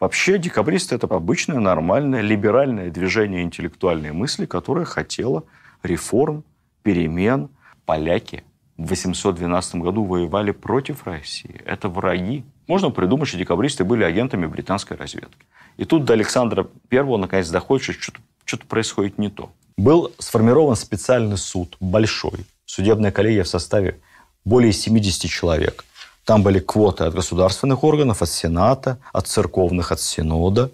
Вообще декабристы – это обычное, нормальное, либеральное движение интеллектуальной мысли, которое хотело реформ, перемен. Поляки в 812 году воевали против России. Это враги. Можно придумать, что декабристы были агентами британской разведки. И тут до Александра I наконец доходит, что что-то, что-то происходит не то. Был сформирован специальный суд, большой, судебная коллегия в составе более 70 человек. Там были квоты от государственных органов, от Сената, от церковных, от Синода.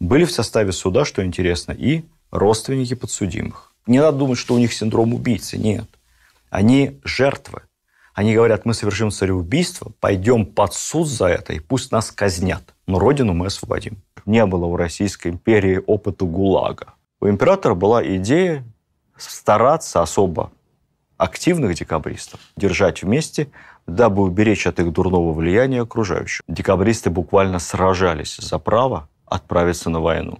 Были в составе суда, что интересно, и родственники подсудимых. Не надо думать, что у них синдром убийцы. Нет. Они жертвы. Они говорят, мы совершим цареубийство, пойдем под суд за это, и пусть нас казнят. Но родину мы освободим. Не было у Российской империи опыта ГУЛАГа. У императора была идея стараться особо активных декабристов держать вместе, дабы уберечь от их дурного влияния окружающих. Декабристы буквально сражались за право отправиться на войну.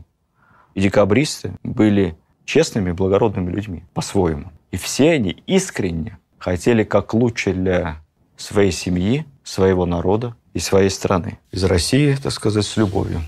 И декабристы были честными благородными людьми по-своему. И все они искренне хотели как лучше для своей семьи, своего народа и своей страны. Из России, так сказать, с любовью.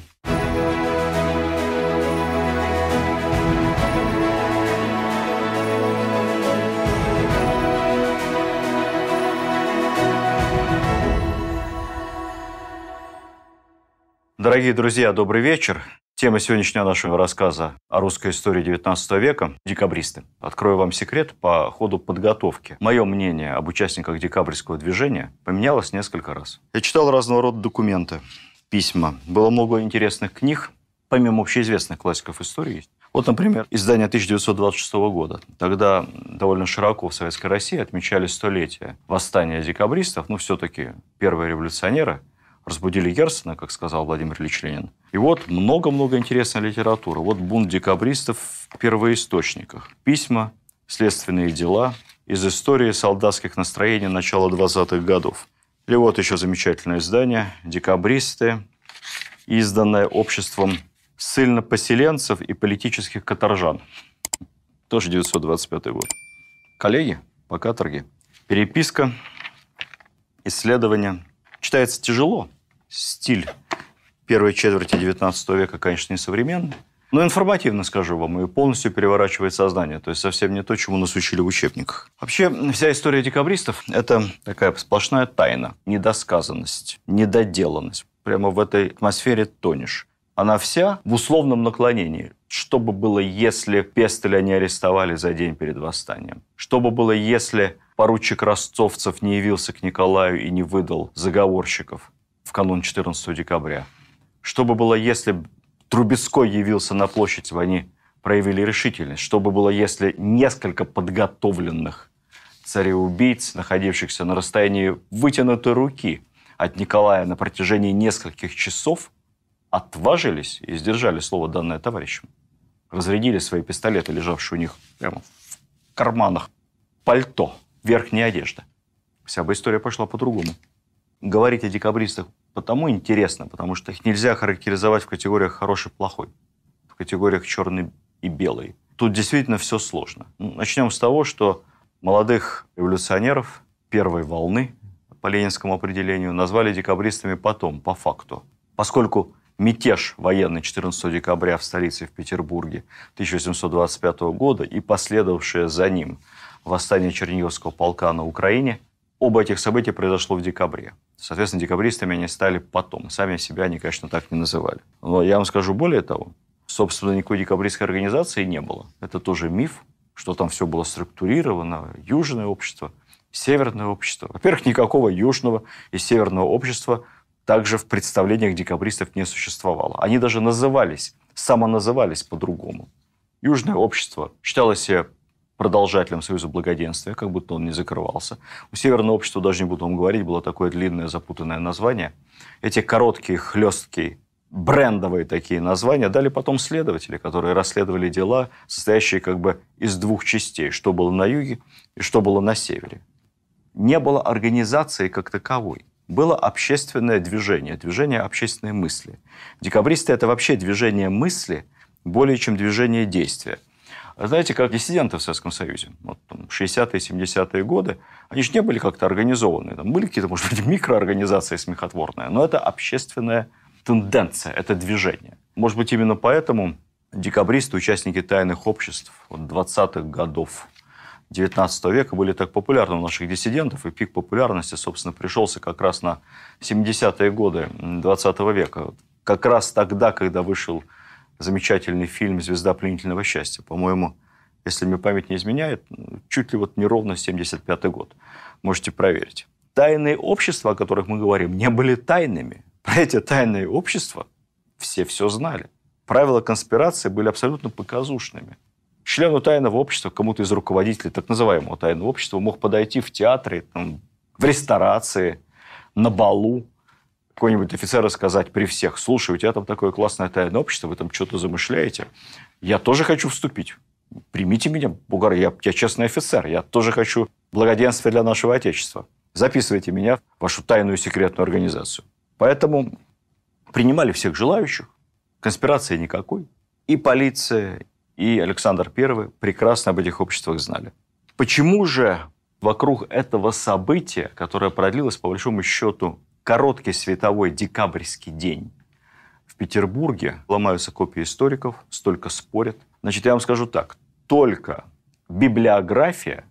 Дорогие друзья, добрый вечер. Тема сегодняшнего нашего рассказа о русской истории XIX века – декабристы. Открою вам секрет по ходу подготовки. Мое мнение об участниках декабрьского движения поменялось несколько раз. Я читал разного рода документы, письма. Было много интересных книг, помимо общеизвестных классиков истории. Вот, например, издание 1926 года. Тогда довольно широко в Советской России отмечали столетие восстания декабристов. Ну, все-таки первые революционеры – разбудили Герцена, как сказал Владимир Ильич Ленин. И вот много-много интересной литературы. Вот бунт декабристов в первоисточниках. Письма, следственные дела из истории солдатских настроений начала 20-х годов. Или вот еще замечательное издание «Декабристы», изданное обществом ссыльно-поселенцев и политических каторжан. Тоже 925 год. Коллеги по каторге. Переписка, исследования. Читается тяжело, стиль первой четверти XIX века, конечно, не современный, но информативно скажу вам, и полностью переворачивает сознание. То есть совсем не то, чему нас учили в учебниках. Вообще, вся история декабристов – это такая сплошная тайна, недосказанность, недоделанность. Прямо в этой атмосфере тонешь. Она вся в условном наклонении. Что бы было, если Пестеля не арестовали за день перед восстанием? Что бы было, если поручик Ростовцев не явился к Николаю и не выдал заговорщиков? в канун 14 декабря. Что бы было, если Трубецкой явился на площадь, и они проявили решительность? Что бы было, если несколько подготовленных цареубийц, находившихся на расстоянии вытянутой руки от Николая на протяжении нескольких часов, отважились и сдержали слово, данное товарищем? Разрядили свои пистолеты, лежавшие у них прямо в карманах пальто, верхняя одежда. Вся бы история пошла по-другому. Говорить о декабристах потому интересно, потому что их нельзя характеризовать в категориях хороший-плохой, в категориях черный и белый. Тут действительно все сложно. Ну, Начнем с того, что молодых революционеров первой волны по ленинскому определению назвали декабристами потом, по факту. Поскольку мятеж военный 14 декабря в столице в Петербурге 1825 года и последовавшее за ним восстание Черниговского полка на Украине Оба этих события произошло в декабре. Соответственно, декабристами они стали потом. Сами себя они, конечно, так не называли. Но я вам скажу более того. Собственно, никакой декабристской организации не было. Это тоже миф, что там все было структурировано. Южное общество, северное общество. Во-первых, никакого южного и северного общества также в представлениях декабристов не существовало. Они даже назывались, самоназывались по-другому. Южное общество считало себя продолжателем Союза Благоденствия, как будто он не закрывался. У Северного общества, даже не буду вам говорить, было такое длинное запутанное название. Эти короткие, хлесткие, брендовые такие названия дали потом следователи, которые расследовали дела, состоящие как бы из двух частей, что было на юге и что было на севере. Не было организации как таковой. Было общественное движение, движение общественной мысли. Декабристы – это вообще движение мысли более чем движение действия – а знаете, как диссиденты в Советском Союзе, вот, 60-е, 70-е годы, они же не были как-то организованы. Там были какие-то, может быть, микроорганизации смехотворные, но это общественная тенденция, это движение. Может быть, именно поэтому декабристы, участники тайных обществ вот, 20-х годов 19 века были так популярны у наших диссидентов, и пик популярности, собственно, пришелся как раз на 70-е годы 20 века. Как раз тогда, когда вышел замечательный фильм «Звезда пленительного счастья». По-моему, если мне память не изменяет, ну, чуть ли вот не ровно 75-й год. Можете проверить. Тайные общества, о которых мы говорим, не были тайными. Про эти тайные общества все все знали. Правила конспирации были абсолютно показушными. Члену тайного общества, кому-то из руководителей так называемого тайного общества, мог подойти в театре, там, в ресторации, на балу какой-нибудь офицера сказать при всех, слушай, у тебя там такое классное тайное общество, вы там что-то замышляете, я тоже хочу вступить. Примите меня, Бугар, я, я честный офицер, я тоже хочу благоденствия для нашего Отечества. Записывайте меня в вашу тайную секретную организацию. Поэтому принимали всех желающих, конспирации никакой. И полиция, и Александр I прекрасно об этих обществах знали. Почему же вокруг этого события, которое продлилось, по большому счету, короткий световой декабрьский день в Петербурге ломаются копии историков, столько спорят. Значит, я вам скажу так. Только библиография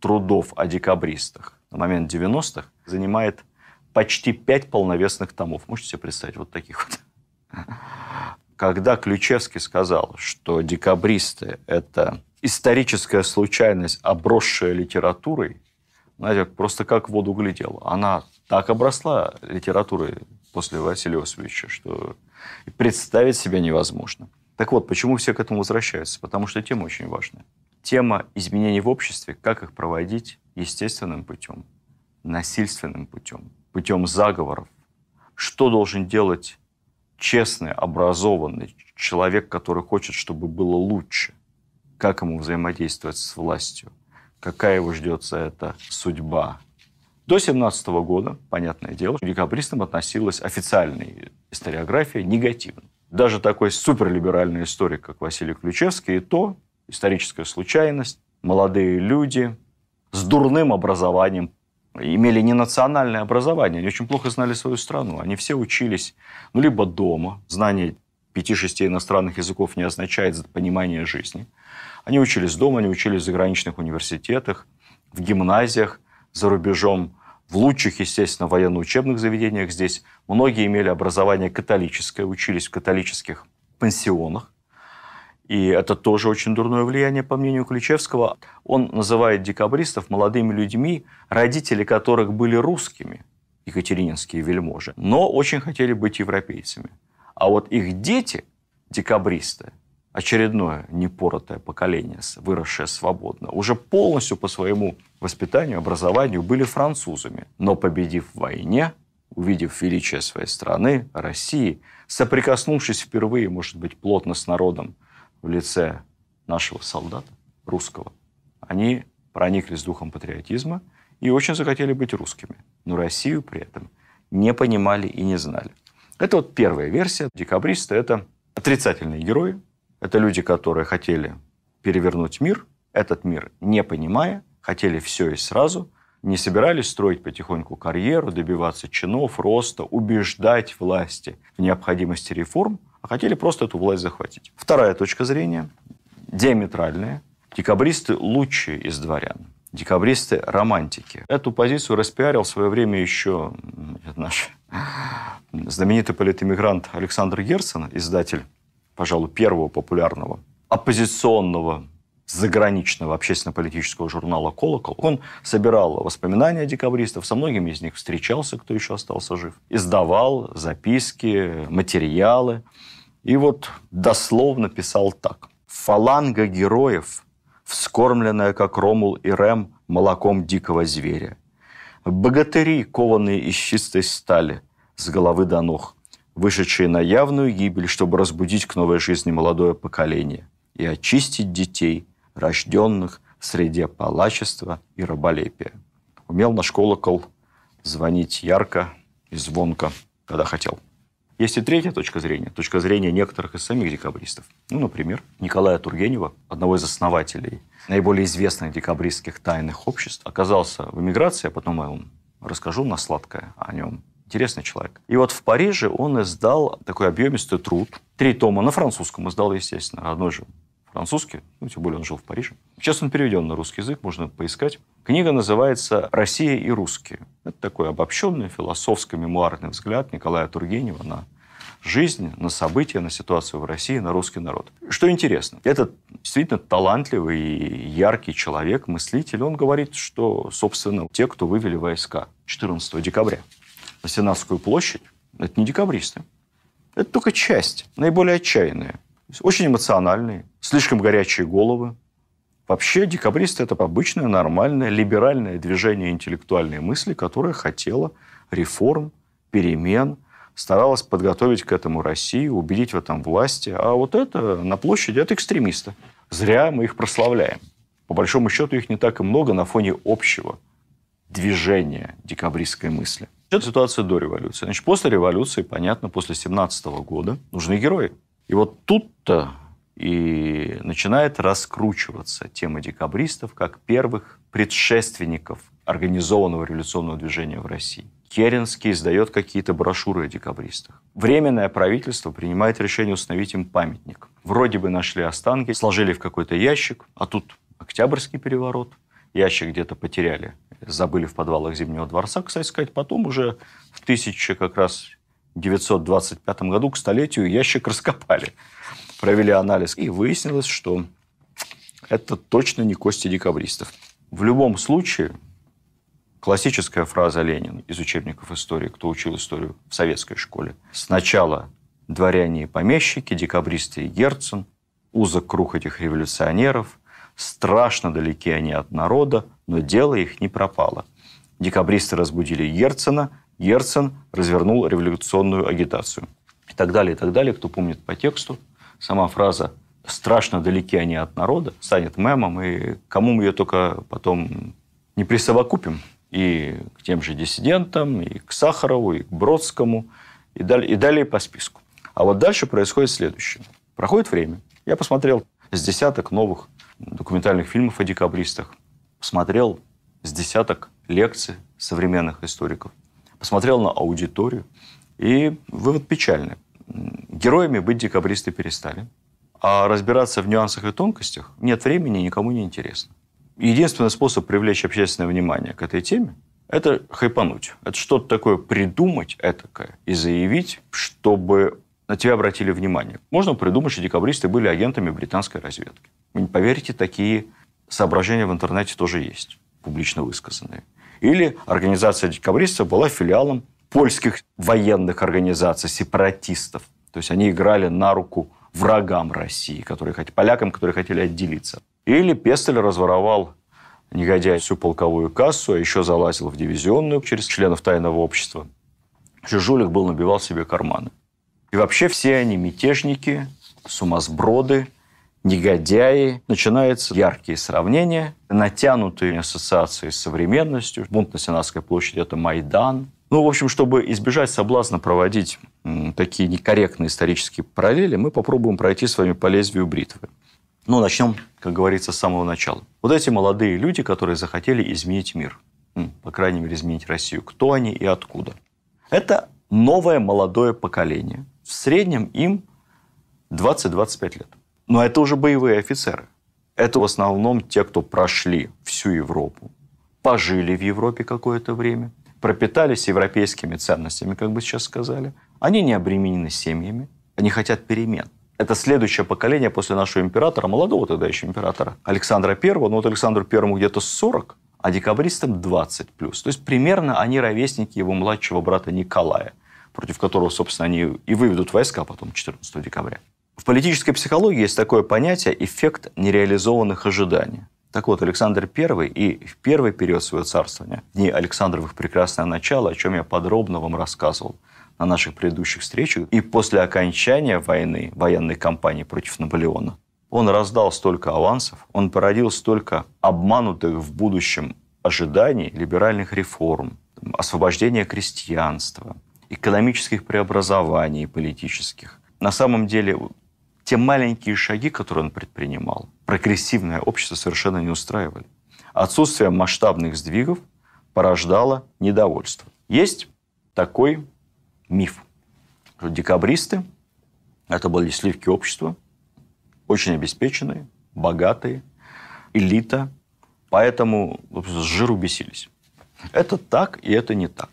трудов о декабристах на момент 90-х занимает почти пять полновесных томов. Можете себе представить вот таких вот? Когда Ключевский сказал, что декабристы – это историческая случайность, обросшая литературой, знаете просто как в воду глядела. Она так обросла литературой после Василия Осовича, что представить себе невозможно. Так вот, почему все к этому возвращаются? Потому что тема очень важная. Тема изменений в обществе, как их проводить естественным путем, насильственным путем, путем заговоров. Что должен делать честный, образованный человек, который хочет, чтобы было лучше? Как ему взаимодействовать с властью? какая его ждет за это судьба. До 17 года, понятное дело, к декабристам относилась официальная историография негативно. Даже такой суперлиберальный историк, как Василий Ключевский, и то историческая случайность, молодые люди с дурным образованием, имели не национальное образование, они очень плохо знали свою страну. Они все учились, ну, либо дома, знание пяти-шести иностранных языков не означает понимание жизни. Они учились дома, они учились в заграничных университетах, в гимназиях, за рубежом, в лучших, естественно, военно-учебных заведениях здесь. Многие имели образование католическое, учились в католических пансионах. И это тоже очень дурное влияние, по мнению Ключевского. Он называет декабристов молодыми людьми, родители которых были русскими, екатерининские вельможи, но очень хотели быть европейцами. А вот их дети, декабристы, очередное непоротое поколение, выросшее свободно, уже полностью по своему воспитанию, образованию были французами. Но победив в войне, увидев величие своей страны, России, соприкоснувшись впервые, может быть, плотно с народом в лице нашего солдата, русского, они прониклись духом патриотизма и очень захотели быть русскими. Но Россию при этом не понимали и не знали. Это вот первая версия. Декабристы – это отрицательные герои, это люди, которые хотели перевернуть мир, этот мир не понимая, хотели все и сразу, не собирались строить потихоньку карьеру, добиваться чинов, роста, убеждать власти в необходимости реформ, а хотели просто эту власть захватить. Вторая точка зрения, диаметральная. Декабристы лучшие из дворян. Декабристы – романтики. Эту позицию распиарил в свое время еще наш знаменитый политэмигрант Александр Герцен, издатель пожалуй, первого популярного оппозиционного заграничного общественно-политического журнала «Колокол». Он собирал воспоминания декабристов, со многими из них встречался, кто еще остался жив, издавал записки, материалы. И вот дословно писал так. «Фаланга героев, вскормленная, как Ромул и Рем, молоком дикого зверя. Богатыри, кованные из чистой стали, с головы до ног вышедшие на явную гибель, чтобы разбудить к новой жизни молодое поколение и очистить детей, рожденных в среде палачества и раболепия. Умел наш колокол звонить ярко и звонко, когда хотел. Есть и третья точка зрения, точка зрения некоторых из самих декабристов. Ну, например, Николая Тургенева, одного из основателей наиболее известных декабристских тайных обществ, оказался в эмиграции, а потом я вам расскажу на сладкое о нем. Интересный человек. И вот в Париже он издал такой объемистый труд. Три тома на французском издал, естественно. Одной же французский, ну, тем более он жил в Париже. Сейчас он переведен на русский язык, можно поискать. Книга называется «Россия и русские». Это такой обобщенный философский мемуарный взгляд Николая Тургенева на жизнь, на события, на ситуацию в России, на русский народ. Что интересно, этот действительно талантливый и яркий человек, мыслитель, он говорит, что, собственно, те, кто вывели войска 14 декабря на Сенатскую площадь, это не декабристы. Это только часть, наиболее отчаянные. Очень эмоциональные, слишком горячие головы. Вообще декабристы – это обычное, нормальное, либеральное движение интеллектуальной мысли, которое хотело реформ, перемен, старалась подготовить к этому Россию, убедить в этом власти. А вот это на площади – это экстремисты. Зря мы их прославляем. По большому счету их не так и много на фоне общего движения декабристской мысли. Это ситуация до революции. Значит, после революции, понятно, после 17 года нужны герои. И вот тут-то и начинает раскручиваться тема декабристов как первых предшественников организованного революционного движения в России. Керенский издает какие-то брошюры о декабристах. Временное правительство принимает решение установить им памятник. Вроде бы нашли останки, сложили в какой-то ящик, а тут Октябрьский переворот, ящик где-то потеряли. Забыли в подвалах Зимнего дворца, кстати сказать. Потом уже в 1925 году к столетию ящик раскопали. Провели анализ. И выяснилось, что это точно не кости декабристов. В любом случае, классическая фраза Ленина из учебников истории, кто учил историю в советской школе. Сначала дворяне и помещики, декабристы и Герцен, узок круг этих революционеров, Страшно далеки они от народа, но дело их не пропало. Декабристы разбудили Ерцена, Ерцен развернул революционную агитацию. И так далее, и так далее. Кто помнит по тексту, сама фраза «страшно далеки они от народа» станет мемом, и кому мы ее только потом не присовокупим. И к тем же диссидентам, и к Сахарову, и к Бродскому, и далее, и далее по списку. А вот дальше происходит следующее. Проходит время. Я посмотрел с десяток новых документальных фильмов о декабристах, посмотрел с десяток лекций современных историков, посмотрел на аудиторию, и вывод печальный. Героями быть декабристы перестали, а разбираться в нюансах и тонкостях нет времени, и никому не интересно. Единственный способ привлечь общественное внимание к этой теме – это хайпануть. Это что-то такое придумать этакое и заявить, чтобы на тебя обратили внимание. Можно придумать, что декабристы были агентами британской разведки. Вы не поверите, такие соображения в интернете тоже есть, публично высказанные. Или организация декабристов была филиалом польских военных организаций, сепаратистов. То есть они играли на руку врагам России, которые, хотели полякам, которые хотели отделиться. Или Пестель разворовал негодяй всю полковую кассу, а еще залазил в дивизионную через членов тайного общества. Жужулик был набивал себе карманы. И вообще все они мятежники, сумасброды, негодяи. Начинаются яркие сравнения, натянутые ассоциации с современностью. Бунт на Сенатской площади – это Майдан. Ну, в общем, чтобы избежать соблазна проводить такие некорректные исторические параллели, мы попробуем пройти с вами по лезвию бритвы. Ну, начнем, как говорится, с самого начала. Вот эти молодые люди, которые захотели изменить мир, по крайней мере, изменить Россию, кто они и откуда. Это новое молодое поколение – в среднем им 20-25 лет. Но это уже боевые офицеры. Это в основном те, кто прошли всю Европу, пожили в Европе какое-то время, пропитались европейскими ценностями, как бы сейчас сказали. Они не обременены семьями, они хотят перемен. Это следующее поколение после нашего императора, молодого тогда еще императора, Александра Первого. Ну вот Александру Первому где-то 40, а декабристам 20 плюс. То есть примерно они ровесники его младшего брата Николая – против которого, собственно, они и выведут войска а потом 14 декабря. В политической психологии есть такое понятие «эффект нереализованных ожиданий». Так вот, Александр I и в первый период своего царствования, дни Александровых «Прекрасное начало», о чем я подробно вам рассказывал на наших предыдущих встречах, и после окончания войны, военной кампании против Наполеона, он раздал столько авансов, он породил столько обманутых в будущем ожиданий либеральных реформ, освобождения крестьянства, экономических преобразований политических. На самом деле, те маленькие шаги, которые он предпринимал, прогрессивное общество совершенно не устраивали. Отсутствие масштабных сдвигов порождало недовольство. Есть такой миф, что декабристы – это были сливки общества, очень обеспеченные, богатые, элита, поэтому с жиру бесились. Это так и это не так.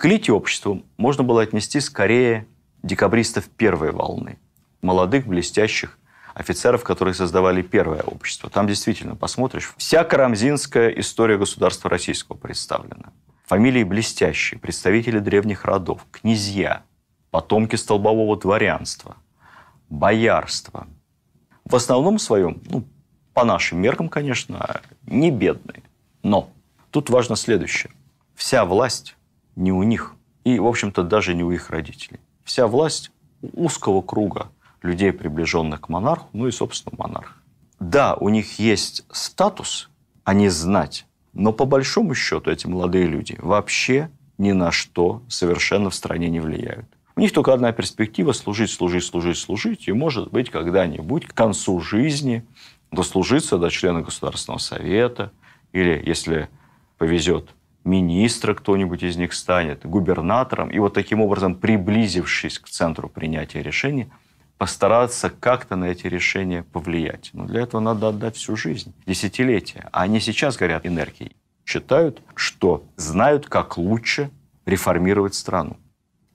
К обществу можно было отнести скорее декабристов первой волны, молодых, блестящих офицеров, которые создавали первое общество. Там действительно, посмотришь, вся карамзинская история государства российского представлена. Фамилии блестящие, представители древних родов, князья, потомки столбового дворянства, боярства. В основном своем, ну, по нашим меркам, конечно, не бедные. Но тут важно следующее. Вся власть не у них. И, в общем-то, даже не у их родителей. Вся власть у узкого круга людей, приближенных к монарху, ну и, собственно, монарх. Да, у них есть статус, а не знать, но по большому счету эти молодые люди вообще ни на что совершенно в стране не влияют. У них только одна перспектива – служить, служить, служить, служить, и, может быть, когда-нибудь к концу жизни дослужиться до члена Государственного Совета, или, если повезет, министра кто-нибудь из них станет, губернатором, и вот таким образом, приблизившись к центру принятия решений, постараться как-то на эти решения повлиять. Но для этого надо отдать всю жизнь, десятилетия. А они сейчас горят энергией. Считают, что знают, как лучше реформировать страну.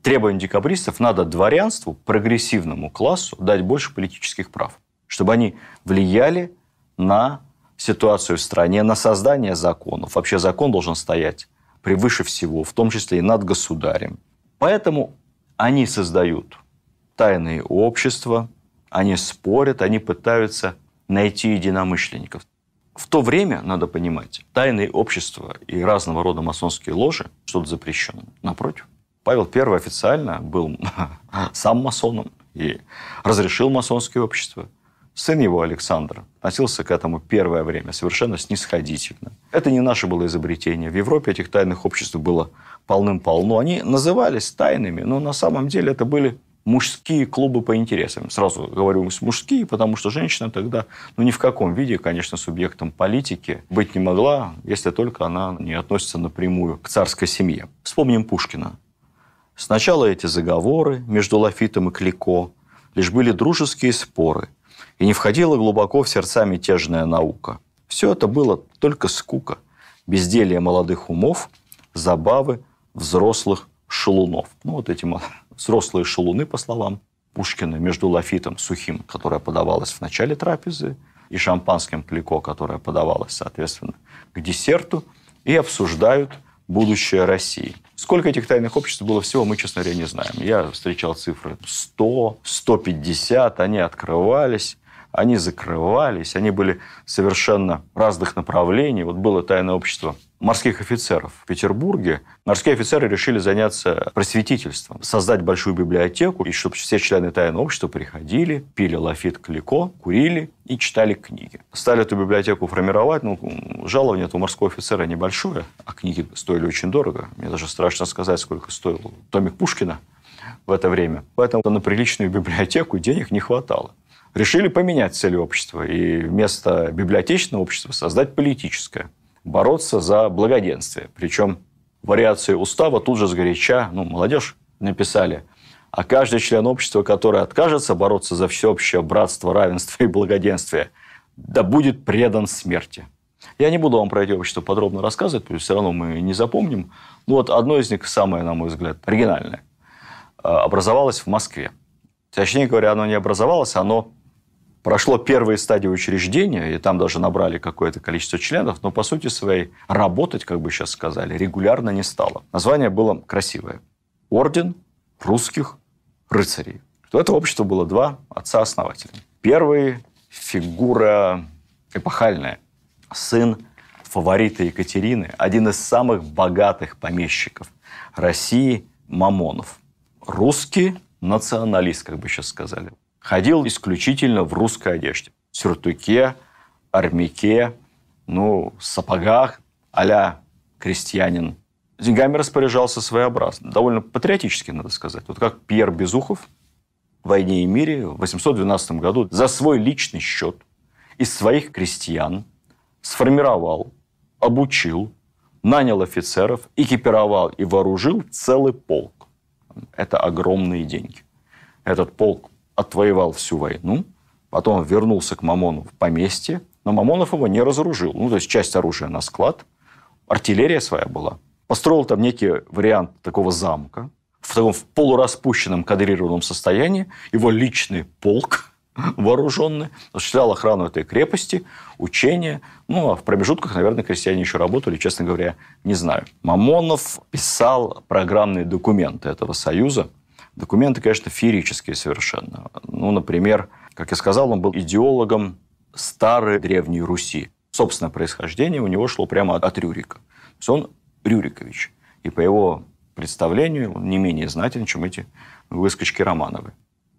Требованием декабристов надо дворянству, прогрессивному классу дать больше политических прав, чтобы они влияли на ситуацию в стране, на создание законов. Вообще закон должен стоять превыше всего, в том числе и над государем. Поэтому они создают тайные общества, они спорят, они пытаются найти единомышленников. В то время, надо понимать, тайные общества и разного рода масонские ложи что-то запрещено. Напротив, Павел I официально был сам масоном и разрешил масонские общества. Сын его, Александр, относился к этому первое время совершенно снисходительно. Это не наше было изобретение. В Европе этих тайных обществ было полным-полно. Они назывались тайными, но на самом деле это были мужские клубы по интересам. Сразу говорю мужские, потому что женщина тогда ну, ни в каком виде, конечно, субъектом политики быть не могла, если только она не относится напрямую к царской семье. Вспомним Пушкина. Сначала эти заговоры между Лафитом и Клико лишь были дружеские споры – и не входила глубоко в сердца мятежная наука. Все это было только скука, безделие молодых умов, забавы взрослых шелунов. Ну, вот эти взрослые шелуны, по словам Пушкина, между лафитом сухим, которое подавалось в начале трапезы, и шампанским клико, которое подавалось, соответственно, к десерту, и обсуждают будущее России. Сколько этих тайных обществ было всего, мы, честно говоря, не знаем. Я встречал цифры 100, 150, они открывались они закрывались, они были совершенно разных направлений. Вот было тайное общество морских офицеров в Петербурге. Морские офицеры решили заняться просветительством, создать большую библиотеку, и чтобы все члены тайного общества приходили, пили лафит клико, курили и читали книги. Стали эту библиотеку формировать. Ну, жалование у морского офицера небольшое, а книги стоили очень дорого. Мне даже страшно сказать, сколько стоил томик Пушкина в это время. Поэтому на приличную библиотеку денег не хватало решили поменять цели общества и вместо библиотечного общества создать политическое, бороться за благоденствие. Причем вариации устава тут же сгоряча, ну, молодежь написали, а каждый член общества, который откажется бороться за всеобщее братство, равенство и благоденствие, да будет предан смерти. Я не буду вам про эти общества подробно рассказывать, потому что все равно мы не запомним. Но ну, вот одно из них, самое, на мой взгляд, оригинальное, э, образовалось в Москве. Точнее говоря, оно не образовалось, оно прошло первые стадии учреждения, и там даже набрали какое-то количество членов, но по сути своей работать, как бы сейчас сказали, регулярно не стало. Название было красивое. Орден русских рыцарей. То это общество было два отца-основателя. Первый – фигура эпохальная. Сын фаворита Екатерины, один из самых богатых помещиков России – Мамонов. Русский националист, как бы сейчас сказали ходил исключительно в русской одежде. Сюртуке, армяке, ну, сапогах, а крестьянин. деньгами распоряжался своеобразно. Довольно патриотически, надо сказать. Вот как Пьер Безухов в «Войне и мире» в 812 году за свой личный счет из своих крестьян сформировал, обучил, нанял офицеров, экипировал и вооружил целый полк. Это огромные деньги. Этот полк отвоевал всю войну, потом вернулся к Мамону в поместье, но Мамонов его не разоружил. Ну, то есть часть оружия на склад, артиллерия своя была. Построил там некий вариант такого замка, в таком в полураспущенном кадрированном состоянии, его личный полк вооруженный, осуществлял охрану этой крепости, учения. Ну, а в промежутках, наверное, крестьяне еще работали, честно говоря, не знаю. Мамонов писал программные документы этого союза, Документы, конечно, феерические совершенно. Ну, например, как я сказал, он был идеологом старой Древней Руси. Собственное происхождение у него шло прямо от, от Рюрика. То есть он Рюрикович. И по его представлению он не менее знатен, чем эти выскочки Романовы.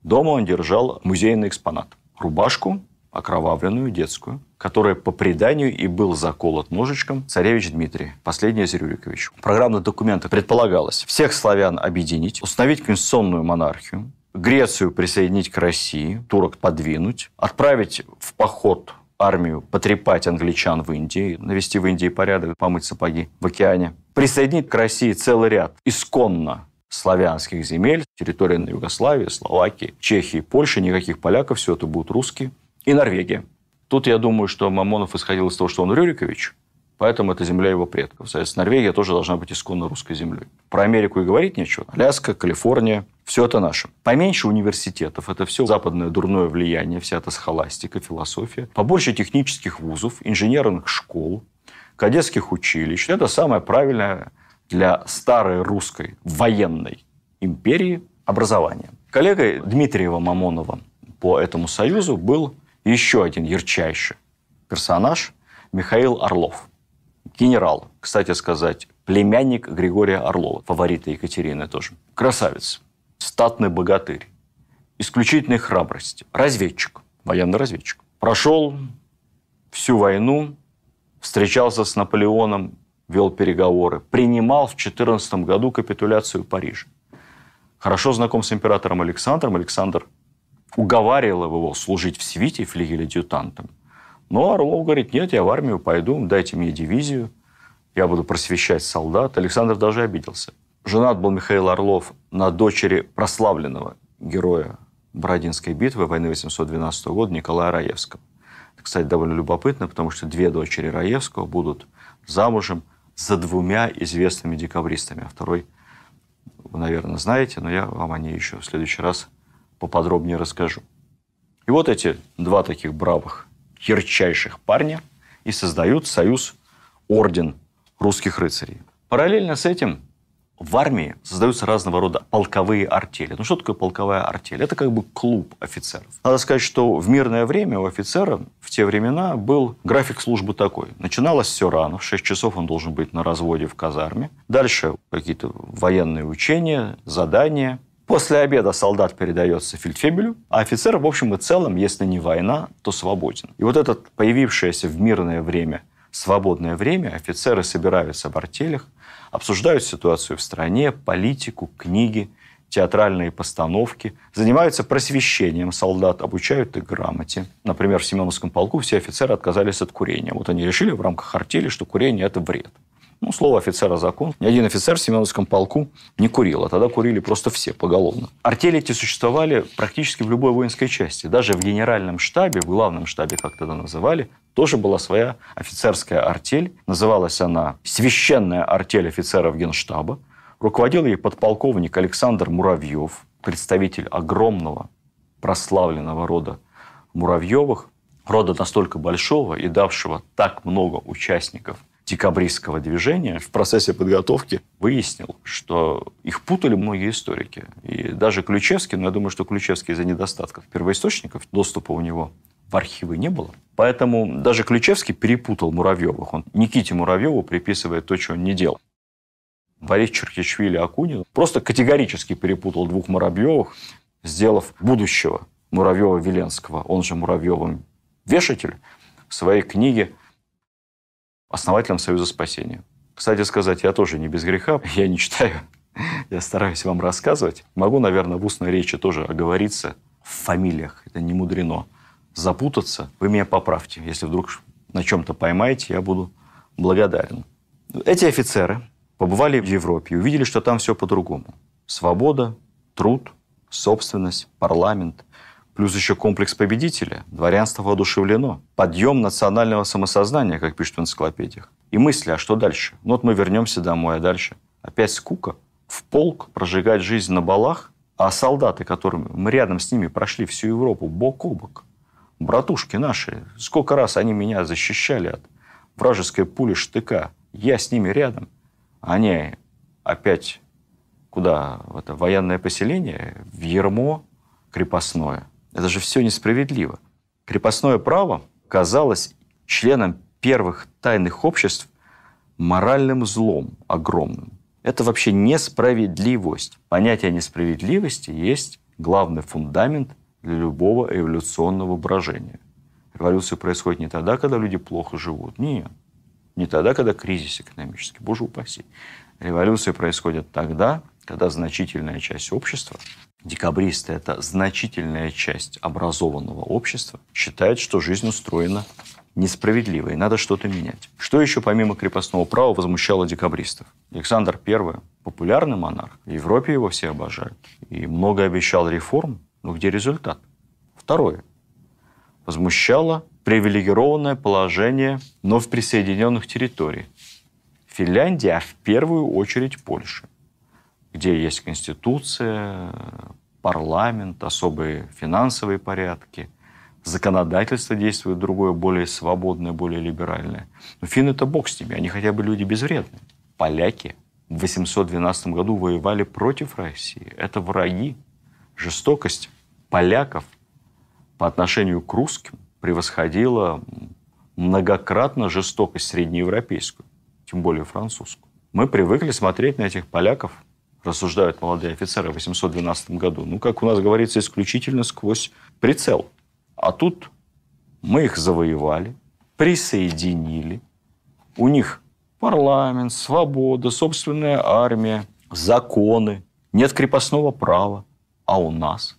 Дома он держал музейный экспонат. Рубашку окровавленную детскую, которая по преданию и был заколот ножичком царевич Дмитрий, последний из Рюрикович. В программных документах предполагалось всех славян объединить, установить конституционную монархию, Грецию присоединить к России, турок подвинуть, отправить в поход армию, потрепать англичан в Индии, навести в Индии порядок, помыть сапоги в океане, присоединить к России целый ряд исконно славянских земель, территории на Югославии, Словакии, Чехии, Польши, никаких поляков, все это будут русские и Норвегия. Тут я думаю, что Мамонов исходил из того, что он Рюрикович, поэтому это земля его предков. Соответственно, Норвегия тоже должна быть исконно русской землей. Про Америку и говорить нечего. Аляска, Калифорния, все это наше. Поменьше университетов, это все западное дурное влияние, вся эта схоластика, философия. Побольше технических вузов, инженерных школ, кадетских училищ. Это самое правильное для старой русской военной империи образование. Коллегой Дмитриева Мамонова по этому союзу был еще один ярчайший персонаж – Михаил Орлов. Генерал, кстати сказать, племянник Григория Орлова, фаворита Екатерины тоже. Красавец, статный богатырь, исключительной храбрости, разведчик, военный разведчик. Прошел всю войну, встречался с Наполеоном, вел переговоры, принимал в 14 году капитуляцию Парижа. Хорошо знаком с императором Александром. Александр уговаривал его служить в свите флигель-адъютантом. Но Орлов говорит, нет, я в армию пойду, дайте мне дивизию, я буду просвещать солдат. Александр даже обиделся. Женат был Михаил Орлов на дочери прославленного героя Бородинской битвы войны 812 года Николая Раевского. Это, кстати, довольно любопытно, потому что две дочери Раевского будут замужем за двумя известными декабристами, а второй вы, наверное, знаете, но я вам о ней еще в следующий раз поподробнее расскажу. И вот эти два таких бравых, ярчайших парня и создают союз орден русских рыцарей. Параллельно с этим в армии создаются разного рода полковые артели. Ну, что такое полковая артель? Это как бы клуб офицеров. Надо сказать, что в мирное время у офицера в те времена был график службы такой. Начиналось все рано, в 6 часов он должен быть на разводе в казарме. Дальше какие-то военные учения, задания, После обеда солдат передается фельдфебелю, а офицер, в общем и целом, если не война, то свободен. И вот это появившееся в мирное время свободное время офицеры собираются в артелях, обсуждают ситуацию в стране, политику, книги, театральные постановки, занимаются просвещением солдат, обучают их грамоте. Например, в Семеновском полку все офицеры отказались от курения. Вот они решили в рамках артели, что курение – это вред. Ну, слово офицера закон. Ни один офицер в Семеновском полку не курил, а тогда курили просто все поголовно. Артели эти существовали практически в любой воинской части. Даже в генеральном штабе, в главном штабе, как тогда называли, тоже была своя офицерская артель. Называлась она «Священная артель офицеров Генштаба». Руководил ей подполковник Александр Муравьев, представитель огромного прославленного рода Муравьевых, рода настолько большого и давшего так много участников – декабристского движения, в процессе подготовки выяснил, что их путали многие историки. И даже Ключевский, но я думаю, что Ключевский из-за недостатков первоисточников, доступа у него в архивы не было. Поэтому даже Ключевский перепутал Муравьевых. Он Никите Муравьеву приписывает то, что он не делал. Борис Черкишвили Акунин просто категорически перепутал двух Муравьевых, сделав будущего Муравьева-Веленского, он же Муравьевым вешатель, в своей книге основателем Союза спасения. Кстати сказать, я тоже не без греха, я не читаю, я стараюсь вам рассказывать. Могу, наверное, в устной речи тоже оговориться в фамилиях, это не мудрено. Запутаться, вы меня поправьте, если вдруг на чем-то поймаете, я буду благодарен. Эти офицеры побывали в Европе и увидели, что там все по-другому. Свобода, труд, собственность, парламент. Плюс еще комплекс победителя. Дворянство воодушевлено. Подъем национального самосознания, как пишут в энциклопедиях. И мысли, а что дальше? Ну вот мы вернемся домой, а дальше? Опять скука? В полк прожигать жизнь на балах? А солдаты, которыми мы рядом с ними прошли всю Европу бок о бок, братушки наши, сколько раз они меня защищали от вражеской пули штыка, я с ними рядом, они опять куда? В это военное поселение, в Ермо крепостное – это же все несправедливо. Крепостное право казалось членам первых тайных обществ моральным злом огромным. Это вообще несправедливость. Понятие несправедливости есть главный фундамент для любого эволюционного брожения. Революция происходит не тогда, когда люди плохо живут. Нет. Не тогда, когда кризис экономический. Боже упаси. Революция происходит тогда, когда значительная часть общества декабристы – это значительная часть образованного общества, считает, что жизнь устроена несправедливо, и надо что-то менять. Что еще помимо крепостного права возмущало декабристов? Александр I – популярный монарх, в Европе его все обожают, и много обещал реформ, но где результат? Второе. Возмущало привилегированное положение вновь присоединенных территорий. Финляндия, а в первую очередь Польша, где есть конституция, парламент, особые финансовые порядки, законодательство действует другое, более свободное, более либеральное. Но финны это бог с ними, они хотя бы люди безвредные. Поляки в 812 году воевали против России. Это враги. Жестокость поляков по отношению к русским превосходила многократно жестокость среднеевропейскую, тем более французскую. Мы привыкли смотреть на этих поляков рассуждают молодые офицеры в 812 году. Ну, как у нас говорится, исключительно сквозь прицел. А тут мы их завоевали, присоединили. У них парламент, свобода, собственная армия, законы, нет крепостного права. А у нас?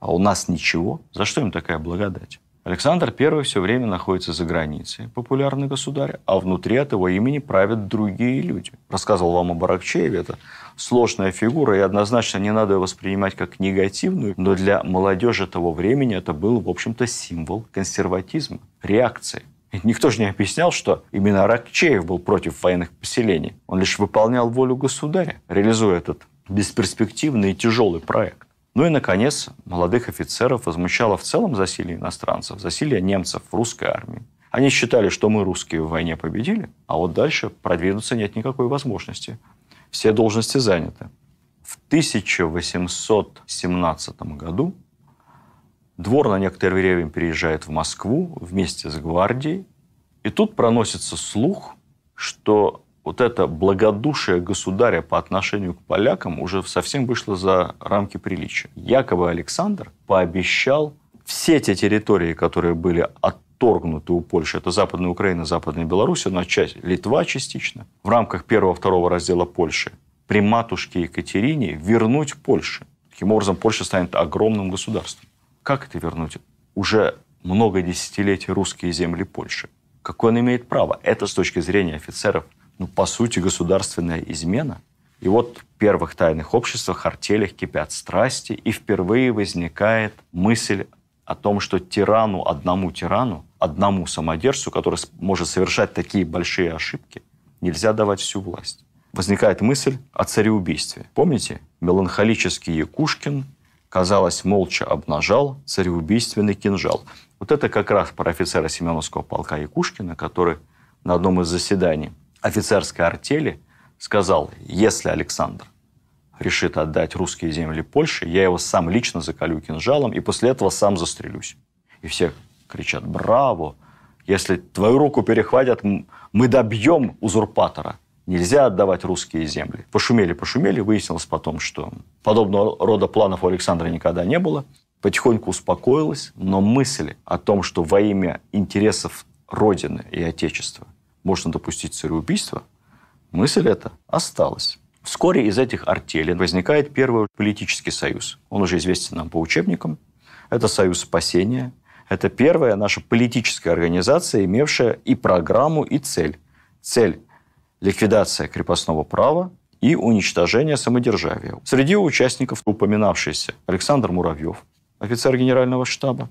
А у нас ничего? За что им такая благодать? Александр I все время находится за границей, популярный государь, а внутри этого имени правят другие люди. Рассказывал вам о Баракчееве, это сложная фигура, и однозначно не надо ее воспринимать как негативную, но для молодежи того времени это был, в общем-то, символ консерватизма, реакции. Никто же не объяснял, что именно Рокчеев был против военных поселений. Он лишь выполнял волю государя, реализуя этот бесперспективный и тяжелый проект. Ну и, наконец, молодых офицеров возмущало в целом засилие иностранцев, засилие немцев в русской армии. Они считали, что мы русские в войне победили, а вот дальше продвинуться нет никакой возможности все должности заняты. В 1817 году двор на некоторое время переезжает в Москву вместе с гвардией, и тут проносится слух, что вот это благодушие государя по отношению к полякам уже совсем вышло за рамки приличия. Якобы Александр пообещал все те территории, которые были от вторгнуты у Польши. Это Западная Украина, Западная Беларусь, но часть Литва частично. В рамках первого-второго раздела Польши при матушке Екатерине вернуть Польше. Таким образом, Польша станет огромным государством. Как это вернуть? Уже много десятилетий русские земли Польши. Какое он имеет право? Это с точки зрения офицеров, ну, по сути, государственная измена. И вот в первых тайных обществах, артелях кипят страсти, и впервые возникает мысль о том, что тирану, одному тирану, одному самодержцу, который может совершать такие большие ошибки, нельзя давать всю власть. Возникает мысль о цареубийстве. Помните, меланхолический Якушкин, казалось, молча обнажал цареубийственный кинжал. Вот это как раз про офицера Семеновского полка Якушкина, который на одном из заседаний офицерской артели сказал, если Александр решит отдать русские земли Польше, я его сам лично заколю кинжалом и после этого сам застрелюсь. И все кричат «Браво!» Если твою руку перехватят, мы добьем узурпатора. Нельзя отдавать русские земли. Пошумели, пошумели. Выяснилось потом, что подобного рода планов у Александра никогда не было. Потихоньку успокоилась, но мысль о том, что во имя интересов Родины и Отечества можно допустить цареубийство, мысль эта осталась. Вскоре из этих артелей возникает первый политический союз. Он уже известен нам по учебникам. Это союз спасения – это первая наша политическая организация, имевшая и программу, и цель. Цель – ликвидация крепостного права и уничтожение самодержавия. Среди участников упоминавшийся Александр Муравьев, офицер генерального штаба,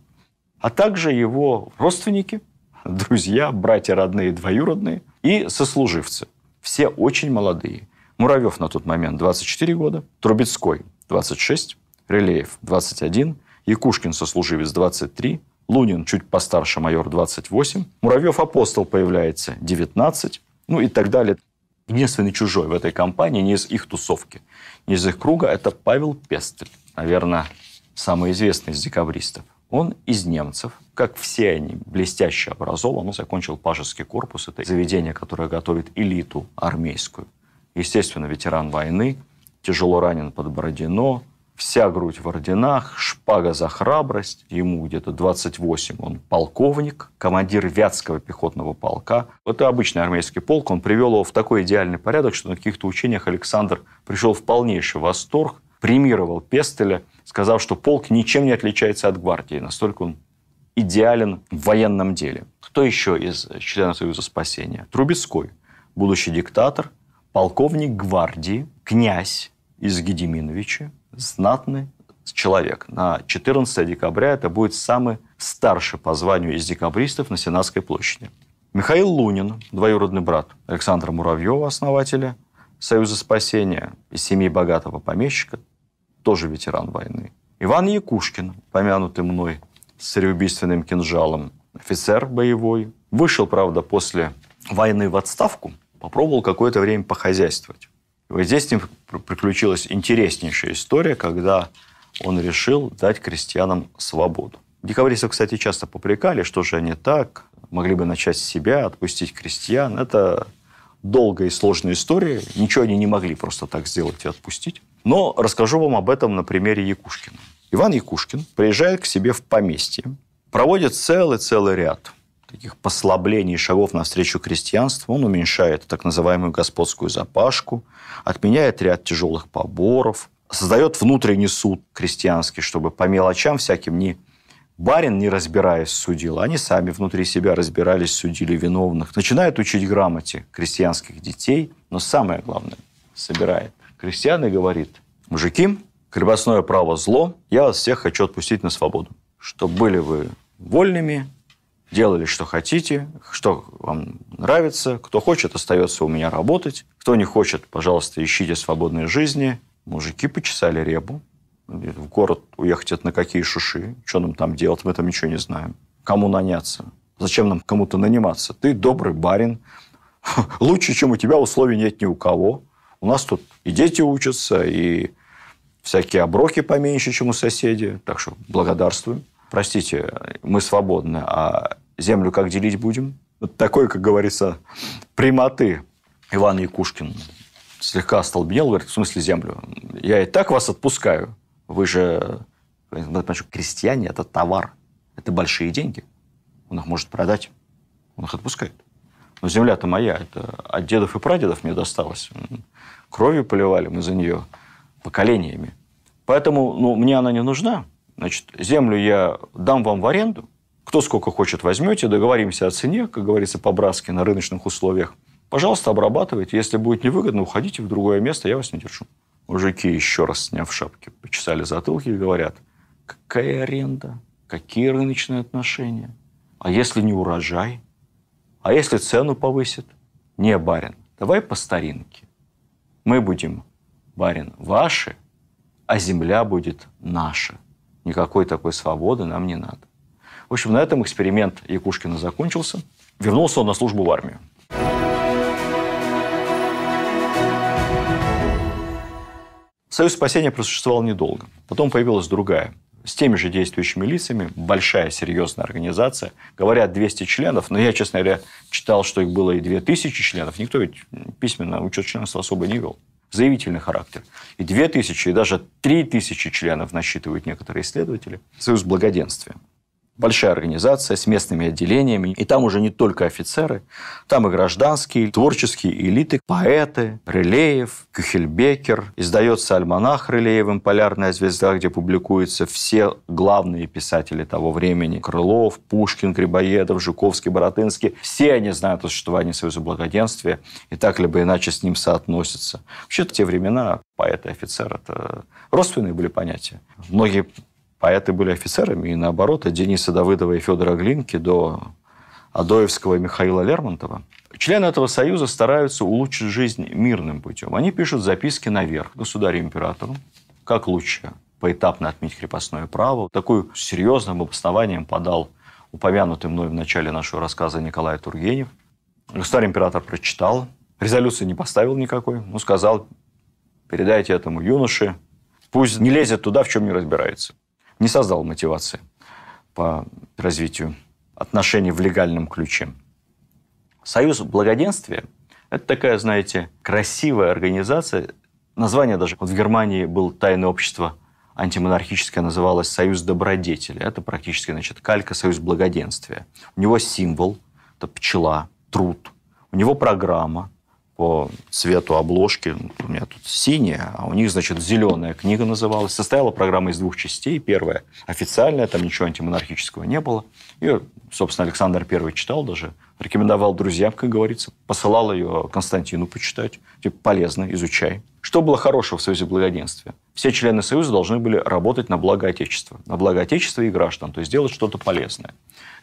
а также его родственники, друзья, братья родные, двоюродные и сослуживцы. Все очень молодые. Муравьев на тот момент 24 года, Трубецкой 26, Релеев 21, Якушкин сослуживец 23, Лунин чуть постарше, майор 28. Муравьев апостол появляется 19. Ну и так далее. Единственный чужой в этой компании, не из их тусовки, не из их круга, это Павел Пестель. Наверное, самый известный из декабристов. Он из немцев, как все они, блестяще образован. Он закончил Пажеский корпус. Это заведение, которое готовит элиту армейскую. Естественно, ветеран войны, тяжело ранен под Бородино, вся грудь в орденах, шпага за храбрость, ему где-то 28, он полковник, командир Вятского пехотного полка. Это обычный армейский полк, он привел его в такой идеальный порядок, что на каких-то учениях Александр пришел в полнейший восторг, премировал Пестеля, сказав, что полк ничем не отличается от гвардии, настолько он идеален в военном деле. Кто еще из членов Союза спасения? Трубецкой, будущий диктатор, полковник гвардии, князь из Гедеминовича, знатный человек. На 14 декабря это будет самый старший по званию из декабристов на Сенатской площади. Михаил Лунин, двоюродный брат Александра Муравьева, основателя Союза спасения из семьи богатого помещика, тоже ветеран войны. Иван Якушкин, помянутый мной с цареубийственным кинжалом, офицер боевой, вышел, правда, после войны в отставку, попробовал какое-то время похозяйствовать. И вот здесь с ним приключилась интереснейшая история, когда он решил дать крестьянам свободу. Декабристов, кстати, часто попрекали, что же они так, могли бы начать с себя, отпустить крестьян. Это долгая и сложная история. Ничего они не могли просто так сделать и отпустить. Но расскажу вам об этом на примере Якушкина. Иван Якушкин приезжает к себе в поместье, проводит целый-целый ряд таких послаблений и шагов навстречу крестьянству, он уменьшает так называемую господскую запашку, отменяет ряд тяжелых поборов, создает внутренний суд крестьянский, чтобы по мелочам всяким не барин, не разбираясь, судил, а они сами внутри себя разбирались, судили виновных, начинает учить грамоте крестьянских детей, но самое главное, собирает крестьян и говорит, мужики, крепостное право зло, я вас всех хочу отпустить на свободу, чтобы были вы вольными, делали, что хотите, что вам нравится. Кто хочет, остается у меня работать. Кто не хочет, пожалуйста, ищите свободной жизни. Мужики почесали ребу, В город уехать это на какие шуши? Что нам там делать? Мы там ничего не знаем. Кому наняться? Зачем нам кому-то наниматься? Ты добрый барин. Лучше, чем у тебя, условий нет ни у кого. У нас тут и дети учатся, и всякие оброки поменьше, чем у соседей. Так что благодарствуем простите, мы свободны, а землю как делить будем? Вот такой, как говорится, приматы Иван Якушкин слегка остолбенел, говорит, в смысле землю? Я и так вас отпускаю. Вы же, значит, крестьяне – это товар, это большие деньги. Он их может продать, он их отпускает. Но земля-то моя, это от дедов и прадедов мне досталось. Кровью поливали мы за нее поколениями. Поэтому ну, мне она не нужна, Значит, землю я дам вам в аренду, кто сколько хочет возьмете, договоримся о цене, как говорится, по-братски, на рыночных условиях. Пожалуйста, обрабатывайте. Если будет невыгодно, уходите в другое место, я вас не держу. Мужики, еще раз сняв шапки, почесали затылки и говорят, какая аренда, какие рыночные отношения. А если не урожай? А если цену повысят? Не, барин, давай по старинке. Мы будем, барин, ваши, а земля будет наша никакой такой свободы нам не надо. В общем, на этом эксперимент Якушкина закончился. Вернулся он на службу в армию. Союз спасения просуществовал недолго. Потом появилась другая. С теми же действующими лицами, большая, серьезная организация. Говорят, 200 членов, но я, честно говоря, читал, что их было и 2000 членов. Никто ведь письменно учет членства особо не вел заявительный характер. И 2000, и даже 3000 членов насчитывают некоторые исследователи. Союз благоденствия большая организация с местными отделениями. И там уже не только офицеры, там и гражданские, творческие элиты, поэты, Рылеев, Кюхельбекер. Издается альманах Рылеевым «Полярная звезда», где публикуются все главные писатели того времени. Крылов, Пушкин, Грибоедов, Жуковский, Боротынский. Все они знают о существовании Союза Благоденствия и так либо иначе с ним соотносятся. Вообще, в те времена поэты и офицер – это родственные были понятия. Многие поэты были офицерами, и наоборот, от Дениса Давыдова и Федора Глинки до Адоевского и Михаила Лермонтова. Члены этого союза стараются улучшить жизнь мирным путем. Они пишут записки наверх государю-императору, как лучше поэтапно отменить крепостное право. Такую серьезным обоснованием подал упомянутый мной в начале нашего рассказа Николай Тургенев. Государь-император прочитал, резолюции не поставил никакой, но сказал, передайте этому юноше, пусть не лезет туда, в чем не разбирается не создал мотивации по развитию отношений в легальном ключе. Союз благоденствия – это такая, знаете, красивая организация. Название даже вот в Германии было «Тайное общество антимонархическое называлось «Союз добродетели». Это практически, значит, калька «Союз благоденствия». У него символ – это пчела, труд. У него программа – по цвету обложки. У меня тут синяя, а у них, значит, зеленая книга называлась. Состояла программа из двух частей. Первая официальная, там ничего антимонархического не было и, собственно, Александр Первый читал даже, рекомендовал друзьям, как говорится, посылал ее Константину почитать. Типа, полезно, изучай. Что было хорошего в Союзе благоденствия? Все члены Союза должны были работать на благо Отечества, на благо Отечества и граждан, то есть делать что-то полезное.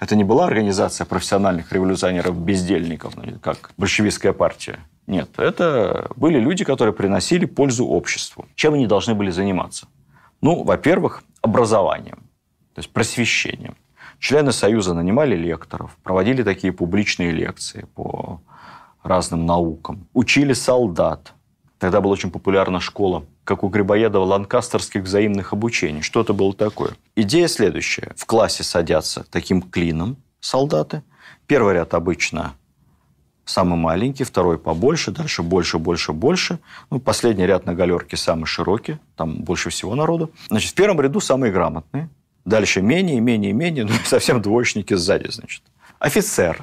Это не была организация профессиональных революционеров-бездельников, ну, как большевистская партия. Нет, это были люди, которые приносили пользу обществу. Чем они должны были заниматься? Ну, во-первых, образованием, то есть просвещением. Члены Союза нанимали лекторов, проводили такие публичные лекции по разным наукам, учили солдат. Тогда была очень популярна школа, как у Грибоедова, ланкастерских взаимных обучений. Что это было такое? Идея следующая. В классе садятся таким клином солдаты. Первый ряд обычно самый маленький, второй побольше, дальше больше, больше, больше. Ну, последний ряд на галерке самый широкий, там больше всего народу. Значит, в первом ряду самые грамотные – Дальше менее, менее, менее, ну и совсем двоечники сзади, значит. Офицер.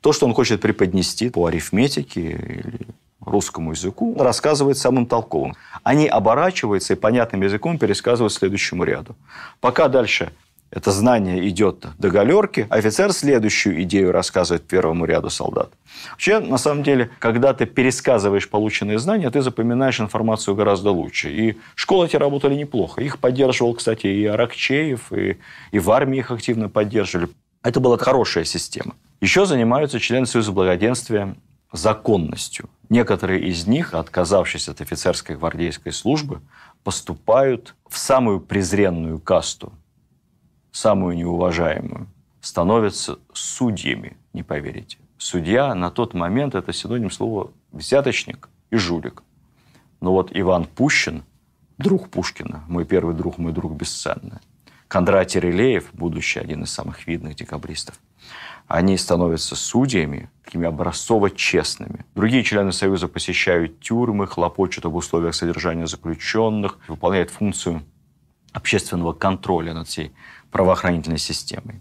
То, что он хочет преподнести по арифметике или русскому языку, рассказывает самым толковым. Они оборачиваются и понятным языком пересказывают следующему ряду. Пока дальше это знание идет до галерки. Офицер следующую идею рассказывает первому ряду солдат. Вообще, на самом деле, когда ты пересказываешь полученные знания, ты запоминаешь информацию гораздо лучше. И школы эти работали неплохо. Их поддерживал, кстати, и Аракчеев, и, и в армии их активно поддерживали. Это была хорошая система. Еще занимаются члены Союза благоденствия законностью. Некоторые из них, отказавшись от офицерской гвардейской службы, поступают в самую презренную касту самую неуважаемую, становятся судьями, не поверите. Судья на тот момент – это синоним слова «взяточник» и «жулик». Но вот Иван Пущин, друг Пушкина, мой первый друг, мой друг бесценный, Кондратий Релеев, будущий один из самых видных декабристов, они становятся судьями, такими образцово-честными. Другие члены Союза посещают тюрьмы, хлопочут об условиях содержания заключенных, выполняют функцию общественного контроля над всей правоохранительной системой.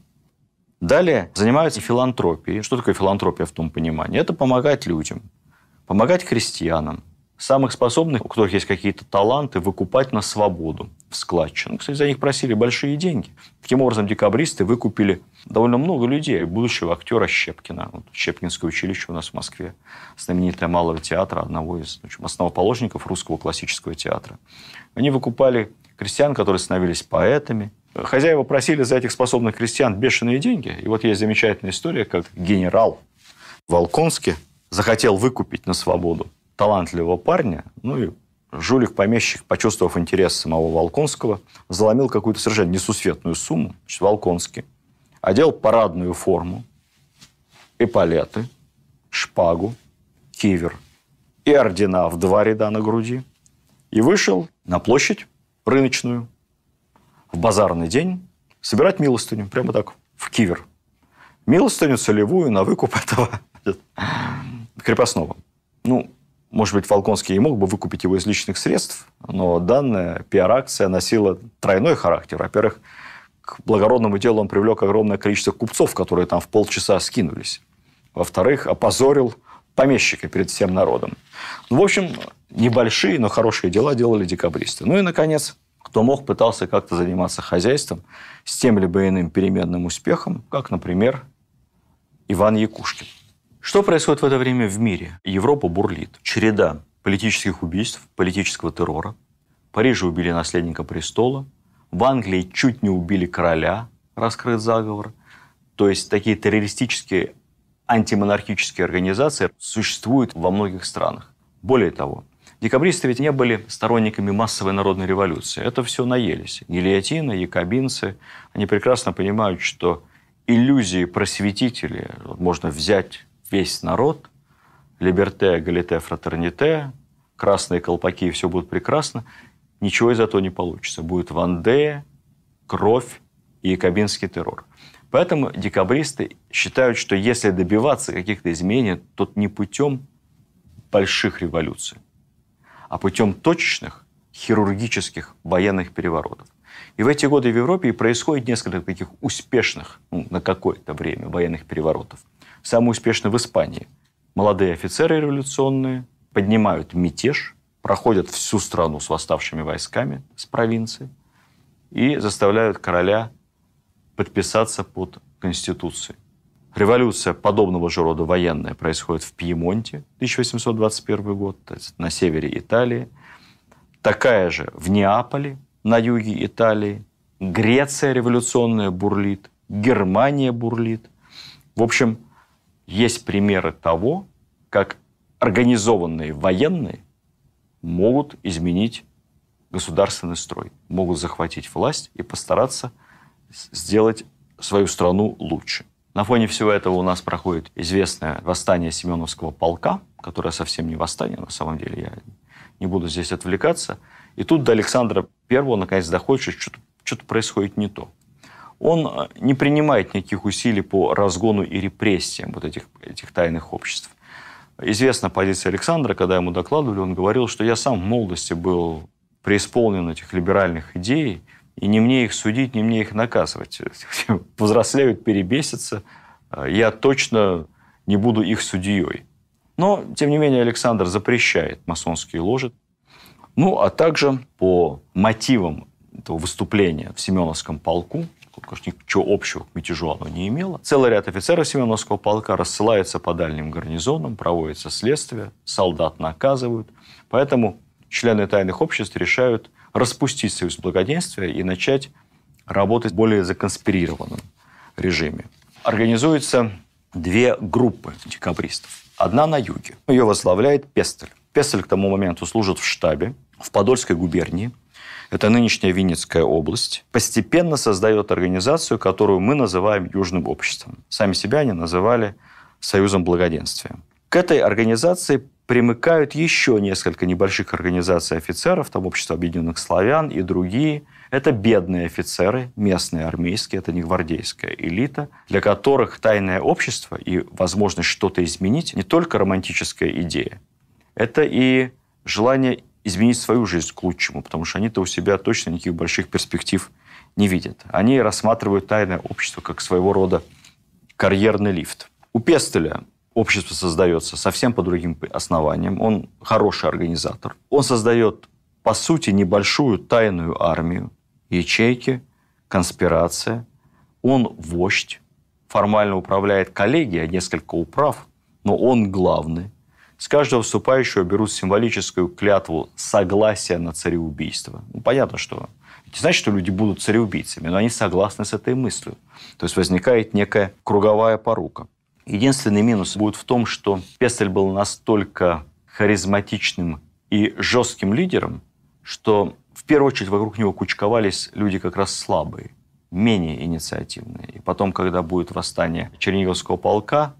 Далее занимаются филантропией. Что такое филантропия в том понимании? Это помогать людям, помогать крестьянам, самых способных, у которых есть какие-то таланты, выкупать на свободу в складчину. Кстати, за них просили большие деньги. Таким образом, декабристы выкупили довольно много людей. Будущего актера Щепкина. Вот Щепкинское училище у нас в Москве. Знаменитое Малого театра, одного из общем, основоположников русского классического театра. Они выкупали крестьян, которые становились поэтами, Хозяева просили за этих способных крестьян бешеные деньги. И вот есть замечательная история, как генерал Волконский захотел выкупить на свободу талантливого парня, ну и жулик-помещик, почувствовав интерес самого Волконского, заломил какую-то совершенно несусветную сумму. Значит, Волконский одел парадную форму, эполеты, шпагу, кивер и ордена в два ряда на груди и вышел на площадь рыночную в базарный день собирать милостыню, прямо так, в кивер. Милостыню целевую на выкуп этого крепостного. Ну, может быть, Волконский и мог бы выкупить его из личных средств, но данная пиар-акция носила тройной характер. Во-первых, к благородному делу он привлек огромное количество купцов, которые там в полчаса скинулись. Во-вторых, опозорил помещика перед всем народом. Ну, в общем, небольшие, но хорошие дела делали декабристы. Ну и, наконец, кто мог, пытался как-то заниматься хозяйством с тем либо иным переменным успехом, как, например, Иван Якушкин. Что происходит в это время в мире? Европа бурлит. Череда политических убийств, политического террора. В Париже убили наследника престола. В Англии чуть не убили короля, раскрыт заговор. То есть такие террористические антимонархические организации существуют во многих странах. Более того, Декабристы ведь не были сторонниками массовой народной революции. Это все наелись. Гильотина, якобинцы. Они прекрасно понимают, что иллюзии просветители, можно взять весь народ, либерте, галите, фратерните, красные колпаки, и все будет прекрасно, ничего из этого не получится. Будет Вандея, кровь и якобинский террор. Поэтому декабристы считают, что если добиваться каких-то изменений, то не путем больших революций, а путем точечных хирургических военных переворотов. И в эти годы в Европе происходит несколько таких успешных, ну, на какое-то время, военных переворотов. Самый успешный в Испании. Молодые офицеры революционные поднимают мятеж, проходят всю страну с восставшими войсками с провинции и заставляют короля подписаться под Конституцией. Революция подобного же рода военная происходит в Пьемонте, 1821 год, то есть на севере Италии. Такая же в Неаполе, на юге Италии. Греция революционная бурлит, Германия бурлит. В общем, есть примеры того, как организованные военные могут изменить государственный строй, могут захватить власть и постараться сделать свою страну лучше. На фоне всего этого у нас проходит известное восстание Семеновского полка, которое совсем не восстание, на самом деле я не буду здесь отвлекаться. И тут до Александра Первого наконец доходит, что что-то, что-то происходит не то. Он э, не принимает никаких усилий по разгону и репрессиям вот этих, этих тайных обществ. Известна позиция Александра, когда ему докладывали, он говорил, что я сам в молодости был преисполнен этих либеральных идей, и не мне их судить, не мне их наказывать. Возрослеют, перебесятся. А, я точно не буду их судьей. Но, тем не менее, Александр запрещает масонские ложи. Ну, а также по мотивам этого выступления в Семеновском полку, потому что ничего общего к мятежу оно не имело, целый ряд офицеров Семеновского полка рассылается по дальним гарнизонам, проводится следствие, солдат наказывают. Поэтому члены тайных обществ решают распустить союз благоденствия и начать работать в более законспирированном режиме. Организуются две группы декабристов. Одна на юге. Ее возглавляет Пестель. Пестель к тому моменту служит в штабе в Подольской губернии. Это нынешняя Винницкая область. Постепенно создает организацию, которую мы называем Южным обществом. Сами себя они называли Союзом благоденствия. К этой организации примыкают еще несколько небольших организаций офицеров, там Общество Объединенных Славян и другие. Это бедные офицеры, местные армейские, это не гвардейская элита, для которых тайное общество и возможность что-то изменить не только романтическая идея, это и желание изменить свою жизнь к лучшему, потому что они-то у себя точно никаких больших перспектив не видят. Они рассматривают тайное общество как своего рода карьерный лифт. У Пестеля общество создается совсем по другим основаниям. Он хороший организатор. Он создает, по сути, небольшую тайную армию, ячейки, конспирация. Он вождь, формально управляет коллегия, а несколько управ, но он главный. С каждого вступающего берут символическую клятву согласия на цареубийство. Ну, понятно, что это значит, что люди будут цареубийцами, но они согласны с этой мыслью. То есть возникает некая круговая порука. Единственный минус будет в том, что Пестель был настолько харизматичным и жестким лидером, что в первую очередь вокруг него кучковались люди как раз слабые, менее инициативные. И потом, когда будет восстание Черниговского полка,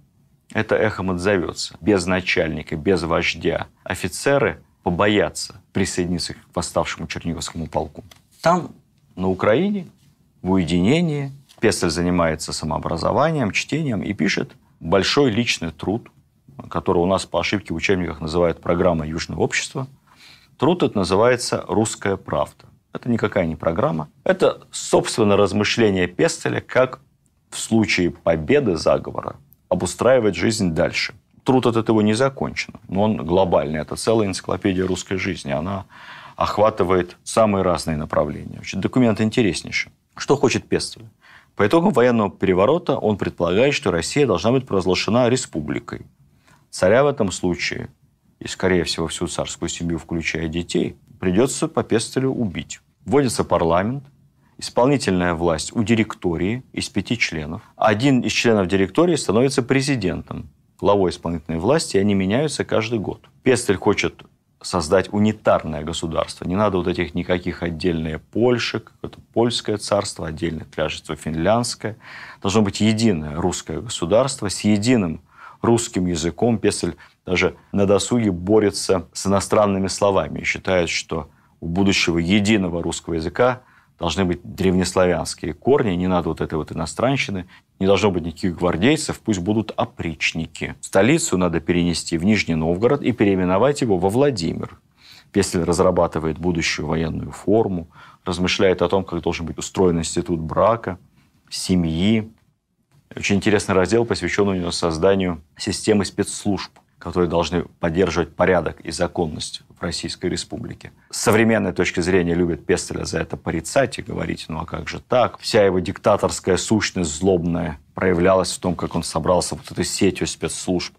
это эхом отзовется. Без начальника, без вождя. Офицеры побоятся присоединиться к восставшему Черниговскому полку. Там, на Украине, в уединении, Пестель занимается самообразованием, чтением и пишет большой личный труд, который у нас по ошибке в учебниках называют программа Южного общества. Труд этот называется «Русская правда». Это никакая не программа. Это, собственно, размышление Пестеля, как в случае победы заговора обустраивать жизнь дальше. Труд этот его не закончен, но он глобальный. Это целая энциклопедия русской жизни. Она охватывает самые разные направления. Документ интереснейший. Что хочет Пестель? По итогам военного переворота он предполагает, что Россия должна быть провозглашена республикой. Царя в этом случае, и, скорее всего, всю царскую семью, включая детей, придется по Пестелю убить. Вводится парламент, исполнительная власть у директории из пяти членов. Один из членов директории становится президентом, главой исполнительной власти, и они меняются каждый год. Пестель хочет создать унитарное государство. Не надо вот этих никаких отдельных Польши, какое-то польское царство, отдельное княжество финляндское. Должно быть единое русское государство с единым русским языком. Песель даже на досуге борется с иностранными словами и считает, что у будущего единого русского языка должны быть древнеславянские корни, не надо вот этой вот иностранщины, не должно быть никаких гвардейцев, пусть будут опричники. Столицу надо перенести в Нижний Новгород и переименовать его во Владимир. Песель разрабатывает будущую военную форму, размышляет о том, как должен быть устроен институт брака, семьи. Очень интересный раздел посвящен у него созданию системы спецслужб которые должны поддерживать порядок и законность в Российской Республике. С современной точки зрения любят Пестеля за это порицать и говорить, ну а как же так? Вся его диктаторская сущность злобная проявлялась в том, как он собрался вот этой сетью спецслужб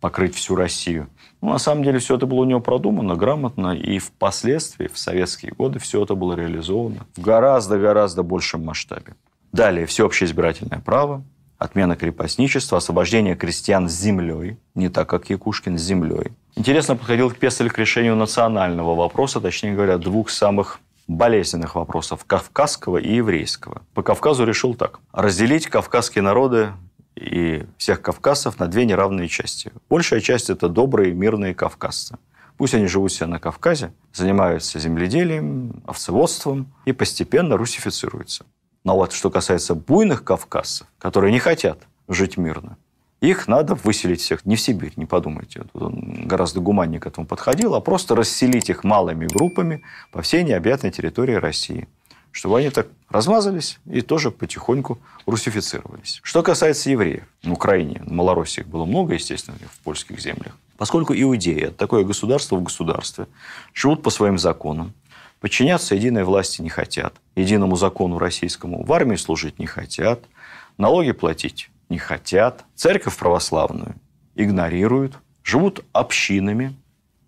покрыть всю Россию. Ну, на самом деле, все это было у него продумано, грамотно, и впоследствии, в советские годы, все это было реализовано в гораздо-гораздо большем масштабе. Далее, всеобщее избирательное право, отмена крепостничества, освобождение крестьян с землей, не так, как Якушкин, с землей. Интересно подходил к Пестель к решению национального вопроса, точнее говоря, двух самых болезненных вопросов – кавказского и еврейского. По Кавказу решил так. Разделить кавказские народы и всех кавказцев на две неравные части. Большая часть – это добрые, мирные кавказцы. Пусть они живут себе на Кавказе, занимаются земледелием, овцеводством и постепенно русифицируются. Но вот что касается буйных кавказцев, которые не хотят жить мирно, их надо выселить всех. Не в Сибирь, не подумайте. Он гораздо гуманнее к этому подходил, а просто расселить их малыми группами по всей необъятной территории России чтобы они так размазались и тоже потихоньку русифицировались. Что касается евреев, в Украине, в Малороссии их было много, естественно, в польских землях. Поскольку иудеи – это такое государство в государстве, живут по своим законам, Подчиняться единой власти не хотят. Единому закону российскому в армии служить не хотят. Налоги платить не хотят. Церковь православную игнорируют. Живут общинами.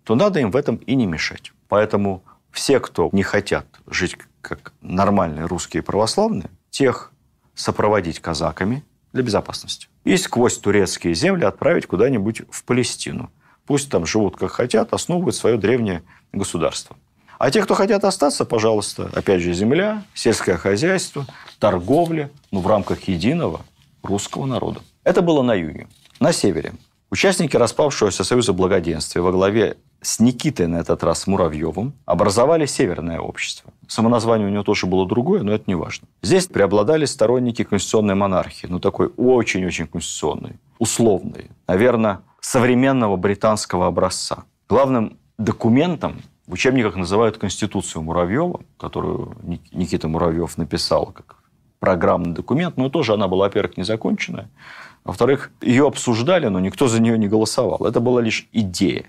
То надо им в этом и не мешать. Поэтому все, кто не хотят жить как нормальные русские православные, тех сопроводить казаками для безопасности. И сквозь турецкие земли отправить куда-нибудь в Палестину. Пусть там живут как хотят, основывают свое древнее государство. А те, кто хотят остаться, пожалуйста, опять же, земля, сельское хозяйство, торговля, ну, в рамках единого русского народа. Это было на юге. На севере. Участники распавшегося Союза Благоденствия во главе с Никитой на этот раз Муравьевым образовали Северное общество. Само название у него тоже было другое, но это не важно. Здесь преобладали сторонники конституционной монархии, ну такой очень-очень конституционной, условной, наверное, современного британского образца. Главным документом, в учебниках называют Конституцию Муравьева, которую Никита Муравьев написал как программный документ, но тоже она была, во-первых, незаконченная, во-вторых, ее обсуждали, но никто за нее не голосовал. Это была лишь идея.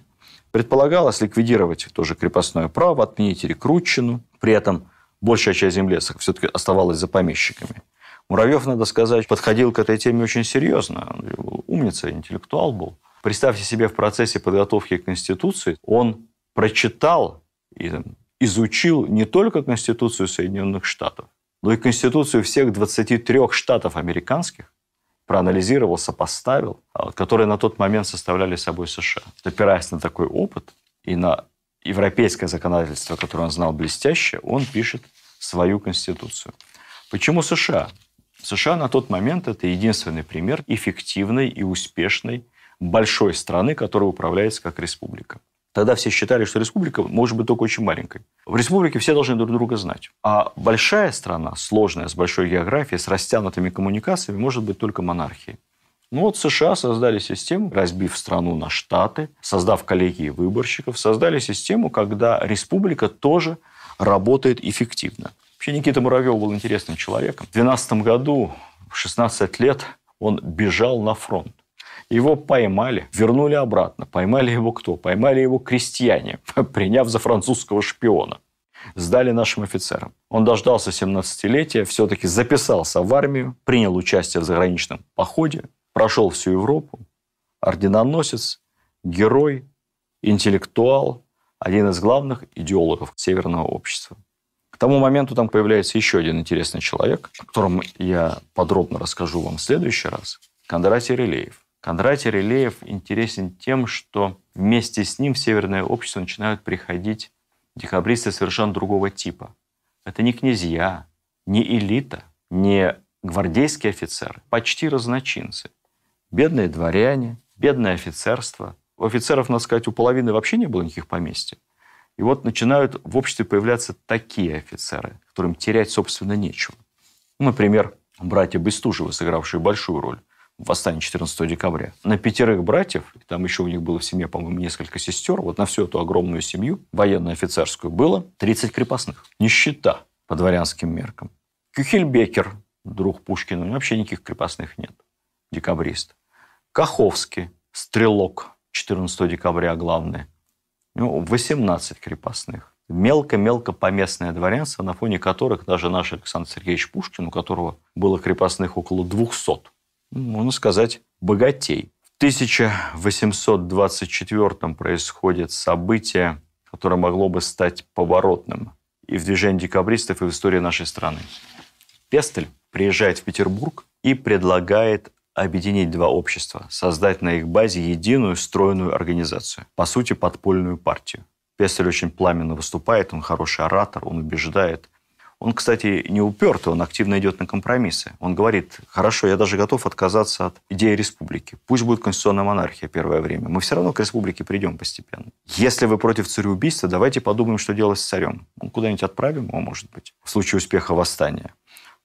Предполагалось ликвидировать тоже крепостное право, отменить рекрутчину. При этом большая часть землесок все-таки оставалась за помещиками. Муравьев, надо сказать, подходил к этой теме очень серьезно. Он умница, интеллектуал был. Представьте себе, в процессе подготовки к Конституции он прочитал и изучил не только Конституцию Соединенных Штатов, но и Конституцию всех 23 штатов американских, проанализировал, сопоставил, а, которые на тот момент составляли собой США. Опираясь на такой опыт и на европейское законодательство, которое он знал блестяще, он пишет свою конституцию. Почему США? США на тот момент это единственный пример эффективной и успешной большой страны, которая управляется как республика. Тогда все считали, что республика может быть только очень маленькой. В республике все должны друг друга знать. А большая страна, сложная, с большой географией, с растянутыми коммуникациями, может быть только монархией. Ну вот США создали систему, разбив страну на штаты, создав коллегии выборщиков, создали систему, когда республика тоже работает эффективно. Вообще Никита Муравьев был интересным человеком. В 2012 году, в 16 лет, он бежал на фронт. Его поймали, вернули обратно. Поймали его кто? Поймали его крестьяне, приняв за французского шпиона. Сдали нашим офицерам. Он дождался 17-летия, все-таки записался в армию, принял участие в заграничном походе, прошел всю Европу. Орденоносец, герой, интеллектуал, один из главных идеологов северного общества. К тому моменту там появляется еще один интересный человек, о котором я подробно расскажу вам в следующий раз. Кондратий Релеев. Кондратий Релеев интересен тем, что вместе с ним в северное общество начинают приходить декабристы совершенно другого типа. Это не князья, не элита, не гвардейские офицеры, почти разночинцы. Бедные дворяне, бедное офицерство. У офицеров, надо сказать, у половины вообще не было никаких поместья. И вот начинают в обществе появляться такие офицеры, которым терять, собственно, нечего. например, братья Бестужевы, сыгравшие большую роль восстание 14 декабря. На пятерых братьев, там еще у них было в семье, по-моему, несколько сестер, вот на всю эту огромную семью, военно-офицерскую, было 30 крепостных. Нищета по дворянским меркам. Кюхельбекер, друг Пушкина, у него вообще никаких крепостных нет. Декабрист. Каховский, стрелок, 14 декабря главное. Ну, 18 крепостных мелко-мелко поместное дворянство, на фоне которых даже наш Александр Сергеевич Пушкин, у которого было крепостных около 200, можно сказать, богатей. В 1824 м происходит событие, которое могло бы стать поворотным и в движении декабристов, и в истории нашей страны. Пестель приезжает в Петербург и предлагает объединить два общества, создать на их базе единую стройную организацию, по сути, подпольную партию. Пестель очень пламенно выступает, он хороший оратор, он убеждает. Он, кстати, не упертый, он активно идет на компромиссы. Он говорит, хорошо, я даже готов отказаться от идеи республики. Пусть будет конституционная монархия первое время. Мы все равно к республике придем постепенно. Если вы против цареубийства, давайте подумаем, что делать с царем. Он куда-нибудь отправим его, может быть, в случае успеха восстания.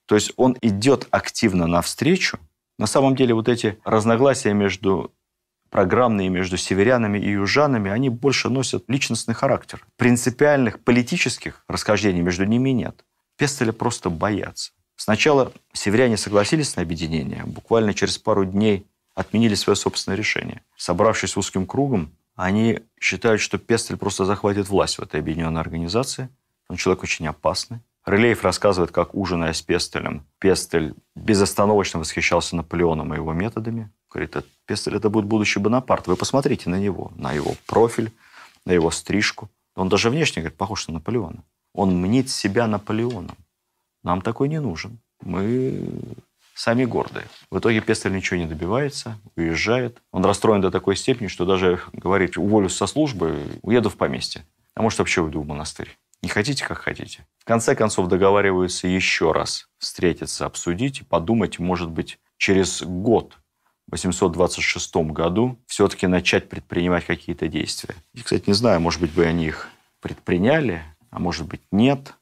То есть он идет активно навстречу. На самом деле вот эти разногласия между программные между северянами и южанами, они больше носят личностный характер. Принципиальных политических расхождений между ними нет. Пестеля просто боятся. Сначала северяне согласились на объединение, буквально через пару дней отменили свое собственное решение. Собравшись узким кругом, они считают, что Пестель просто захватит власть в этой объединенной организации. Он человек очень опасный. Рылеев рассказывает, как, ужиная с Пестелем, Пестель безостановочно восхищался Наполеоном и его методами. Говорит, Пестель – это будет будущий Бонапарт. Вы посмотрите на него, на его профиль, на его стрижку. Он даже внешне, говорит, похож на Наполеона. Он мнит себя Наполеоном. Нам такой не нужен. Мы сами гордые. В итоге Пестель ничего не добивается, уезжает. Он расстроен до такой степени, что даже говорит, уволюсь со службы, уеду в поместье. А может, вообще уйду в монастырь. Не хотите, как хотите. В конце концов договариваются еще раз встретиться, обсудить и подумать, может быть, через год, в 826 году, все-таки начать предпринимать какие-то действия. И, кстати, не знаю, может быть, бы они их предприняли, а может быть нет,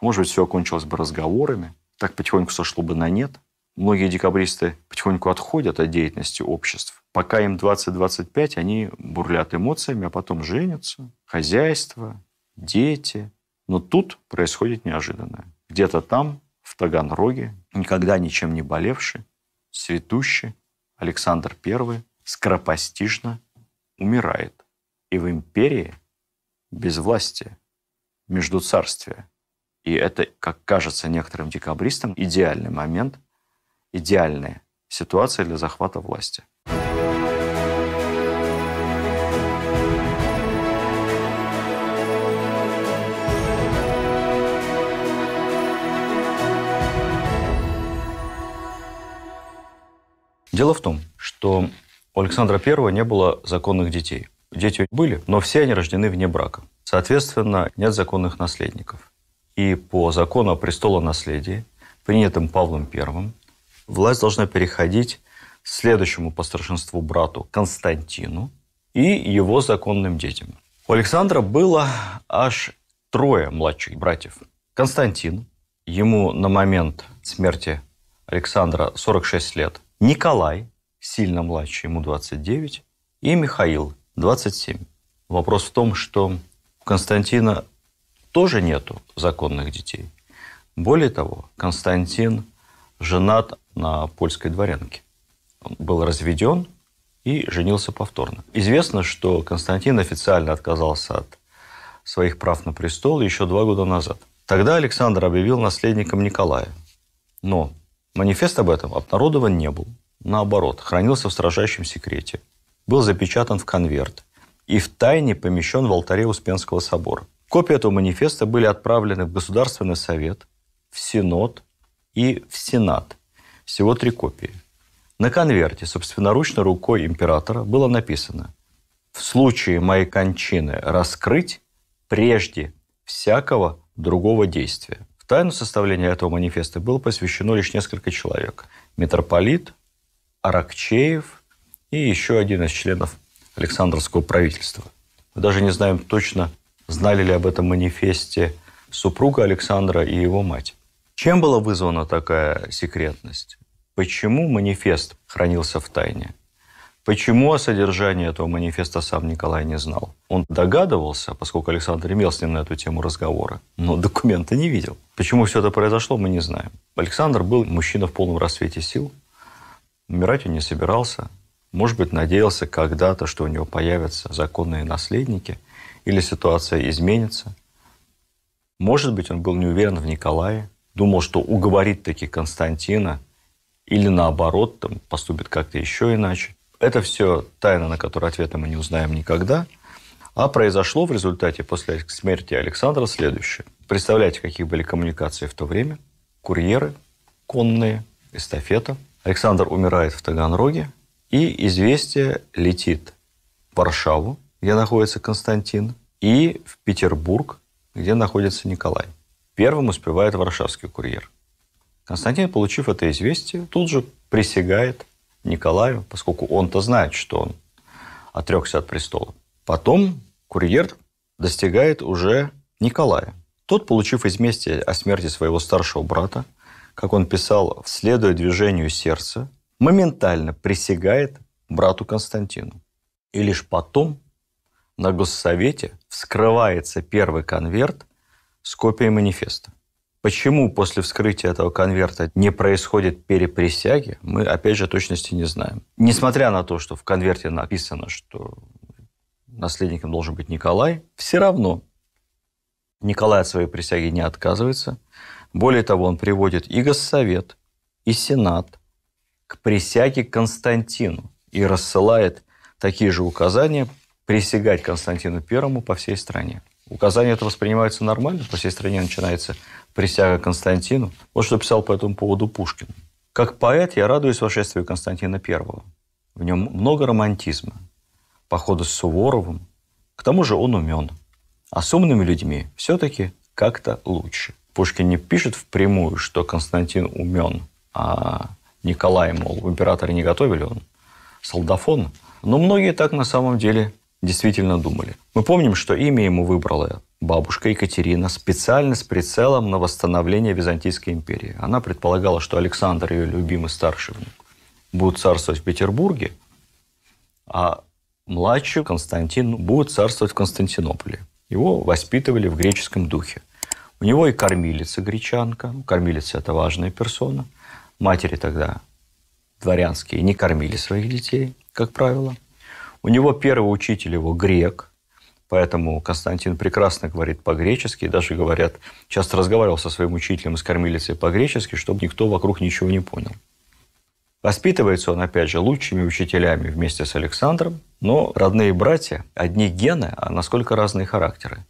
может быть все окончилось бы разговорами, так потихоньку сошло бы на нет. Многие декабристы потихоньку отходят от деятельности обществ. Пока им 20-25, они бурлят эмоциями, а потом женятся, хозяйство, дети. Но тут происходит неожиданное. Где-то там, в Таганроге, никогда ничем не болевший, цветущий Александр I скоропостижно умирает. И в империи без власти междуцарствия. И это, как кажется некоторым декабристам, идеальный момент, идеальная ситуация для захвата власти. Дело в том, что у Александра I не было законных детей. Дети были, но все они рождены вне брака. Соответственно, нет законных наследников. И по закону о престолонаследии, принятым Павлом I, власть должна переходить следующему по старшинству брату Константину и его законным детям. У Александра было аж трое младших братьев. Константин, ему на момент смерти Александра 46 лет, Николай, сильно младше, ему 29, и Михаил, 27. Вопрос в том, что у Константина тоже нету законных детей. Более того, Константин женат на польской дворянке. Он был разведен и женился повторно. Известно, что Константин официально отказался от своих прав на престол еще два года назад. Тогда Александр объявил наследником Николая. Но манифест об этом обнародован не был. Наоборот, хранился в строжайшем секрете – был запечатан в конверт и в тайне помещен в алтаре Успенского собора. Копии этого манифеста были отправлены в Государственный совет, в Синод и в Сенат. Всего три копии. На конверте собственноручно рукой императора было написано «В случае моей кончины раскрыть прежде всякого другого действия». В тайну составления этого манифеста было посвящено лишь несколько человек. Митрополит, Аракчеев – и еще один из членов Александровского правительства. Мы даже не знаем точно, знали ли об этом манифесте супруга Александра и его мать. Чем была вызвана такая секретность? Почему манифест хранился в тайне? Почему о содержании этого манифеста сам Николай не знал? Он догадывался, поскольку Александр имел с ним на эту тему разговоры, но документы не видел. Почему все это произошло, мы не знаем. Александр был мужчина в полном расцвете сил, умирать он не собирался, может быть, надеялся когда-то, что у него появятся законные наследники, или ситуация изменится. Может быть, он был не уверен в Николае, думал, что уговорит таки Константина, или наоборот, там, поступит как-то еще иначе. Это все тайна, на которую ответа мы не узнаем никогда. А произошло в результате после смерти Александра следующее. Представляете, какие были коммуникации в то время? Курьеры, конные, эстафета. Александр умирает в Таганроге, и известие летит в Варшаву, где находится Константин, и в Петербург, где находится Николай. Первым успевает варшавский курьер. Константин, получив это известие, тут же присягает Николаю, поскольку он-то знает, что он отрекся от престола. Потом курьер достигает уже Николая. Тот, получив известие о смерти своего старшего брата, как он писал, следуя движению сердца, моментально присягает брату Константину. И лишь потом на Госсовете вскрывается первый конверт с копией манифеста. Почему после вскрытия этого конверта не происходит переприсяги, мы, опять же, точности не знаем. Несмотря на то, что в конверте написано, что наследником должен быть Николай, все равно Николай от своей присяги не отказывается. Более того, он приводит и Госсовет, и Сенат, к присяге Константину и рассылает такие же указания присягать Константину Первому по всей стране. Указания это воспринимаются нормально, по всей стране начинается присяга Константину. Вот что писал по этому поводу Пушкин. «Как поэт я радуюсь вошествию Константина Первого. В нем много романтизма. Походу с Суворовым. К тому же он умен. А с умными людьми все-таки как-то лучше». Пушкин не пишет впрямую, что Константин умен, а Николай, мол, в императоре не готовили, он солдафон. Но многие так на самом деле действительно думали. Мы помним, что имя ему выбрала бабушка Екатерина специально с прицелом на восстановление Византийской империи. Она предполагала, что Александр, ее любимый старший внук, будет царствовать в Петербурге, а младший Константин будет царствовать в Константинополе. Его воспитывали в греческом духе. У него и кормилица гречанка. Кормилица – это важная персона – матери тогда дворянские не кормили своих детей, как правило. У него первый учитель его грек, поэтому Константин прекрасно говорит по-гречески, даже говорят, часто разговаривал со своим учителем из кормилицей по-гречески, чтобы никто вокруг ничего не понял. Воспитывается он, опять же, лучшими учителями вместе с Александром, но родные братья – одни гены, а насколько разные характеры.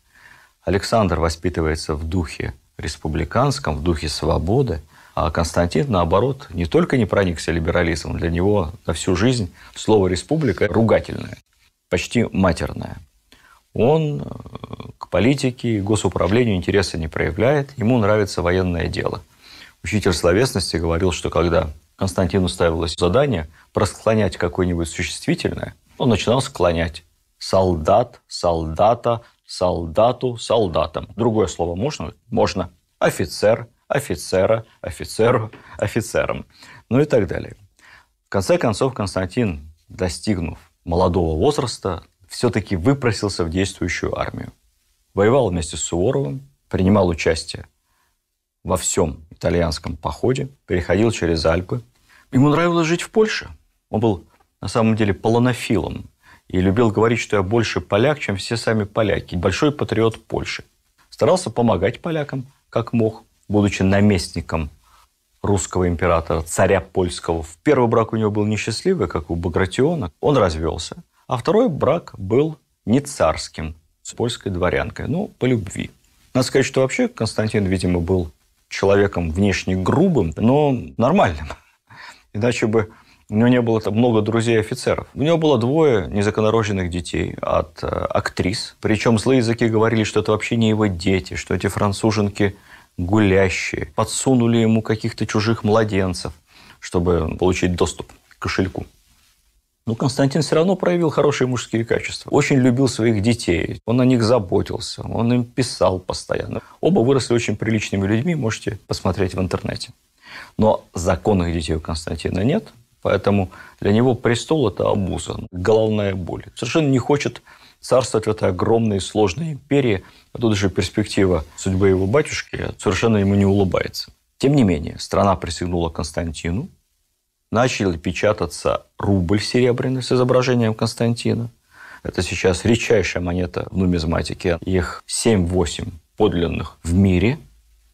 Александр воспитывается в духе республиканском, в духе свободы, а Константин, наоборот, не только не проникся либерализмом, для него на всю жизнь слово «республика» ругательное, почти матерное. Он э, к политике и госуправлению интереса не проявляет, ему нравится военное дело. Учитель словесности говорил, что когда Константину ставилось задание просклонять какое-нибудь существительное, он начинал склонять солдат, солдата, солдату, солдатам. Другое слово можно? Можно. Офицер, офицера, офицеру, офицером, ну и так далее. В конце концов, Константин, достигнув молодого возраста, все-таки выпросился в действующую армию. Воевал вместе с Суворовым, принимал участие во всем итальянском походе, переходил через Альпы. Ему нравилось жить в Польше. Он был на самом деле полонофилом и любил говорить, что я больше поляк, чем все сами поляки. Большой патриот Польши. Старался помогать полякам, как мог будучи наместником русского императора, царя польского. В первый брак у него был несчастливый, как у Багратиона. Он развелся. А второй брак был не царским, с польской дворянкой, но ну, по любви. Надо сказать, что вообще Константин, видимо, был человеком внешне грубым, но нормальным. Иначе бы у него не было там много друзей-офицеров. У него было двое незаконорожденных детей от э, актрис. Причем злые языки говорили, что это вообще не его дети, что эти француженки гулящие, подсунули ему каких-то чужих младенцев, чтобы получить доступ к кошельку. Но Константин все равно проявил хорошие мужские качества. Очень любил своих детей, он о них заботился, он им писал постоянно. Оба выросли очень приличными людьми, можете посмотреть в интернете. Но законных детей у Константина нет, поэтому для него престол – это обуза, головная боль. Совершенно не хочет царствовать в этой огромной сложной империи. А тут еще перспектива судьбы его батюшки совершенно ему не улыбается. Тем не менее, страна присягнула Константину, начали печататься рубль серебряный с изображением Константина. Это сейчас редчайшая монета в нумизматике. Их 7-8 подлинных в мире.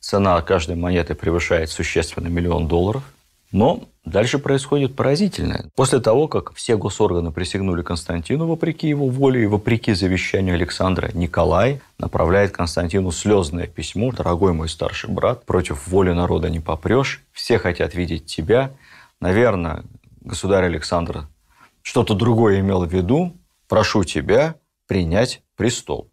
Цена каждой монеты превышает существенно миллион долларов – но дальше происходит поразительное. После того, как все госорганы присягнули Константину вопреки его воле и вопреки завещанию Александра, Николай направляет Константину слезное письмо. «Дорогой мой старший брат, против воли народа не попрешь, все хотят видеть тебя. Наверное, государь Александр что-то другое имел в виду. Прошу тебя принять престол».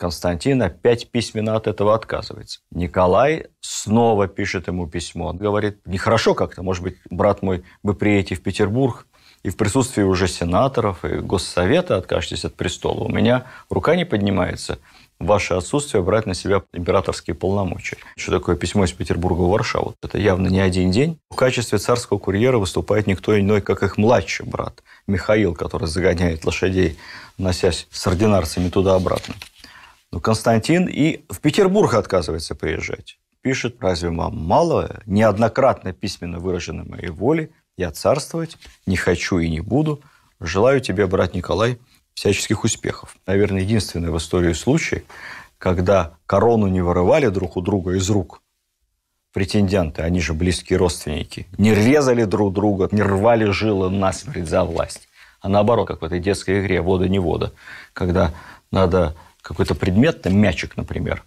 Константин опять письменно от этого отказывается. Николай снова пишет ему письмо. Он говорит, нехорошо как-то, может быть, брат мой, вы приедете в Петербург, и в присутствии уже сенаторов и госсовета откажетесь от престола. У меня рука не поднимается ваше отсутствие брать на себя императорские полномочия. Что такое письмо из Петербурга в Варшаву? Это явно не один день. В качестве царского курьера выступает никто иной, как их младший брат Михаил, который загоняет лошадей, носясь с ординарцами туда-обратно. Но ну, Константин и в Петербург отказывается приезжать. Пишет, разве вам мало? Неоднократно письменно выражены моей воли. Я царствовать не хочу и не буду. Желаю тебе, брат Николай, всяческих успехов. Наверное, единственный в истории случай, когда корону не вырывали друг у друга из рук претенденты, они же близкие родственники, не резали друг друга, не рвали жилы насмерть за власть. А наоборот, как в этой детской игре «Вода-не-вода», когда надо какой-то предмет, там мячик, например,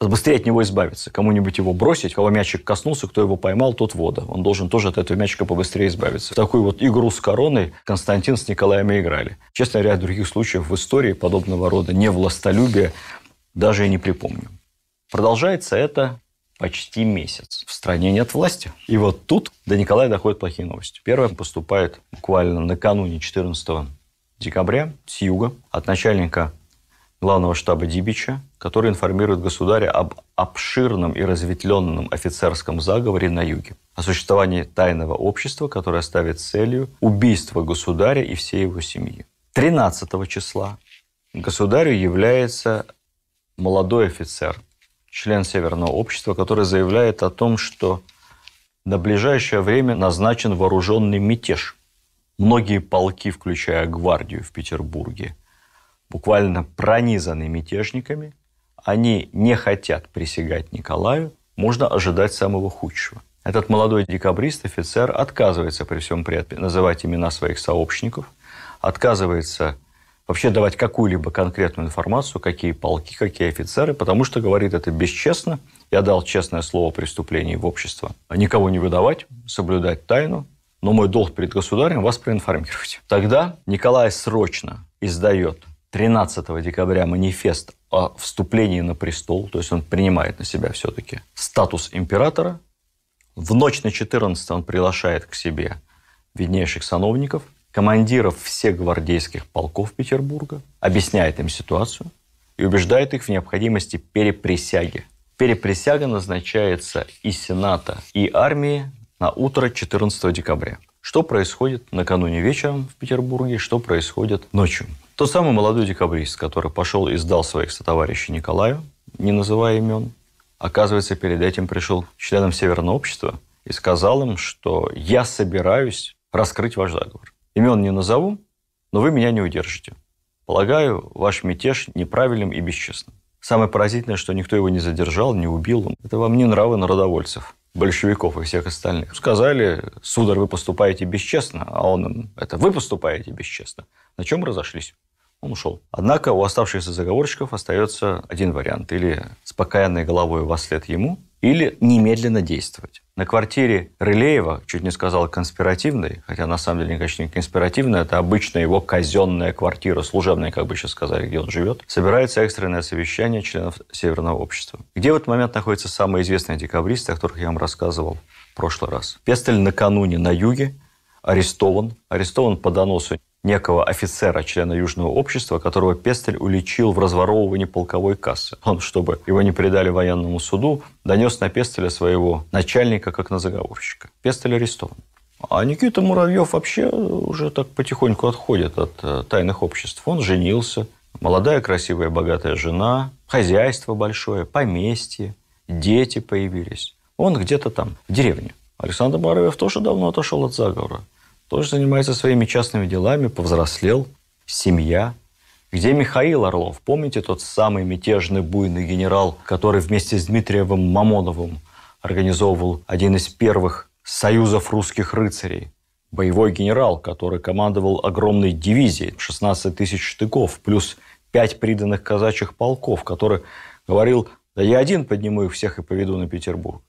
быстрее от него избавиться, кому-нибудь его бросить, кого мячик коснулся, кто его поймал, тот вода. Он должен тоже от этого мячика побыстрее избавиться. В такую вот игру с короной Константин с Николаем и играли. Честно, ряд других случаев в истории подобного рода невластолюбия даже и не припомню. Продолжается это почти месяц. В стране нет власти. И вот тут до Николая доходят плохие новости. Первая поступает буквально накануне 14 декабря с юга от начальника главного штаба Дибича, который информирует государя об обширном и разветвленном офицерском заговоре на юге, о существовании тайного общества, которое ставит целью убийство государя и всей его семьи. 13 числа государю является молодой офицер, член Северного общества, который заявляет о том, что на ближайшее время назначен вооруженный мятеж. Многие полки, включая гвардию в Петербурге – буквально пронизаны мятежниками, они не хотят присягать Николаю, можно ожидать самого худшего. Этот молодой декабрист, офицер, отказывается при всем при этом называть имена своих сообщников, отказывается вообще давать какую-либо конкретную информацию, какие полки, какие офицеры, потому что говорит это бесчестно. Я дал честное слово преступлений в общество. Никого не выдавать, соблюдать тайну, но мой долг перед государем вас проинформировать. Тогда Николай срочно издает 13 декабря манифест о вступлении на престол, то есть он принимает на себя все-таки статус императора. В ночь на 14 он приглашает к себе виднейших сановников, командиров всех гвардейских полков Петербурга, объясняет им ситуацию и убеждает их в необходимости переприсяги. Переприсяга назначается и Сената, и армии на утро 14 декабря. Что происходит накануне вечером в Петербурге, что происходит ночью. Тот самый молодой декабрист, который пошел и сдал своих сотоварищей Николаю, не называя имен, оказывается, перед этим пришел к членам Северного общества и сказал им, что я собираюсь раскрыть ваш заговор. Имен не назову, но вы меня не удержите. Полагаю, ваш мятеж неправильным и бесчестным. Самое поразительное, что никто его не задержал, не убил. Это вам не нравы народовольцев, большевиков и всех остальных. Сказали, сударь, вы поступаете бесчестно, а он им, это вы поступаете бесчестно. На чем разошлись? он ушел. Однако у оставшихся заговорщиков остается один вариант. Или с покаянной головой во след ему, или немедленно действовать. На квартире Рылеева, чуть не сказал конспиративной, хотя на самом деле, конечно, не конспиративная, это обычно его казенная квартира, служебная, как бы сейчас сказали, где он живет, собирается экстренное совещание членов Северного общества. Где в этот момент находятся самые известные декабристы, о которых я вам рассказывал в прошлый раз. Пестель накануне на юге арестован, арестован по доносу некого офицера, члена Южного общества, которого Пестель уличил в разворовывании полковой кассы. Он, чтобы его не передали военному суду, донес на Пестеля своего начальника как на заговорщика. Пестель арестован. А Никита Муравьев вообще уже так потихоньку отходит от э, тайных обществ. Он женился, молодая, красивая, богатая жена, хозяйство большое, поместье, дети появились. Он где-то там, в деревне. Александр Муравьев тоже давно отошел от заговора тоже занимается своими частными делами, повзрослел, семья. Где Михаил Орлов? Помните тот самый мятежный буйный генерал, который вместе с Дмитриевым Мамоновым организовывал один из первых союзов русских рыцарей? Боевой генерал, который командовал огромной дивизией, 16 тысяч штыков, плюс пять приданных казачьих полков, который говорил, да я один подниму их всех и поведу на Петербург.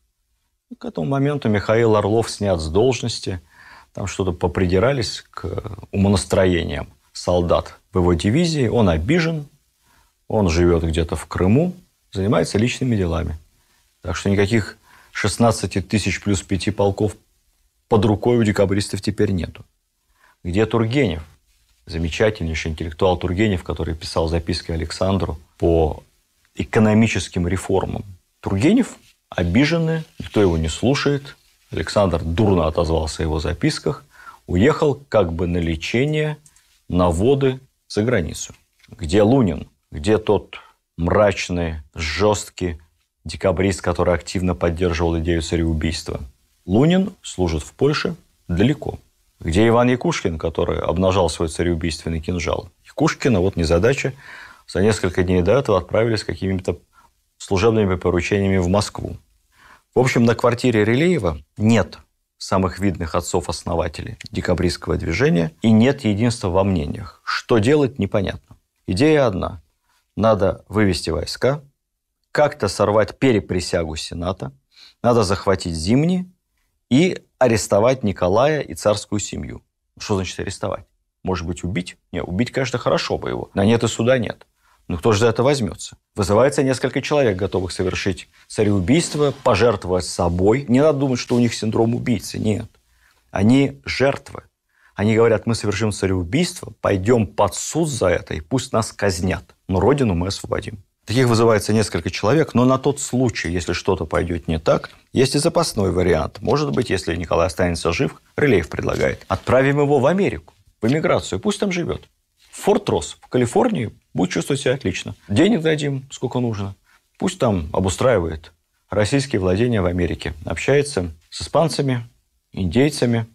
И к этому моменту Михаил Орлов снят с должности – там что-то попридирались к умонастроениям солдат в его дивизии. Он обижен, он живет где-то в Крыму, занимается личными делами. Так что никаких 16 тысяч плюс 5 полков под рукой у декабристов теперь нету. Где Тургенев? Замечательнейший интеллектуал Тургенев, который писал записки Александру по экономическим реформам. Тургенев обижены, никто его не слушает, Александр дурно отозвался о его записках, уехал как бы на лечение, на воды за границу. Где Лунин? Где тот мрачный, жесткий декабрист, который активно поддерживал идею цареубийства? Лунин служит в Польше далеко. Где Иван Якушкин, который обнажал свой цареубийственный кинжал? Якушкина, вот незадача, за несколько дней до этого отправились какими-то служебными поручениями в Москву. В общем, на квартире Релеева нет самых видных отцов-основателей декабристского движения и нет единства во мнениях. Что делать, непонятно. Идея одна. Надо вывести войска, как-то сорвать переприсягу Сената, надо захватить Зимний и арестовать Николая и царскую семью. Что значит арестовать? Может быть, убить? Не, убить, конечно, хорошо бы его. На нет и суда нет. Ну кто же за это возьмется? Вызывается несколько человек, готовых совершить цареубийство, пожертвовать собой. Не надо думать, что у них синдром убийцы. Нет. Они жертвы. Они говорят, мы совершим цареубийство, пойдем под суд за это, и пусть нас казнят. Но родину мы освободим. Таких вызывается несколько человек, но на тот случай, если что-то пойдет не так, есть и запасной вариант. Может быть, если Николай останется жив, релеев предлагает, отправим его в Америку, в эмиграцию, пусть там живет. Форт Росс в Калифорнии будет чувствовать себя отлично. Денег дадим, сколько нужно. Пусть там обустраивает российские владения в Америке. Общается с испанцами, индейцами,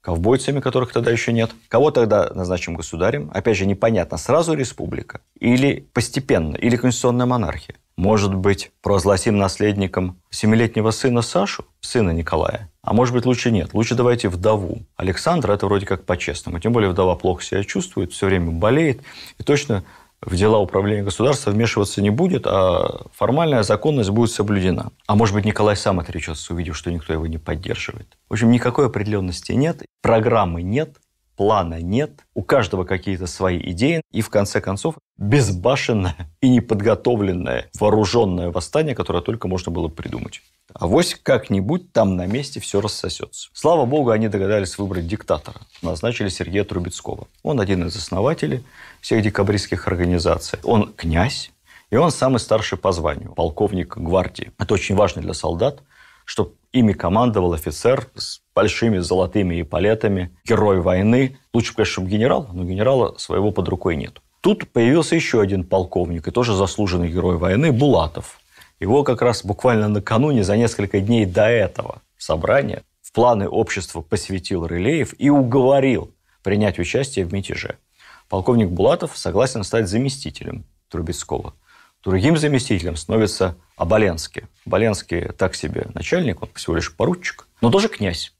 ковбойцами, которых тогда еще нет. Кого тогда назначим государем? Опять же, непонятно, сразу республика или постепенно, или конституционная монархия. Может быть, провозгласим наследником семилетнего сына Сашу, сына Николая? А может быть, лучше нет. Лучше давайте вдову. Александра это вроде как по-честному. Тем более вдова плохо себя чувствует, все время болеет. И точно в дела управления государства вмешиваться не будет, а формальная законность будет соблюдена. А может быть, Николай сам отречется, увидев, что никто его не поддерживает. В общем, никакой определенности нет, программы нет, плана нет, у каждого какие-то свои идеи, и в конце концов безбашенное и неподготовленное вооруженное восстание, которое только можно было придумать. А вось как-нибудь там на месте все рассосется. Слава богу, они догадались выбрать диктатора. Назначили Сергея Трубецкого. Он один из основателей всех декабристских организаций. Он князь, и он самый старший по званию, полковник гвардии. Это очень важно для солдат, чтобы Ими командовал офицер с большими золотыми эполетами, герой войны. Лучше, конечно, генерал, но генерала своего под рукой нет. Тут появился еще один полковник, и тоже заслуженный герой войны, Булатов. Его как раз буквально накануне, за несколько дней до этого собрания, в планы общества посвятил Рылеев и уговорил принять участие в мятеже. Полковник Булатов согласен стать заместителем Трубецкого. Другим заместителем становится Оболенский. Боленский так себе начальник, он всего лишь поручик, но тоже князь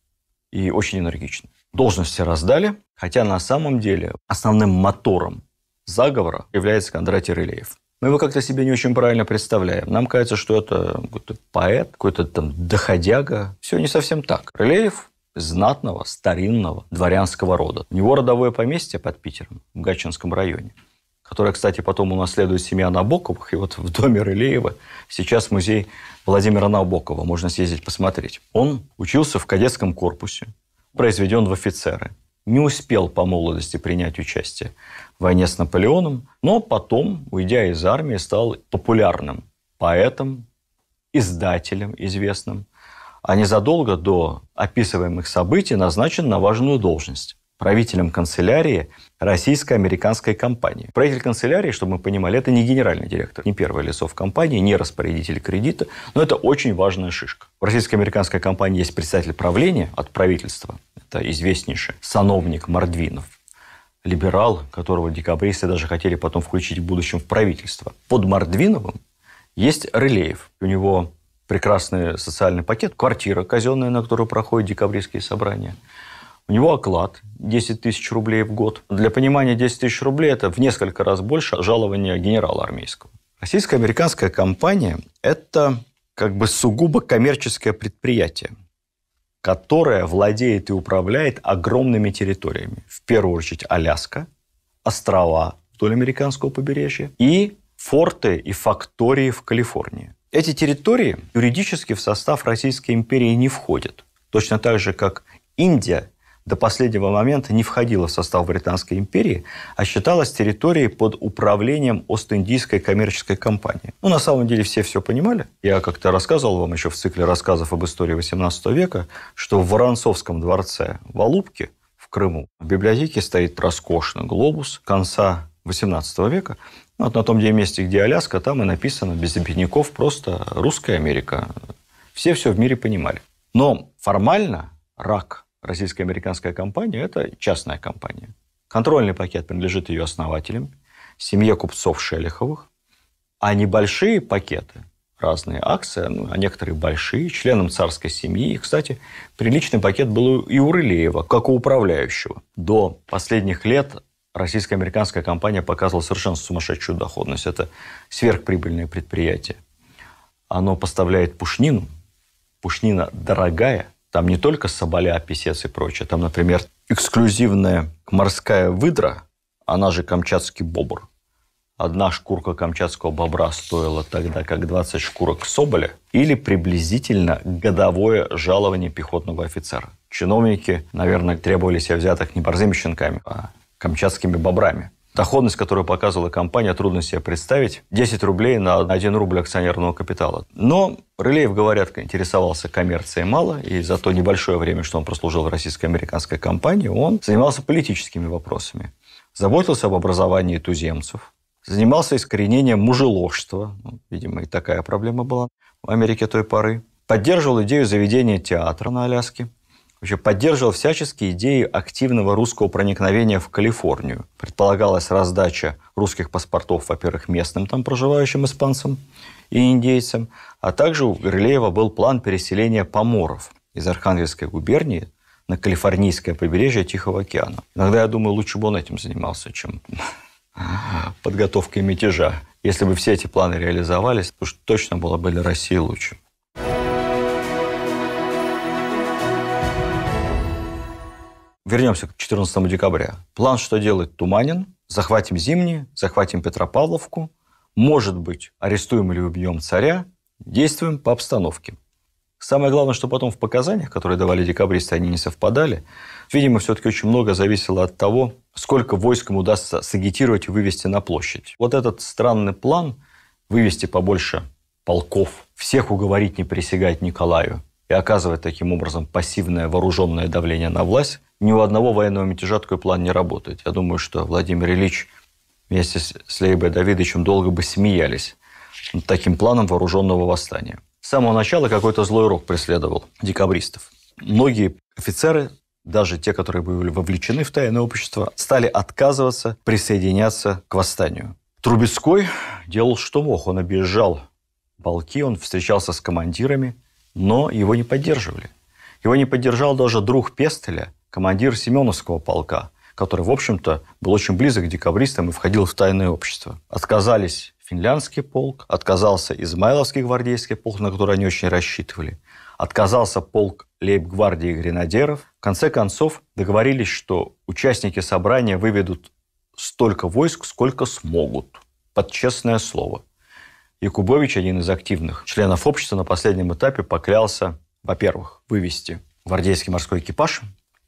и очень энергичный. Должности раздали, хотя на самом деле основным мотором заговора является Кондратий Рылеев. Мы его как-то себе не очень правильно представляем. Нам кажется, что это какой-то поэт, какой-то там доходяга. Все не совсем так. Рылеев знатного, старинного дворянского рода. У него родовое поместье под Питером, в Гатчинском районе которая, кстати, потом унаследует семья Набоковых. И вот в доме Рылеева сейчас музей Владимира Набокова. Можно съездить посмотреть. Он учился в кадетском корпусе, произведен в офицеры. Не успел по молодости принять участие в войне с Наполеоном, но потом, уйдя из армии, стал популярным поэтом, издателем известным, а незадолго до описываемых событий назначен на важную должность правителем канцелярии российско-американской компании. Правитель канцелярии, чтобы мы понимали, это не генеральный директор, не первое лицо в компании, не распорядитель кредита, но это очень важная шишка. В российско-американской компании есть представитель правления от правительства, это известнейший сановник Мордвинов, либерал, которого декабристы даже хотели потом включить в будущем в правительство. Под Мордвиновым есть Рылеев. У него прекрасный социальный пакет, квартира казенная, на которую проходят декабрьские собрания – у него оклад 10 тысяч рублей в год. Для понимания, 10 тысяч рублей – это в несколько раз больше жалования генерала армейского. Российско-американская компания – это как бы сугубо коммерческое предприятие, которое владеет и управляет огромными территориями. В первую очередь Аляска, острова вдоль американского побережья и форты и фактории в Калифорнии. Эти территории юридически в состав Российской империи не входят. Точно так же, как Индия до последнего момента не входила в состав Британской империи, а считалась территорией под управлением Ост-Индийской коммерческой компании. Ну, на самом деле все все понимали. Я как-то рассказывал вам еще в цикле рассказов об истории XVIII века, что в Воронцовском дворце в Алубке в Крыму в библиотеке стоит роскошный глобус конца XVIII века, ну, вот на том где месте, где Аляска, там и написано без обидников просто «Русская Америка». Все все в мире понимали. Но формально рак российско-американская компания – это частная компания. Контрольный пакет принадлежит ее основателям, семье купцов Шелиховых, а небольшие пакеты, разные акции, ну, а некоторые большие, членам царской семьи. И, кстати, приличный пакет был и у Рылеева, как у управляющего. До последних лет российско-американская компания показывала совершенно сумасшедшую доходность. Это сверхприбыльное предприятие. Оно поставляет пушнину. Пушнина дорогая, там не только соболя, писец и прочее. Там, например, эксклюзивная морская выдра, она же камчатский бобр. Одна шкурка камчатского бобра стоила тогда как 20 шкурок соболя или приблизительно годовое жалование пехотного офицера. Чиновники, наверное, требовали себя взятых не борзыми щенками, а камчатскими бобрами. Доходность, которую показывала компания, трудно себе представить. 10 рублей на 1 рубль акционерного капитала. Но Рылеев, говорят, интересовался коммерцией мало, и за то небольшое время, что он прослужил в российско-американской компании, он занимался политическими вопросами. Заботился об образовании туземцев, занимался искоренением мужеложства, ну, видимо, и такая проблема была в Америке той поры, поддерживал идею заведения театра на Аляске, вообще поддерживал всяческие идеи активного русского проникновения в Калифорнию. Предполагалась раздача русских паспортов, во-первых, местным там проживающим испанцам и индейцам, а также у Грилеева был план переселения поморов из Архангельской губернии на калифорнийское побережье Тихого океана. Иногда я думаю, лучше бы он этим занимался, чем подготовкой мятежа. Если бы все эти планы реализовались, то уж точно было бы для России лучше. вернемся к 14 декабря. План, что делать, туманен. Захватим Зимний, захватим Петропавловку. Может быть, арестуем или убьем царя. Действуем по обстановке. Самое главное, что потом в показаниях, которые давали декабристы, они не совпадали. Видимо, все-таки очень много зависело от того, сколько войск им удастся сагитировать и вывести на площадь. Вот этот странный план вывести побольше полков, всех уговорить не присягать Николаю, и оказывать таким образом пассивное вооруженное давление на власть, ни у одного военного мятежа такой план не работает. Я думаю, что Владимир Ильич вместе с Лейбой Давидовичем долго бы смеялись над таким планом вооруженного восстания. С самого начала какой-то злой рок преследовал декабристов. Многие офицеры, даже те, которые были вовлечены в тайное общество, стали отказываться присоединяться к восстанию. Трубецкой делал что мог. Он объезжал полки, он встречался с командирами, но его не поддерживали. Его не поддержал даже друг Пестеля, командир Семеновского полка, который, в общем-то, был очень близок к декабристам и входил в тайное общество. Отказались финляндский полк, отказался Измайловский гвардейский полк, на который они очень рассчитывали, отказался полк лейб-гвардии гренадеров. В конце концов договорились, что участники собрания выведут столько войск, сколько смогут, под честное слово – Якубович, один из активных членов общества, на последнем этапе поклялся, во-первых, вывести гвардейский морской экипаж,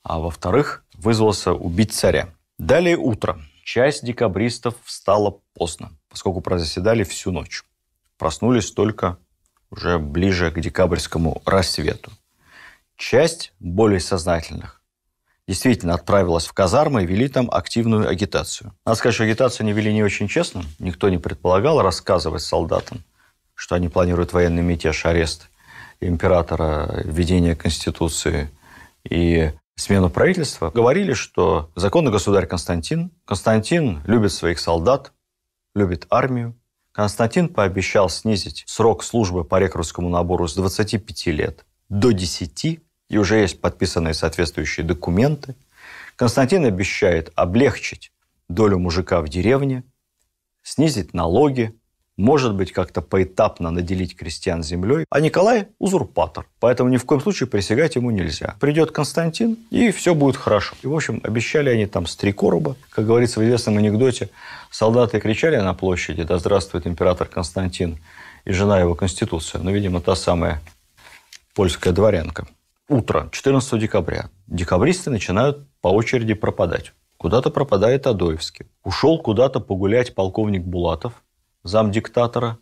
а во-вторых, вызвался убить царя. Далее утро. Часть декабристов встала поздно, поскольку прозаседали всю ночь. Проснулись только уже ближе к декабрьскому рассвету. Часть более сознательных действительно отправилась в казармы и вели там активную агитацию. Надо сказать, что агитацию они вели не очень честно. Никто не предполагал рассказывать солдатам, что они планируют военный мятеж, арест императора, введение Конституции и смену правительства. Говорили, что законный государь Константин. Константин любит своих солдат, любит армию. Константин пообещал снизить срок службы по рекрутскому набору с 25 лет до 10 и уже есть подписанные соответствующие документы. Константин обещает облегчить долю мужика в деревне, снизить налоги, может быть, как-то поэтапно наделить крестьян землей. А Николай – узурпатор, поэтому ни в коем случае присягать ему нельзя. Придет Константин, и все будет хорошо. И, в общем, обещали они там с три короба. Как говорится в известном анекдоте, солдаты кричали на площади «Да здравствует император Константин!» и жена его Конституция, ну, видимо, та самая польская дворянка утро 14 декабря. Декабристы начинают по очереди пропадать. Куда-то пропадает Адоевский. Ушел куда-то погулять полковник Булатов, зам диктатора,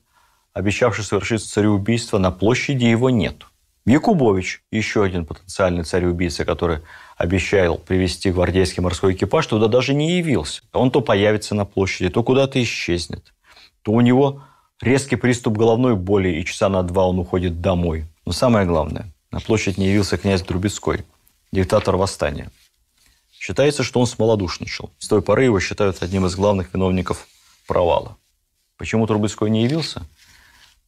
обещавший совершить цареубийство. На площади его нет. Якубович, еще один потенциальный цареубийца, который обещал привести гвардейский морской экипаж, туда даже не явился. Он то появится на площади, то куда-то исчезнет. То у него резкий приступ головной боли, и часа на два он уходит домой. Но самое главное, на площадь не явился князь Трубецкой, диктатор восстания. Считается, что он смолодушничал. С той поры его считают одним из главных виновников провала. Почему Трубецкой не явился?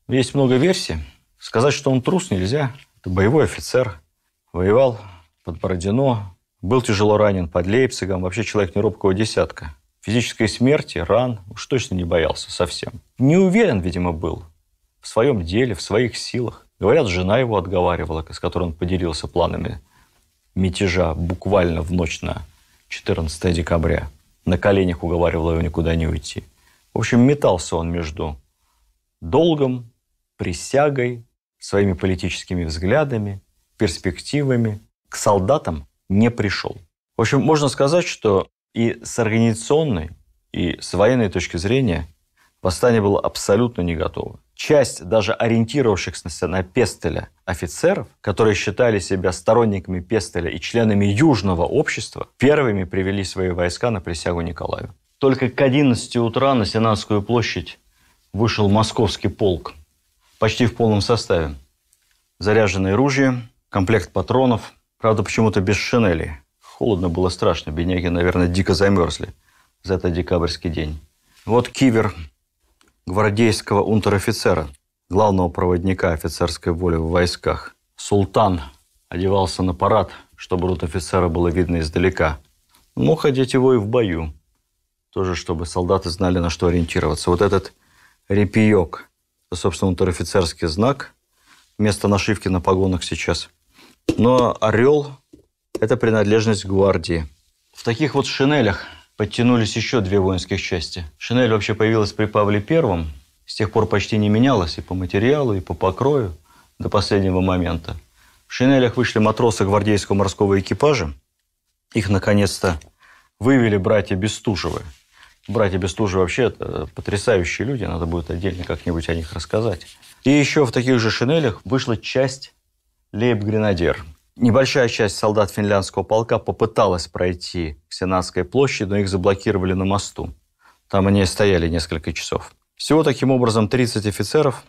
Есть много версий. Сказать, что он трус, нельзя. Это боевой офицер. Воевал под Бородино. Был тяжело ранен под Лейпцигом. Вообще человек неробкого десятка. Физической смерти, ран уж точно не боялся совсем. Не уверен, видимо, был в своем деле, в своих силах. Говорят, жена его отговаривала, с которой он поделился планами мятежа буквально в ночь на 14 декабря. На коленях уговаривала его никуда не уйти. В общем, метался он между долгом, присягой, своими политическими взглядами, перспективами. К солдатам не пришел. В общем, можно сказать, что и с организационной, и с военной точки зрения восстание было абсолютно не готово часть даже ориентировавшихся на Пестеля офицеров, которые считали себя сторонниками Пестеля и членами Южного общества, первыми привели свои войска на присягу Николаю. Только к 11 утра на Сенатскую площадь вышел московский полк, почти в полном составе. заряженное ружья, комплект патронов, правда, почему-то без шинели. Холодно было страшно, бедняги, наверное, дико замерзли за этот декабрьский день. Вот кивер гвардейского унтер-офицера, главного проводника офицерской воли в войсках. Султан одевался на парад, чтобы рот офицера было видно издалека. Мог ну, одеть его и в бою. Тоже, чтобы солдаты знали, на что ориентироваться. Вот этот репиек, собственно, унтер-офицерский знак, вместо нашивки на погонах сейчас. Но орел – это принадлежность гвардии. В таких вот шинелях – подтянулись еще две воинских части. Шинель вообще появилась при Павле Первом, с тех пор почти не менялась и по материалу, и по покрою до последнего момента. В шинелях вышли матросы гвардейского морского экипажа. Их, наконец-то, вывели братья Бестужевы. Братья Бестужевы вообще это потрясающие люди, надо будет отдельно как-нибудь о них рассказать. И еще в таких же шинелях вышла часть лейб-гренадер – Небольшая часть солдат финляндского полка попыталась пройти к Сенатской площади, но их заблокировали на мосту. Там они стояли несколько часов. Всего таким образом 30 офицеров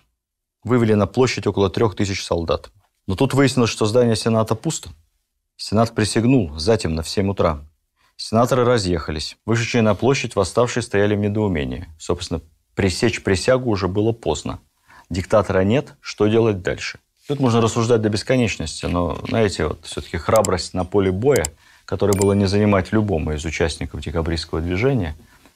вывели на площадь около 3000 солдат. Но тут выяснилось, что здание Сената пусто. Сенат присягнул затемно в 7 утра. Сенаторы разъехались. Вышедшие на площадь восставшие стояли в недоумении. Собственно, пресечь присягу уже было поздно. Диктатора нет, что делать дальше? Тут можно рассуждать до бесконечности, но, знаете, вот все-таки храбрость на поле боя, которая была не занимать любому из участников декабристского движения,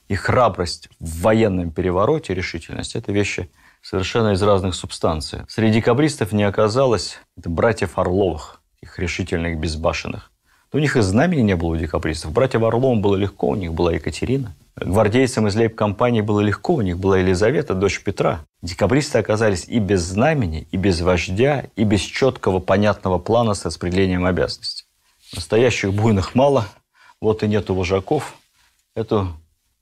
и храбрость в военном перевороте, решительность – это вещи совершенно из разных субстанций. Среди декабристов не оказалось братьев Орловых, их решительных безбашенных у них и знамени не было у декабристов. Братьям Орловым было легко, у них была Екатерина. Гвардейцам из лейб-компании было легко, у них была Елизавета, дочь Петра. Декабристы оказались и без знамени, и без вождя, и без четкого понятного плана с распределением обязанностей. Настоящих буйных мало, вот и нету вожаков. Эту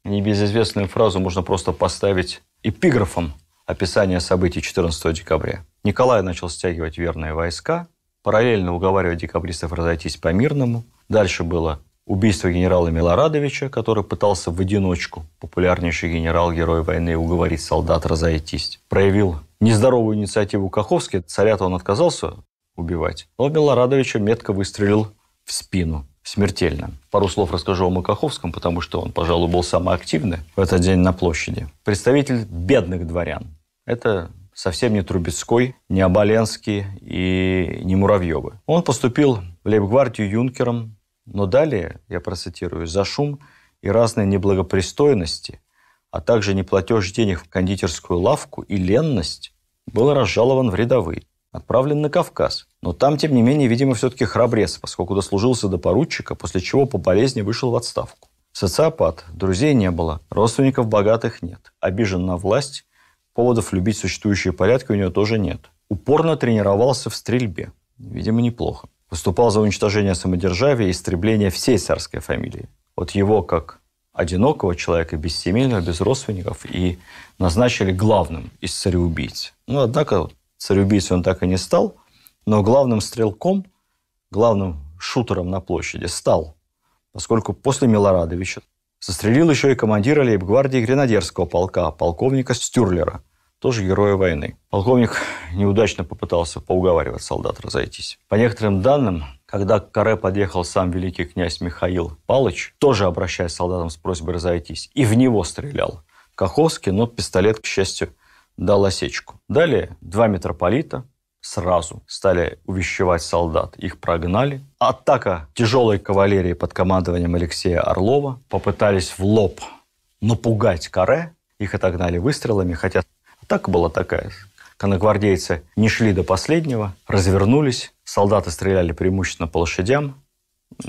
небезызвестную фразу можно просто поставить эпиграфом описания событий 14 декабря. Николай начал стягивать верные войска – параллельно уговаривать декабристов разойтись по-мирному. Дальше было убийство генерала Милорадовича, который пытался в одиночку, популярнейший генерал-герой войны, уговорить солдат разойтись. Проявил нездоровую инициативу Каховский, царя-то он отказался убивать, но Милорадовича метко выстрелил в спину смертельно. Пару слов расскажу о Макаховском, потому что он, пожалуй, был самый активный в этот день на площади. Представитель бедных дворян. Это совсем не Трубецкой, не Оболенский и не Муравьевы. Он поступил в Лейбгвардию юнкером, но далее, я процитирую, «за шум и разные неблагопристойности, а также неплатеж денег в кондитерскую лавку и ленность, был разжалован в рядовые, отправлен на Кавказ. Но там, тем не менее, видимо, все-таки храбрец, поскольку дослужился до поручика, после чего по болезни вышел в отставку. Социопат, друзей не было, родственников богатых нет, обижен на власть, Поводов любить существующие порядки у него тоже нет. Упорно тренировался в стрельбе. Видимо, неплохо. Выступал за уничтожение самодержавия и истребление всей царской фамилии. Вот его, как одинокого человека, без семейного, без родственников, и назначили главным из цареубийц. Ну, однако цареубийцей он так и не стал, но главным стрелком, главным шутером на площади стал, поскольку после Милорадовича Застрелил еще и командира лейб-гвардии гренадерского полка, полковника Стюрлера, тоже героя войны. Полковник неудачно попытался поуговаривать солдат разойтись. По некоторым данным, когда к Каре подъехал сам великий князь Михаил Палыч, тоже обращаясь к солдатам с просьбой разойтись, и в него стрелял. Каховский, но пистолет, к счастью, дал осечку. Далее два митрополита, сразу стали увещевать солдат. Их прогнали. Атака тяжелой кавалерии под командованием Алексея Орлова. Попытались в лоб напугать каре. Их отогнали выстрелами, хотя атака была такая. Коногвардейцы не шли до последнего, развернулись. Солдаты стреляли преимущественно по лошадям.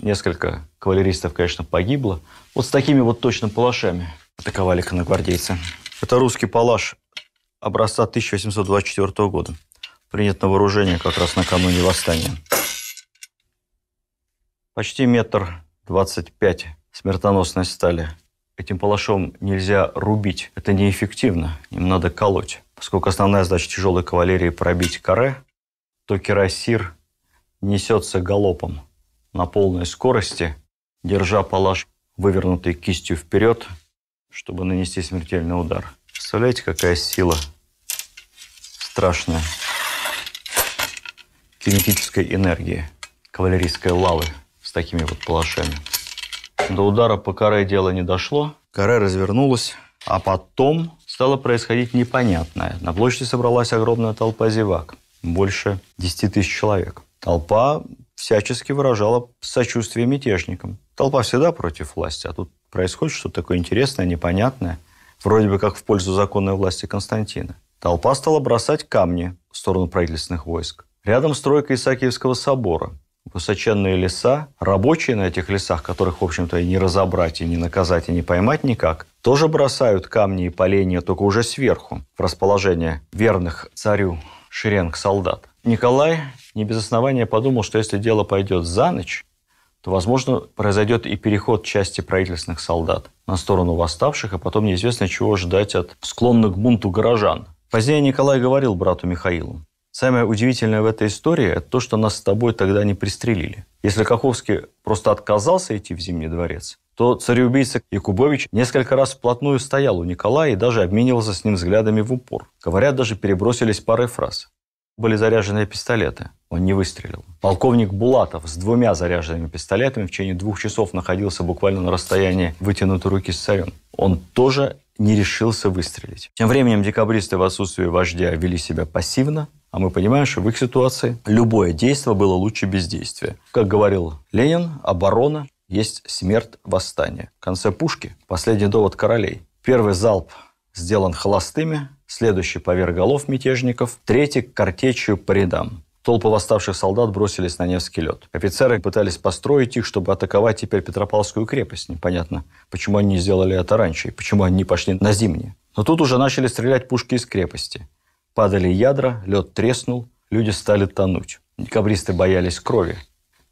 Несколько кавалеристов, конечно, погибло. Вот с такими вот точно палашами атаковали коногвардейцы. Это русский палаш образца 1824 года принят на вооружение как раз накануне восстания. Почти метр двадцать пять смертоносной стали. Этим палашом нельзя рубить, это неэффективно, им надо колоть. Поскольку основная задача тяжелой кавалерии пробить каре, то кирасир несется галопом на полной скорости, держа палаш вывернутый кистью вперед, чтобы нанести смертельный удар. Представляете, какая сила страшная кинетической энергии кавалерийской лавы с такими вот палашами. До удара по каре дело не дошло. Каре развернулась, а потом стало происходить непонятное. На площади собралась огромная толпа зевак. Больше 10 тысяч человек. Толпа всячески выражала сочувствие мятежникам. Толпа всегда против власти, а тут происходит что-то такое интересное, непонятное, вроде бы как в пользу законной власти Константина. Толпа стала бросать камни в сторону правительственных войск. Рядом стройка Исаакиевского собора. Высоченные леса, рабочие на этих лесах, которых, в общем-то, и не разобрать, и не наказать, и не поймать никак, тоже бросают камни и поленья, только уже сверху, в расположение верных царю шеренг солдат. Николай не без основания подумал, что если дело пойдет за ночь, то, возможно, произойдет и переход части правительственных солдат на сторону восставших, а потом неизвестно чего ждать от склонных к бунту горожан. Позднее Николай говорил брату Михаилу, Самое удивительное в этой истории – это то, что нас с тобой тогда не пристрелили. Если Каховский просто отказался идти в Зимний дворец, то цареубийца Якубович несколько раз вплотную стоял у Николая и даже обменивался с ним взглядами в упор. Говорят, даже перебросились парой фраз. Были заряженные пистолеты. Он не выстрелил. Полковник Булатов с двумя заряженными пистолетами в течение двух часов находился буквально на расстоянии вытянутой руки с царем. Он тоже не решился выстрелить. Тем временем декабристы в отсутствии вождя вели себя пассивно, а мы понимаем, что в их ситуации любое действие было лучше бездействия. Как говорил Ленин, оборона есть смерть восстания. В конце пушки – последний довод королей. Первый залп сделан холостыми, следующий – поверх голов мятежников, третий – картечью по рядам. Толпы восставших солдат бросились на Невский лед. Офицеры пытались построить их, чтобы атаковать теперь Петропавловскую крепость. Непонятно, почему они не сделали это раньше и почему они не пошли на зимние. Но тут уже начали стрелять пушки из крепости. Падали ядра, лед треснул, люди стали тонуть. Декабристы боялись крови.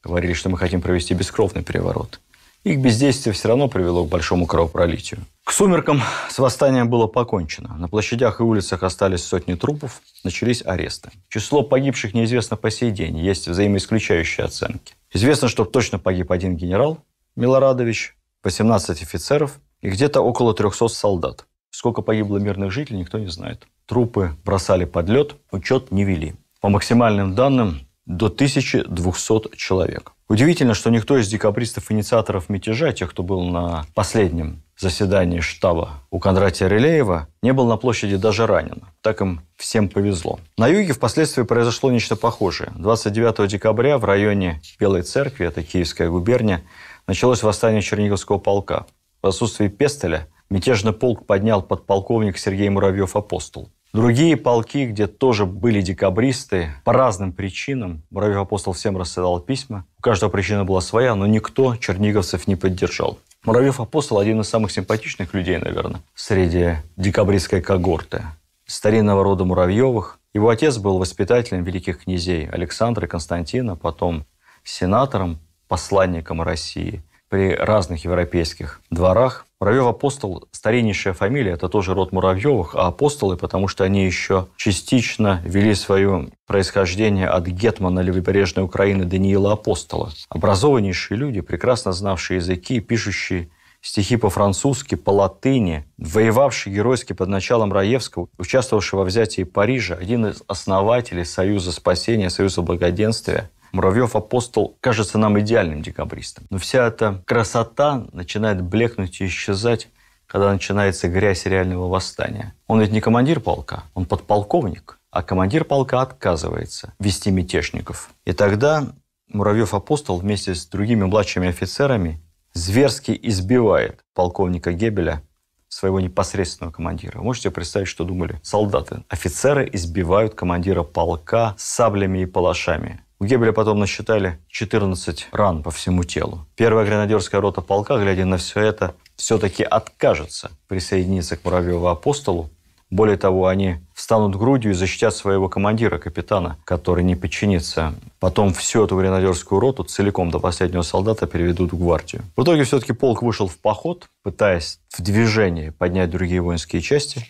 Говорили, что мы хотим провести бескровный переворот. Их бездействие все равно привело к большому кровопролитию. К сумеркам с восстанием было покончено. На площадях и улицах остались сотни трупов, начались аресты. Число погибших неизвестно по сей день, есть взаимоисключающие оценки. Известно, что точно погиб один генерал Милорадович, 18 офицеров и где-то около 300 солдат. Сколько погибло мирных жителей, никто не знает трупы бросали под лед, учет не вели. По максимальным данным, до 1200 человек. Удивительно, что никто из декабристов-инициаторов мятежа, тех, кто был на последнем заседании штаба у Кондратия Релеева, не был на площади даже ранен. Так им всем повезло. На юге впоследствии произошло нечто похожее. 29 декабря в районе Белой Церкви, это Киевская губерния, началось восстание Черниговского полка. В отсутствии Пестеля мятежный полк поднял подполковник Сергей Муравьев-Апостол. Другие полки, где тоже были декабристы, по разным причинам, Муравьев апостол всем рассылал письма. У каждого причина была своя, но никто черниговцев не поддержал. Муравьев апостол один из самых симпатичных людей, наверное, среди декабристской когорты. Старинного рода Муравьевых. Его отец был воспитателем великих князей Александра и Константина, потом сенатором, посланником России при разных европейских дворах. Муравьев-апостол – старейшая фамилия, это тоже род Муравьевых, а апостолы, потому что они еще частично вели свое происхождение от гетмана левобережной Украины Даниила Апостола. Образованнейшие люди, прекрасно знавшие языки, пишущие стихи по-французски, по-латыни, воевавший геройски под началом Раевского, участвовавший во взятии Парижа, один из основателей Союза спасения, Союза благоденствия, Муравьев апостол кажется нам идеальным декабристом. Но вся эта красота начинает блекнуть и исчезать, когда начинается грязь реального восстания. Он ведь не командир полка, он подполковник, а командир полка отказывается вести мятежников. И тогда Муравьев апостол вместе с другими младшими офицерами зверски избивает полковника Гебеля, своего непосредственного командира. Можете представить, что думали солдаты. Офицеры избивают командира полка саблями и палашами. У Геббеля потом насчитали 14 ран по всему телу. Первая гренадерская рота полка, глядя на все это, все-таки откажется присоединиться к Муравьеву апостолу. Более того, они встанут грудью и защитят своего командира, капитана, который не подчинится. Потом всю эту гренадерскую роту целиком до последнего солдата переведут в гвардию. В итоге все-таки полк вышел в поход, пытаясь в движении поднять другие воинские части.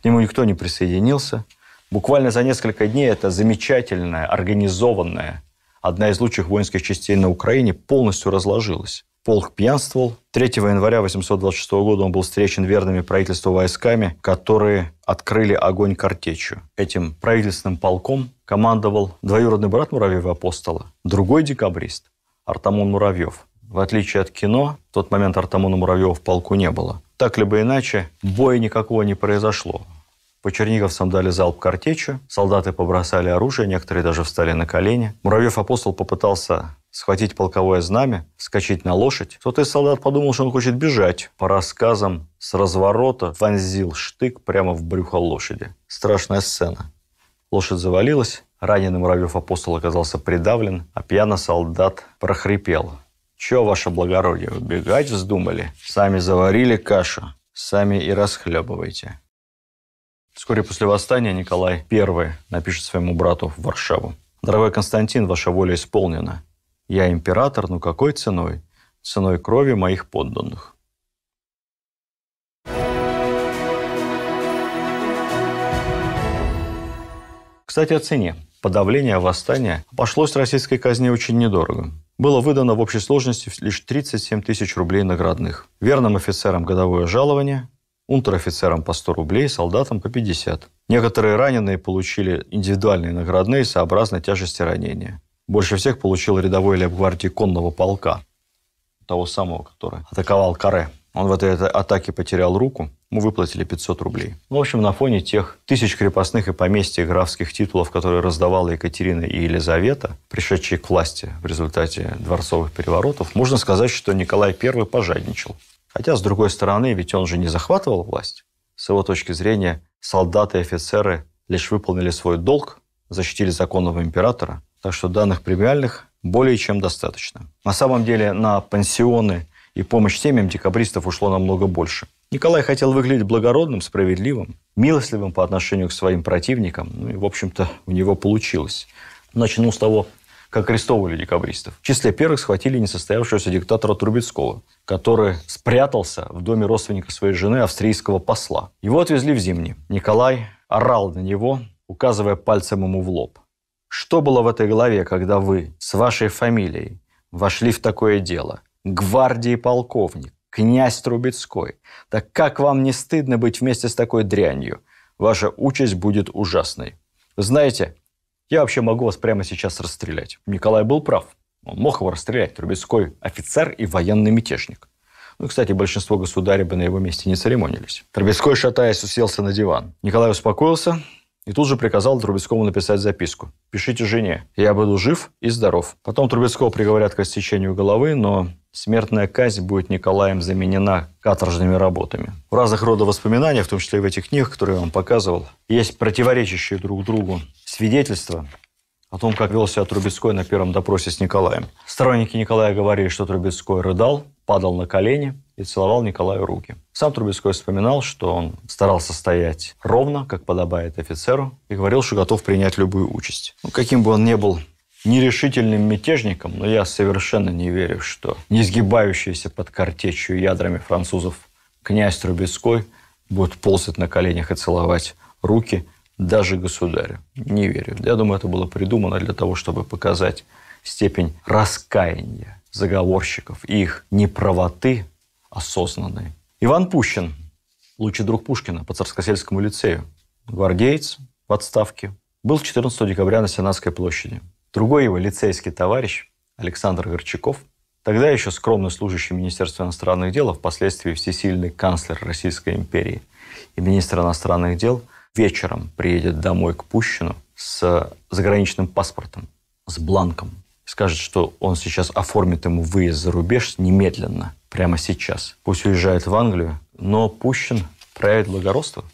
К нему никто не присоединился. Буквально за несколько дней эта замечательная, организованная, одна из лучших воинских частей на Украине полностью разложилась. Полк пьянствовал. 3 января 826 года он был встречен верными правительству войсками, которые открыли огонь картечью. Этим правительственным полком командовал двоюродный брат Муравьева апостола, другой декабрист Артамон Муравьев. В отличие от кино, в тот момент Артамона Муравьева в полку не было. Так либо иначе, боя никакого не произошло. По черниговцам дали залп картечью, солдаты побросали оружие, некоторые даже встали на колени. Муравьев-апостол попытался схватить полковое знамя, вскочить на лошадь. Кто-то из солдат подумал, что он хочет бежать. По рассказам, с разворота вонзил штык прямо в брюхо лошади. Страшная сцена. Лошадь завалилась, раненый муравьев-апостол оказался придавлен, а пьяный солдат прохрипел. «Че, ваше благородие, убегать вздумали? Сами заварили кашу, сами и расхлебывайте». Вскоре после восстания Николай I напишет своему брату в Варшаву. «Дорогой Константин, ваша воля исполнена. Я император, но ну какой ценой? Ценой крови моих подданных». Кстати, о цене. Подавление восстания обошлось российской казне очень недорого. Было выдано в общей сложности лишь 37 тысяч рублей наградных. Верным офицерам годовое жалование, унтер-офицерам по 100 рублей, солдатам по 50. Некоторые раненые получили индивидуальные наградные сообразно тяжести ранения. Больше всех получил рядовой лейб-гвардии конного полка, того самого, который атаковал Каре. Он в этой атаке потерял руку, Мы выплатили 500 рублей. Ну, в общем, на фоне тех тысяч крепостных и поместья графских титулов, которые раздавала Екатерина и Елизавета, пришедшие к власти в результате дворцовых переворотов, можно сказать, что Николай I пожадничал. Хотя, с другой стороны, ведь он же не захватывал власть. С его точки зрения, солдаты и офицеры лишь выполнили свой долг, защитили законного императора. Так что данных премиальных более чем достаточно. На самом деле на пансионы и помощь семьям декабристов ушло намного больше. Николай хотел выглядеть благородным, справедливым, милостливым по отношению к своим противникам. Ну и, в общем-то, у него получилось. Начну с того, как арестовывали декабристов. В числе первых схватили несостоявшегося диктатора Трубецкого, который спрятался в доме родственника своей жены, австрийского посла. Его отвезли в Зимний. Николай орал на него, указывая пальцем ему в лоб. Что было в этой голове, когда вы с вашей фамилией вошли в такое дело? Гвардии полковник, князь Трубецкой. Так как вам не стыдно быть вместе с такой дрянью? Ваша участь будет ужасной. Знаете, я вообще могу вас прямо сейчас расстрелять. Николай был прав. Он мог его расстрелять. Трубецкой офицер и военный мятежник. Ну, кстати, большинство государей бы на его месте не церемонились. Трубецкой, шатаясь, уселся на диван. Николай успокоился, и тут же приказал Трубецкому написать записку. «Пишите жене, я буду жив и здоров». Потом Трубецкого приговорят к истечению головы, но смертная казнь будет Николаем заменена каторжными работами. В разных рода воспоминаниях, в том числе и в этих книгах, которые я вам показывал, есть противоречащие друг другу свидетельства о том, как вел себя Трубецкой на первом допросе с Николаем. Сторонники Николая говорили, что Трубецкой рыдал, падал на колени и целовал Николаю руки. Сам Трубецкой вспоминал, что он старался стоять ровно, как подобает офицеру, и говорил, что готов принять любую участь. Ну, каким бы он ни был нерешительным мятежником, но я совершенно не верю, что не сгибающийся под картечью ядрами французов князь Трубецкой будет ползать на коленях и целовать руки даже государю. Не верю. Я думаю, это было придумано для того, чтобы показать степень раскаяния заговорщиков и их неправоты осознанной. Иван Пущин, лучший друг Пушкина по Царскосельскому лицею, гвардеец в отставке, был 14 декабря на Сенатской площади. Другой его лицейский товарищ, Александр Горчаков, тогда еще скромный служащий Министерства иностранных дел, а впоследствии всесильный канцлер Российской империи и министр иностранных дел, вечером приедет домой к Пущину с заграничным паспортом, с бланком – скажет, что он сейчас оформит ему выезд за рубеж немедленно, прямо сейчас. Пусть уезжает в Англию, но Пущин проявит благородство,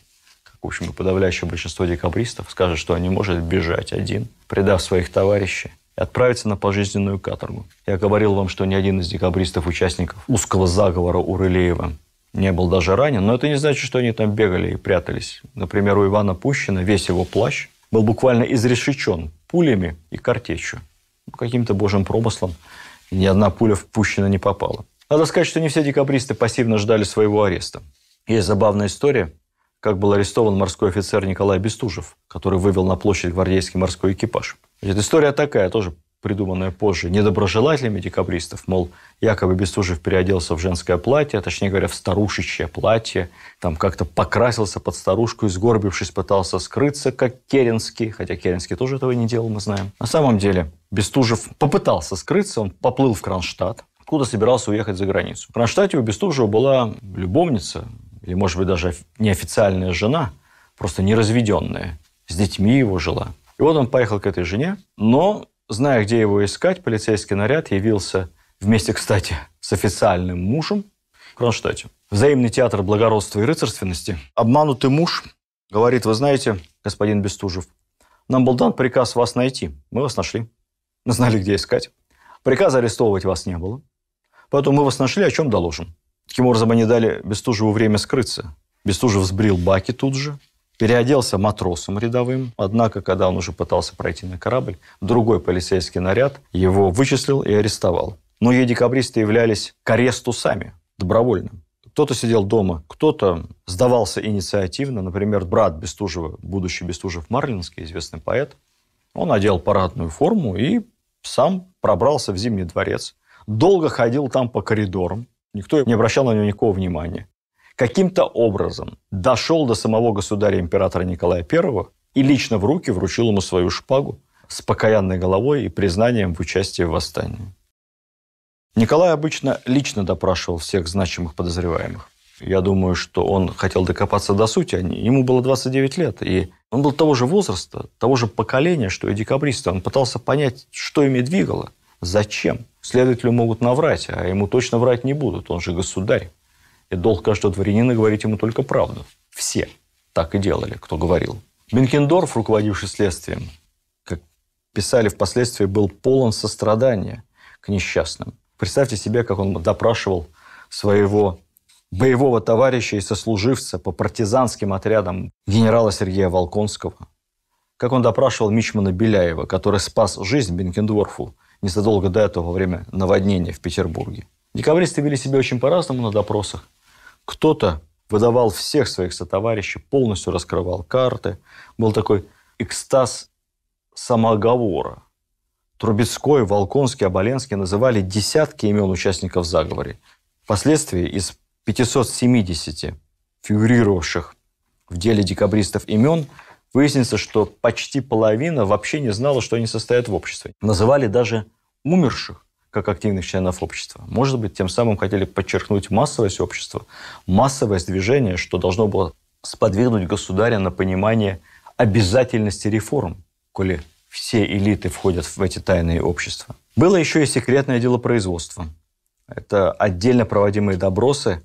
как, в общем, и подавляющее большинство декабристов, скажет, что он не может бежать один, предав своих товарищей, и отправиться на пожизненную каторгу. Я говорил вам, что ни один из декабристов, участников узкого заговора Урылеева не был даже ранен, но это не значит, что они там бегали и прятались. Например, у Ивана Пущина весь его плащ был буквально изрешечен пулями и картечью каким-то божьим промыслом ни одна пуля впущена не попала. Надо сказать, что не все декабристы пассивно ждали своего ареста. Есть забавная история, как был арестован морской офицер Николай Бестужев, который вывел на площадь гвардейский морской экипаж. Значит, история такая, тоже придуманная позже недоброжелателями декабристов, мол, якобы Бестужев переоделся в женское платье, а точнее говоря, в старушечье платье, там как-то покрасился под старушку и, сгорбившись, пытался скрыться, как Керенский, хотя Керенский тоже этого не делал, мы знаем. На самом деле, Бестужев попытался скрыться, он поплыл в Кронштадт, откуда собирался уехать за границу. В Кронштадте у Бестужева была любовница, или, может быть, даже неофициальная жена, просто неразведенная, с детьми его жила. И вот он поехал к этой жене, но Зная, где его искать, полицейский наряд явился вместе, кстати, с официальным мужем в Кронштадте. Взаимный театр благородства и рыцарственности. Обманутый муж говорит, вы знаете, господин Бестужев, нам был дан приказ вас найти. Мы вас нашли. Мы знали, где искать. Приказа арестовывать вас не было. Поэтому мы вас нашли, о чем доложим. Таким образом, они дали Бестужеву время скрыться. Бестужев сбрил баки тут же, переоделся матросом рядовым. Однако, когда он уже пытался пройти на корабль, другой полицейский наряд его вычислил и арестовал. Но Многие декабристы являлись к аресту сами, добровольным. Кто-то сидел дома, кто-то сдавался инициативно. Например, брат Бестужева, будущий Бестужев Марлинский, известный поэт, он одел парадную форму и сам пробрался в Зимний дворец. Долго ходил там по коридорам. Никто не обращал на него никакого внимания каким-то образом дошел до самого государя-императора Николая I и лично в руки вручил ему свою шпагу с покаянной головой и признанием в участии в восстании. Николай обычно лично допрашивал всех значимых подозреваемых. Я думаю, что он хотел докопаться до сути. А ему было 29 лет, и он был того же возраста, того же поколения, что и декабристы. Он пытался понять, что ими двигало, зачем. Следователи могут наврать, а ему точно врать не будут, он же государь. И долг каждого дворянина говорить ему только правду. Все так и делали, кто говорил. Бенкендорф, руководивший следствием, как писали впоследствии, был полон сострадания к несчастным. Представьте себе, как он допрашивал своего боевого товарища и сослуживца по партизанским отрядам генерала Сергея Волконского, как он допрашивал Мичмана Беляева, который спас жизнь Бенкендорфу незадолго до этого во время наводнения в Петербурге. Декабристы вели себя очень по-разному на допросах. Кто-то выдавал всех своих сотоварищей, полностью раскрывал карты. Был такой экстаз самоговора. Трубецкой, Волконский, Оболенский называли десятки имен участников заговора. Впоследствии из 570 фигурировавших в деле декабристов имен выяснится, что почти половина вообще не знала, что они состоят в обществе. Называли даже умерших как активных членов общества. Может быть, тем самым хотели подчеркнуть массовость общества, массовость движения, что должно было сподвигнуть государя на понимание обязательности реформ, коли все элиты входят в эти тайные общества. Было еще и секретное дело производства, Это отдельно проводимые добросы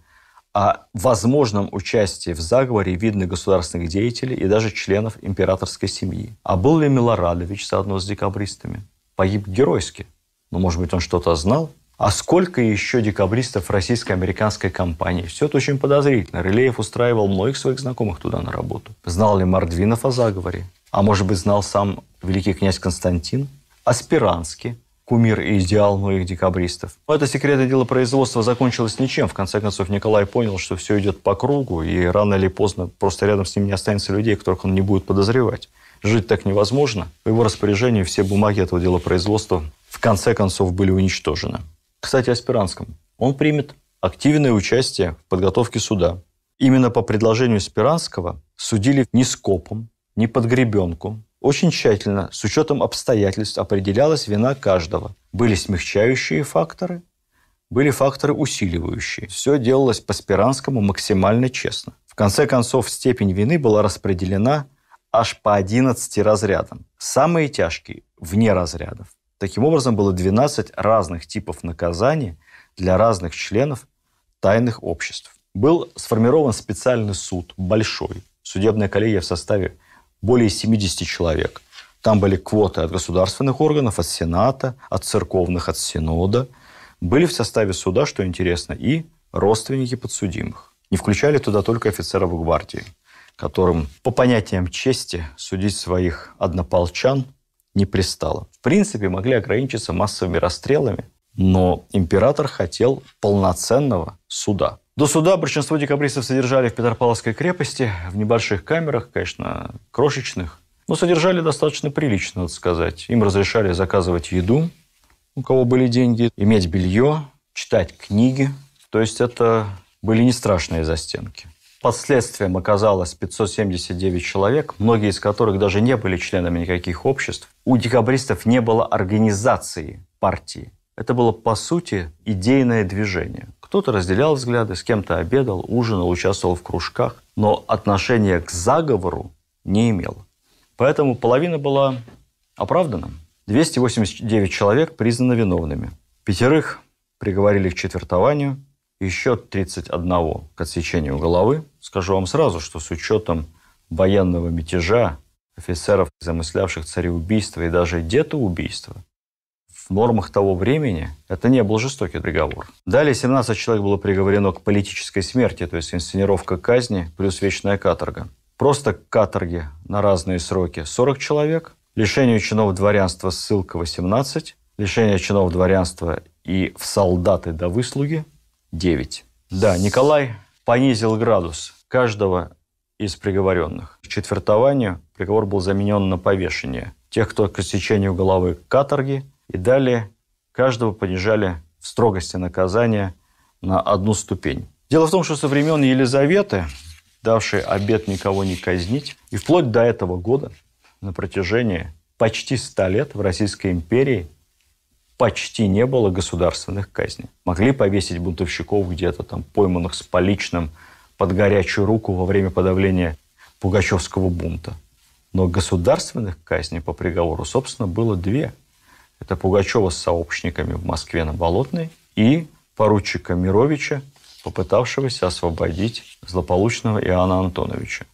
о возможном участии в заговоре видных государственных деятелей и даже членов императорской семьи. А был ли Милорадович заодно с декабристами? Погиб геройски. Ну, может быть, он что-то знал? А сколько еще декабристов российско-американской компании? Все это очень подозрительно. Рылеев устраивал многих своих знакомых туда на работу. Знал ли Мордвинов о заговоре? А может быть, знал сам великий князь Константин? Аспиранский, кумир и идеал многих декабристов. Но это секретное дело производства закончилось ничем. В конце концов, Николай понял, что все идет по кругу, и рано или поздно просто рядом с ним не останется людей, которых он не будет подозревать. Жить так невозможно. В его распоряжении все бумаги этого дела производства в конце концов были уничтожены. Кстати, о Он примет активное участие в подготовке суда. Именно по предложению Спиранского судили не скопом, не под гребенку. Очень тщательно, с учетом обстоятельств, определялась вина каждого. Были смягчающие факторы, были факторы усиливающие. Все делалось по Спиранскому максимально честно. В конце концов, степень вины была распределена аж по 11 разрядам. Самые тяжкие – вне разрядов. Таким образом, было 12 разных типов наказаний для разных членов тайных обществ. Был сформирован специальный суд, большой, судебная коллегия в составе более 70 человек. Там были квоты от государственных органов, от Сената, от церковных, от Синода. Были в составе суда, что интересно, и родственники подсудимых. Не включали туда только офицеров гвардии, которым по понятиям чести судить своих однополчан не пристало. В принципе, могли ограничиться массовыми расстрелами, но император хотел полноценного суда. До суда большинство декабристов содержали в Петропавловской крепости, в небольших камерах, конечно, крошечных, но содержали достаточно прилично, надо сказать. Им разрешали заказывать еду, у кого были деньги, иметь белье, читать книги. То есть это были не страшные застенки. Последствием оказалось 579 человек, многие из которых даже не были членами никаких обществ. У декабристов не было организации партии. Это было, по сути, идейное движение. Кто-то разделял взгляды, с кем-то обедал, ужинал, участвовал в кружках, но отношения к заговору не имел. Поэтому половина была оправдана. 289 человек признаны виновными. Пятерых приговорили к четвертованию, еще 31 к отсечению головы, Скажу вам сразу, что с учетом военного мятежа, офицеров, замыслявших цареубийство и даже детоубийство, в нормах того времени это не был жестокий приговор. Далее 17 человек было приговорено к политической смерти, то есть инсценировка казни плюс вечная каторга. Просто к каторге на разные сроки 40 человек, лишению чинов дворянства ссылка 18, лишение чинов дворянства и в солдаты до выслуги 9. Да, Николай понизил градус каждого из приговоренных. К четвертованию приговор был заменен на повешение. Тех, кто к истечению головы к каторге, и далее каждого понижали в строгости наказания на одну ступень. Дело в том, что со времен Елизаветы, давшей обет никого не казнить, и вплоть до этого года, на протяжении почти ста лет в Российской империи почти не было государственных казней. Могли повесить бунтовщиков где-то там, пойманных с поличным – под горячую руку во время подавления Пугачевского бунта. Но государственных казней по приговору, собственно, было две. Это Пугачева с сообщниками в Москве на Болотной и поручика Мировича, попытавшегося освободить злополучного Иоанна Антоновича.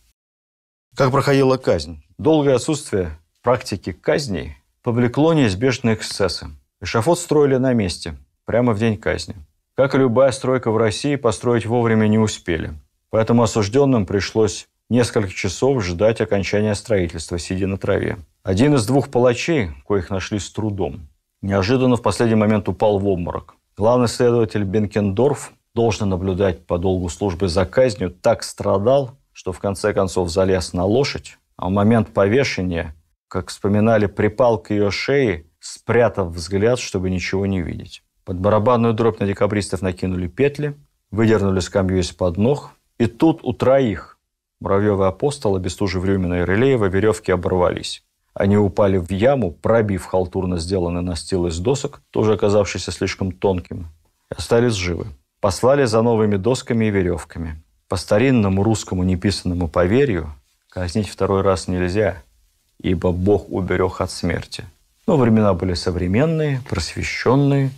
Как проходила казнь? Долгое отсутствие практики казней повлекло неизбежные эксцессы. Эшафот строили на месте, прямо в день казни. Как и любая стройка в России, построить вовремя не успели – Поэтому осужденным пришлось несколько часов ждать окончания строительства, сидя на траве. Один из двух палачей, коих нашли с трудом, неожиданно в последний момент упал в обморок. Главный следователь Бенкендорф, должен наблюдать по долгу службы за казнью, так страдал, что в конце концов залез на лошадь, а в момент повешения, как вспоминали, припал к ее шее, спрятав взгляд, чтобы ничего не видеть. Под барабанную дробь на декабристов накинули петли, выдернули скамью из-под ног, и тут у троих, Муравьева апостола, Бестужи Врюмина и Рылеева, веревки оборвались. Они упали в яму, пробив халтурно сделанный настил из досок, тоже оказавшийся слишком тонким. Остались живы. Послали за новыми досками и веревками. По старинному русскому неписанному поверью казнить второй раз нельзя, ибо Бог уберег от смерти. Но времена были современные, просвещенные,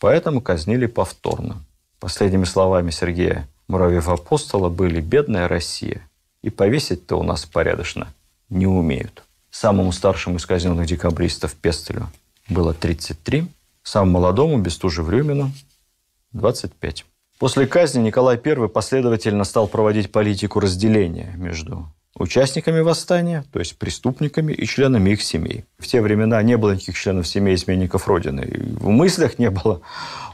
поэтому казнили повторно. Последними словами Сергея муравьев апостола были «Бедная Россия», и повесить-то у нас порядочно не умеют. Самому старшему из казненных декабристов Пестелю было 33, самому молодому Бестужев Рюмину 25. После казни Николай I последовательно стал проводить политику разделения между участниками восстания, то есть преступниками и членами их семей. В те времена не было никаких членов семей изменников Родины. в мыслях не было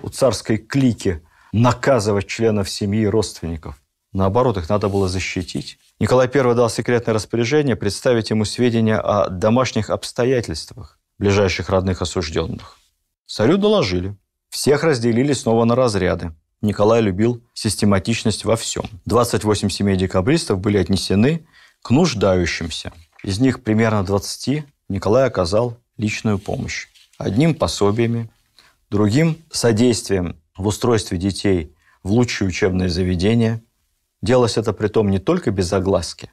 у царской клики наказывать членов семьи и родственников. Наоборот, их надо было защитить. Николай I дал секретное распоряжение представить ему сведения о домашних обстоятельствах ближайших родных осужденных. Царю доложили. Всех разделили снова на разряды. Николай любил систематичность во всем. 28 семей декабристов были отнесены к нуждающимся. Из них примерно 20 Николай оказал личную помощь. Одним пособиями, другим содействием в устройстве детей в лучшие учебные заведения. Делалось это при том не только без огласки,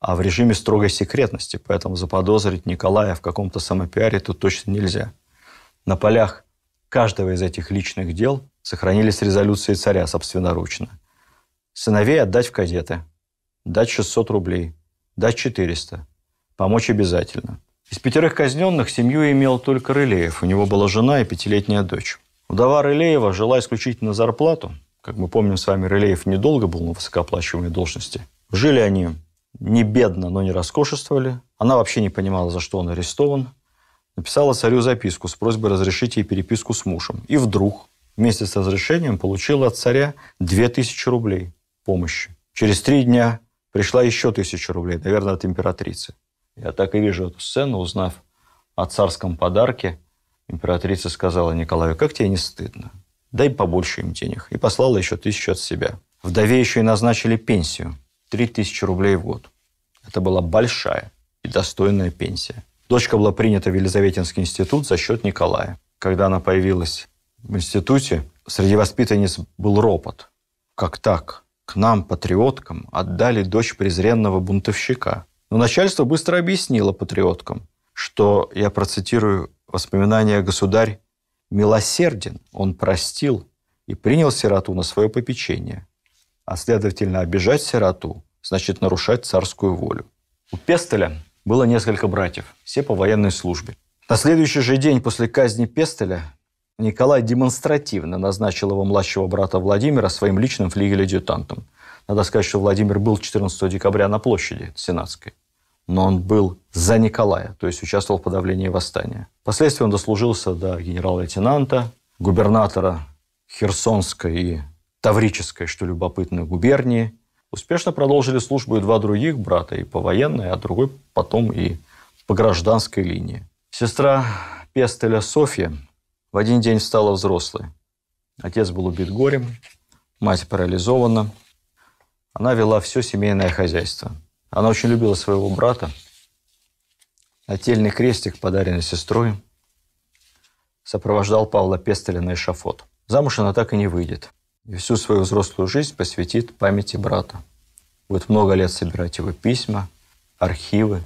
а в режиме строгой секретности, поэтому заподозрить Николая в каком-то самопиаре тут точно нельзя. На полях каждого из этих личных дел сохранились резолюции царя собственноручно. Сыновей отдать в кадеты, дать 600 рублей, дать 400, помочь обязательно. Из пятерых казненных семью имел только Рылеев, у него была жена и пятилетняя дочь. Вдова Рылеева жила исключительно зарплату. Как мы помним с вами, Рылеев недолго был на высокооплачиваемой должности. Жили они не бедно, но не роскошествовали. Она вообще не понимала, за что он арестован. Написала царю записку с просьбой разрешить ей переписку с мужем. И вдруг вместе с разрешением получила от царя 2000 рублей помощи. Через три дня пришла еще тысяча рублей, наверное, от императрицы. Я так и вижу эту сцену, узнав о царском подарке – Императрица сказала Николаю, как тебе не стыдно? Дай побольше им денег. И послала еще тысячу от себя. Вдове еще и назначили пенсию. Три тысячи рублей в год. Это была большая и достойная пенсия. Дочка была принята в Елизаветинский институт за счет Николая. Когда она появилась в институте, среди воспитанниц был ропот. Как так? К нам, патриоткам, отдали дочь презренного бунтовщика. Но начальство быстро объяснило патриоткам, что, я процитирую, Воспоминания «Государь милосерден, он простил и принял сироту на свое попечение». А следовательно, обижать сироту значит нарушать царскую волю. У Пестеля было несколько братьев, все по военной службе. На следующий же день после казни Пестеля Николай демонстративно назначил его младшего брата Владимира своим личным флигель-адъютантом. Надо сказать, что Владимир был 14 декабря на площади Сенатской но он был за Николая, то есть участвовал в подавлении восстания. Впоследствии он дослужился до генерал-лейтенанта, губернатора Херсонской и Таврической, что любопытно, губернии. Успешно продолжили службу и два других брата, и по военной, а другой потом и по гражданской линии. Сестра Пестеля Софья в один день стала взрослой. Отец был убит горем, мать парализована. Она вела все семейное хозяйство – она очень любила своего брата. Нательный крестик, подаренный сестрой, сопровождал Павла Пестеля на эшафот. Замуж она так и не выйдет. И всю свою взрослую жизнь посвятит памяти брата. Будет много лет собирать его письма, архивы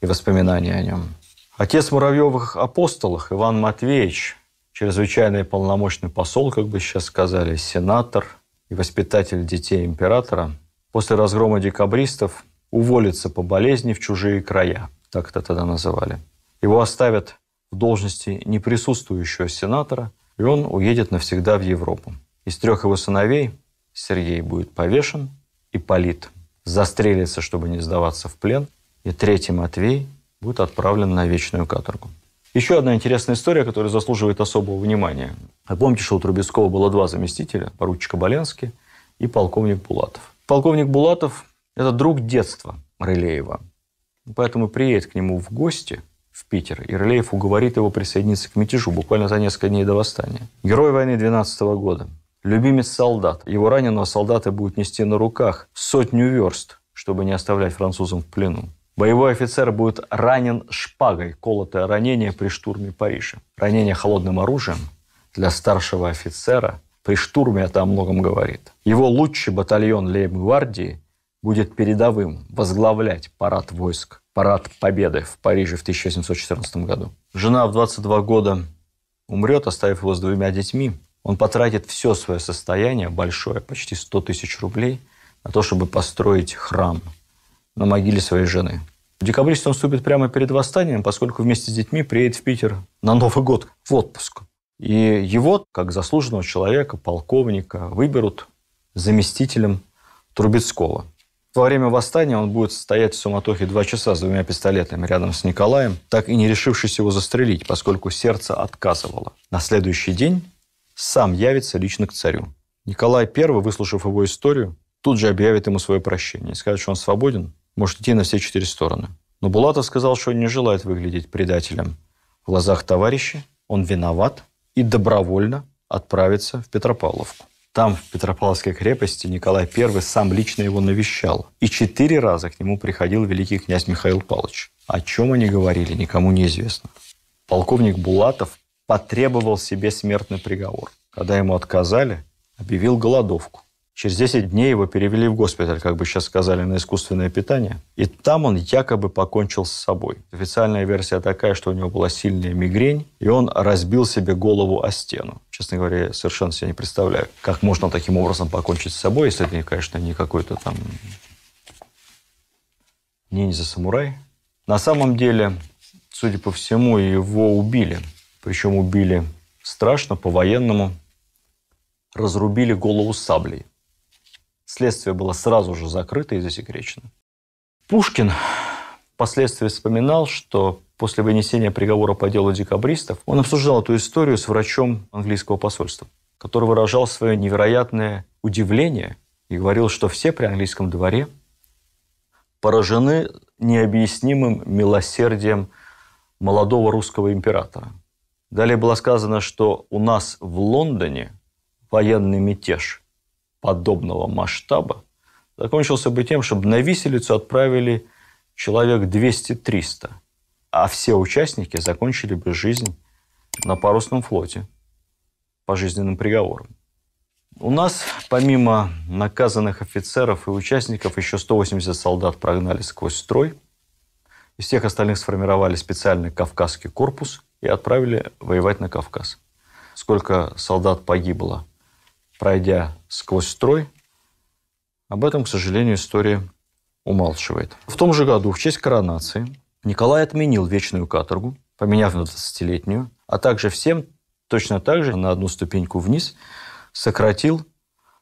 и воспоминания о нем. Отец Муравьевых апостолах Иван Матвеевич, чрезвычайно полномочный посол, как бы сейчас сказали, сенатор и воспитатель детей императора, после разгрома декабристов уволится по болезни в чужие края, так это тогда называли. Его оставят в должности неприсутствующего сенатора, и он уедет навсегда в Европу. Из трех его сыновей Сергей будет повешен, и Полит застрелится, чтобы не сдаваться в плен, и третий Матвей будет отправлен на вечную каторгу. Еще одна интересная история, которая заслуживает особого внимания. А помните, что у Трубецкого было два заместителя, поручик Оболенский и полковник Булатов. Полковник Булатов это друг детства Рылеева. Поэтому приедет к нему в гости в Питер, и Рылеев уговорит его присоединиться к мятежу буквально за несколько дней до восстания. Герой войны 12 -го года, любимец солдат. Его раненого солдата будут нести на руках сотню верст, чтобы не оставлять французам в плену. Боевой офицер будет ранен шпагой, колотое ранение при штурме Парижа. Ранение холодным оружием для старшего офицера при штурме это о многом говорит. Его лучший батальон лейб-гвардии будет передовым возглавлять парад войск, парад победы в Париже в 1714 году. Жена в 22 года умрет, оставив его с двумя детьми. Он потратит все свое состояние, большое, почти 100 тысяч рублей, на то, чтобы построить храм на могиле своей жены. В декабристе он вступит прямо перед восстанием, поскольку вместе с детьми приедет в Питер на Новый год в отпуск. И его, как заслуженного человека, полковника, выберут заместителем Трубецкого. Во время восстания он будет стоять в суматохе два часа с двумя пистолетами рядом с Николаем, так и не решившись его застрелить, поскольку сердце отказывало. На следующий день сам явится лично к царю. Николай I, выслушав его историю, тут же объявит ему свое прощение и скажет, что он свободен, может идти на все четыре стороны. Но Булатов сказал, что он не желает выглядеть предателем. В глазах товарища он виноват и добровольно отправится в Петропавловку. Там, в Петропавловской крепости, Николай I сам лично его навещал. И четыре раза к нему приходил великий князь Михаил Павлович. О чем они говорили, никому неизвестно. Полковник Булатов потребовал себе смертный приговор. Когда ему отказали, объявил голодовку. Через 10 дней его перевели в госпиталь, как бы сейчас сказали, на искусственное питание. И там он якобы покончил с собой. Официальная версия такая, что у него была сильная мигрень, и он разбил себе голову о стену. Честно говоря, я совершенно себе не представляю, как можно таким образом покончить с собой, если это, конечно, не какой-то там ниндзя-самурай. На самом деле, судя по всему, его убили. Причем убили страшно, по-военному. Разрубили голову саблей. Следствие было сразу же закрыто и засекречено. Пушкин впоследствии вспоминал, что после вынесения приговора по делу декабристов он обсуждал эту историю с врачом английского посольства, который выражал свое невероятное удивление и говорил, что все при английском дворе поражены необъяснимым милосердием молодого русского императора. Далее было сказано, что у нас в Лондоне военный мятеж подобного масштаба закончился бы тем, чтобы на виселицу отправили человек 200-300, а все участники закончили бы жизнь на парусном флоте по жизненным приговорам. У нас, помимо наказанных офицеров и участников, еще 180 солдат прогнали сквозь строй. Из всех остальных сформировали специальный Кавказский корпус и отправили воевать на Кавказ. Сколько солдат погибло пройдя сквозь строй. Об этом, к сожалению, история умалчивает. В том же году, в честь коронации, Николай отменил вечную каторгу, поменяв на 20-летнюю, а также всем точно так же на одну ступеньку вниз сократил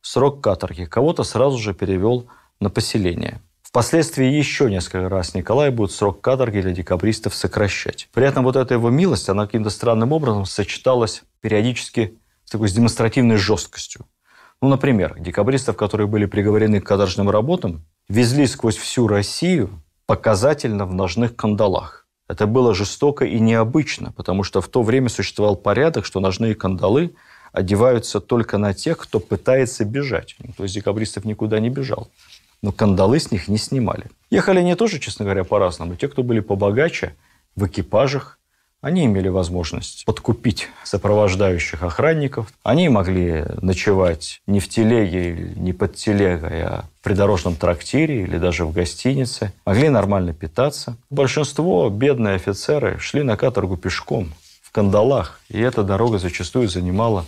срок каторги. Кого-то сразу же перевел на поселение. Впоследствии еще несколько раз Николай будет срок каторги для декабристов сокращать. При этом вот эта его милость, она каким-то странным образом сочеталась периодически такой с демонстративной жесткостью. Ну, например, декабристов, которые были приговорены к каторжным работам, везли сквозь всю Россию показательно в ножных кандалах. Это было жестоко и необычно, потому что в то время существовал порядок, что ножные кандалы одеваются только на тех, кто пытается бежать. То есть декабристов никуда не бежал. Но кандалы с них не снимали. Ехали они тоже, честно говоря, по-разному. Те, кто были побогаче, в экипажах, они имели возможность подкупить сопровождающих охранников. Они могли ночевать не в телеге не под телегой, а в придорожном трактире или даже в гостинице. Могли нормально питаться. Большинство бедные офицеры шли на каторгу пешком, в кандалах. И эта дорога зачастую занимала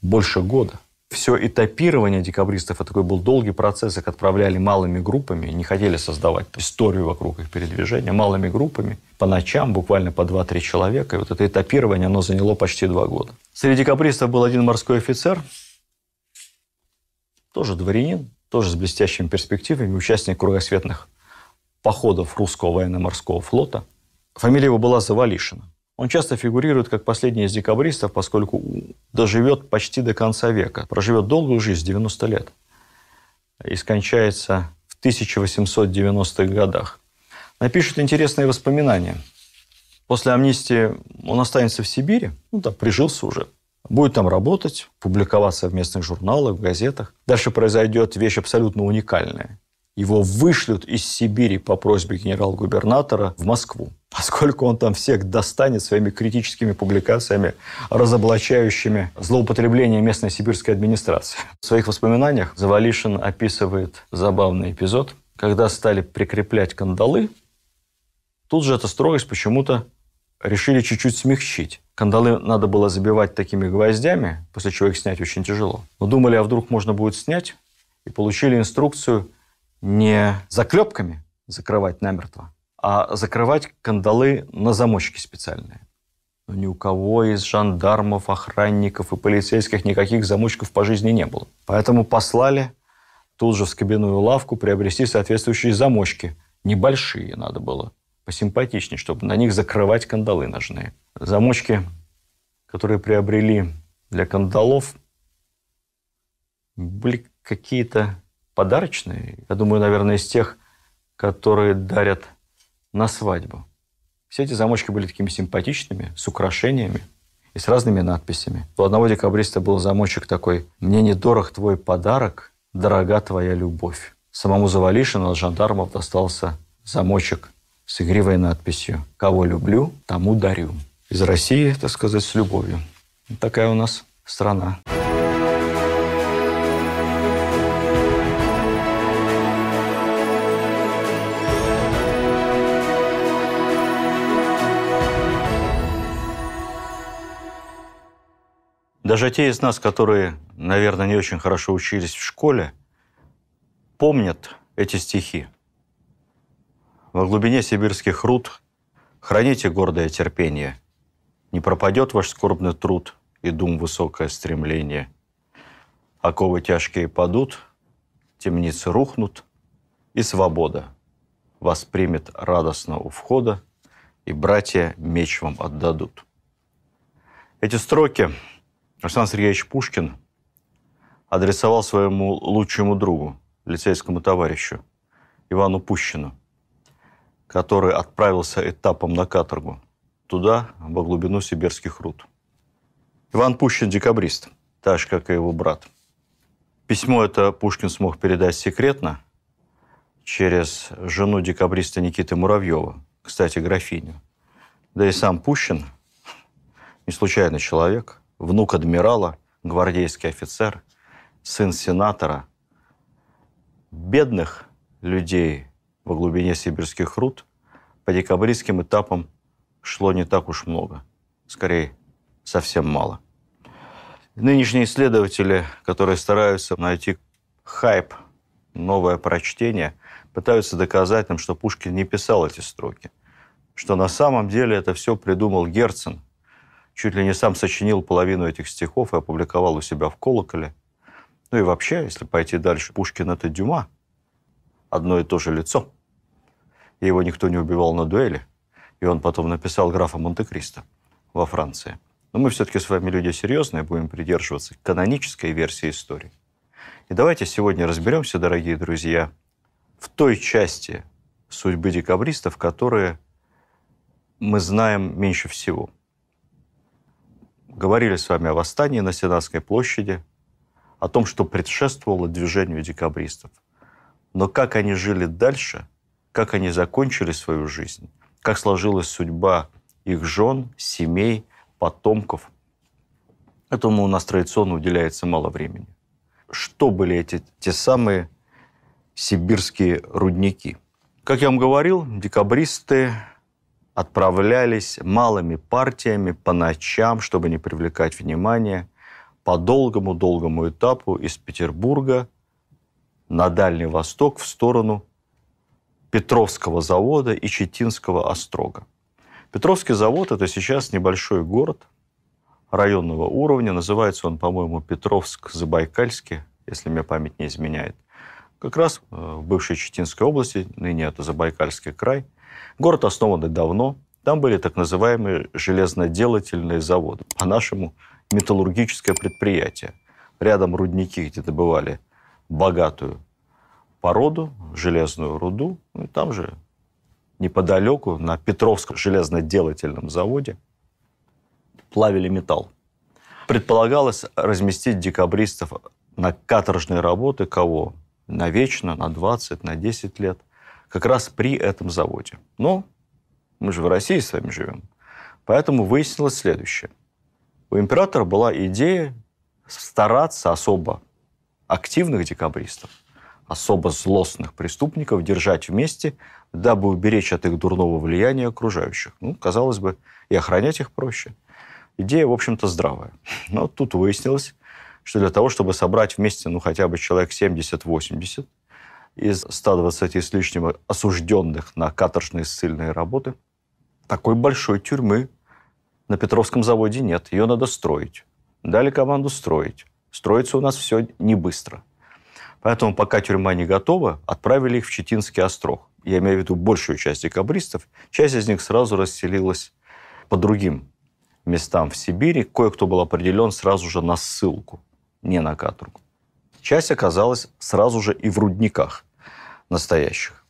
больше года все этапирование декабристов, это такой был долгий процесс, их отправляли малыми группами, не хотели создавать историю вокруг их передвижения, малыми группами, по ночам, буквально по 2-3 человека. И вот это этапирование, оно заняло почти два года. Среди декабристов был один морской офицер, тоже дворянин, тоже с блестящими перспективами, участник кругосветных походов русского военно-морского флота. Фамилия его была Завалишина. Он часто фигурирует как последний из декабристов, поскольку доживет почти до конца века, проживет долгую жизнь, 90 лет, и скончается в 1890-х годах. Напишет интересные воспоминания. После амнистии он останется в Сибири, ну да, прижился уже, будет там работать, публиковаться в местных журналах, в газетах. Дальше произойдет вещь абсолютно уникальная. Его вышлют из Сибири по просьбе генерал-губернатора в Москву поскольку он там всех достанет своими критическими публикациями, разоблачающими злоупотребление местной сибирской администрации. В своих воспоминаниях Завалишин описывает забавный эпизод, когда стали прикреплять кандалы, тут же эта строгость почему-то решили чуть-чуть смягчить. Кандалы надо было забивать такими гвоздями, после чего их снять очень тяжело. Но думали, а вдруг можно будет снять, и получили инструкцию не заклепками закрывать намертво, а закрывать кандалы на замочки специальные. Но ни у кого из жандармов, охранников и полицейских никаких замочков по жизни не было. Поэтому послали тут же в скобяную лавку приобрести соответствующие замочки. Небольшие надо было, посимпатичнее, чтобы на них закрывать кандалы ножные. Замочки, которые приобрели для кандалов, были какие-то подарочные. Я думаю, наверное, из тех, которые дарят на свадьбу. Все эти замочки были такими симпатичными, с украшениями и с разными надписями. У одного декабриста был замочек такой «Мне не дорог твой подарок, дорога твоя любовь». Самому Завалишину от жандармов достался замочек с игривой надписью «Кого люблю, тому дарю». Из России, так сказать, с любовью. Такая у нас страна. Даже те из нас, которые, наверное, не очень хорошо учились в школе, помнят эти стихи. Во глубине сибирских руд храните гордое терпение. Не пропадет ваш скорбный труд и дум высокое стремление. Оковы тяжкие падут, темницы рухнут, и свобода вас примет радостно у входа, и братья меч вам отдадут. Эти строки Александр Сергеевич Пушкин адресовал своему лучшему другу, лицейскому товарищу Ивану Пущину, который отправился этапом на каторгу туда, во глубину сибирских руд. Иван Пущин – декабрист, так же, как и его брат. Письмо это Пушкин смог передать секретно через жену декабриста Никиты Муравьева, кстати, графиню. Да и сам Пущин, не случайный человек – внук адмирала, гвардейский офицер, сын сенатора. Бедных людей во глубине сибирских руд по декабристским этапам шло не так уж много. Скорее, совсем мало. Нынешние исследователи, которые стараются найти хайп, новое прочтение, пытаются доказать нам, что Пушкин не писал эти строки. Что на самом деле это все придумал Герцен – чуть ли не сам сочинил половину этих стихов и опубликовал у себя в «Колоколе». Ну и вообще, если пойти дальше, Пушкин — это Дюма, одно и то же лицо. И его никто не убивал на дуэли, и он потом написал «Графа Монте-Кристо» во Франции. Но мы все-таки с вами люди серьезные, будем придерживаться канонической версии истории. И давайте сегодня разберемся, дорогие друзья, в той части судьбы декабристов, которые мы знаем меньше всего – говорили с вами о восстании на Сенатской площади, о том, что предшествовало движению декабристов. Но как они жили дальше, как они закончили свою жизнь, как сложилась судьба их жен, семей, потомков, этому у нас традиционно уделяется мало времени. Что были эти те самые сибирские рудники? Как я вам говорил, декабристы отправлялись малыми партиями по ночам, чтобы не привлекать внимания, по долгому-долгому этапу из Петербурга на Дальний Восток в сторону Петровского завода и Четинского острога. Петровский завод – это сейчас небольшой город районного уровня. Называется он, по-моему, Петровск-Забайкальский, если мне память не изменяет. Как раз э, в бывшей Четинской области, ныне это Забайкальский край, Город основан давно. Там были так называемые железноделательные заводы, по-нашему а металлургическое предприятие. Рядом рудники, где добывали богатую породу, железную руду. Ну, и там же неподалеку, на Петровском железноделательном заводе, плавили металл. Предполагалось разместить декабристов на каторжные работы, кого? на Навечно, на 20, на 10 лет – как раз при этом заводе. Но мы же в России с вами живем. Поэтому выяснилось следующее. У императора была идея стараться особо активных декабристов, особо злостных преступников держать вместе, дабы уберечь от их дурного влияния окружающих. Ну, казалось бы, и охранять их проще. Идея, в общем-то, здравая. Но тут выяснилось, что для того, чтобы собрать вместе, ну, хотя бы человек 70-80, из 120 с лишним осужденных на каторжные ссыльные работы. Такой большой тюрьмы на Петровском заводе нет, ее надо строить. Дали команду строить. Строится у нас все не быстро. Поэтому пока тюрьма не готова, отправили их в Читинский острог. Я имею в виду большую часть декабристов. Часть из них сразу расселилась по другим местам в Сибири. Кое-кто был определен сразу же на ссылку, не на каторгу. Часть оказалась сразу же и в рудниках настоящих.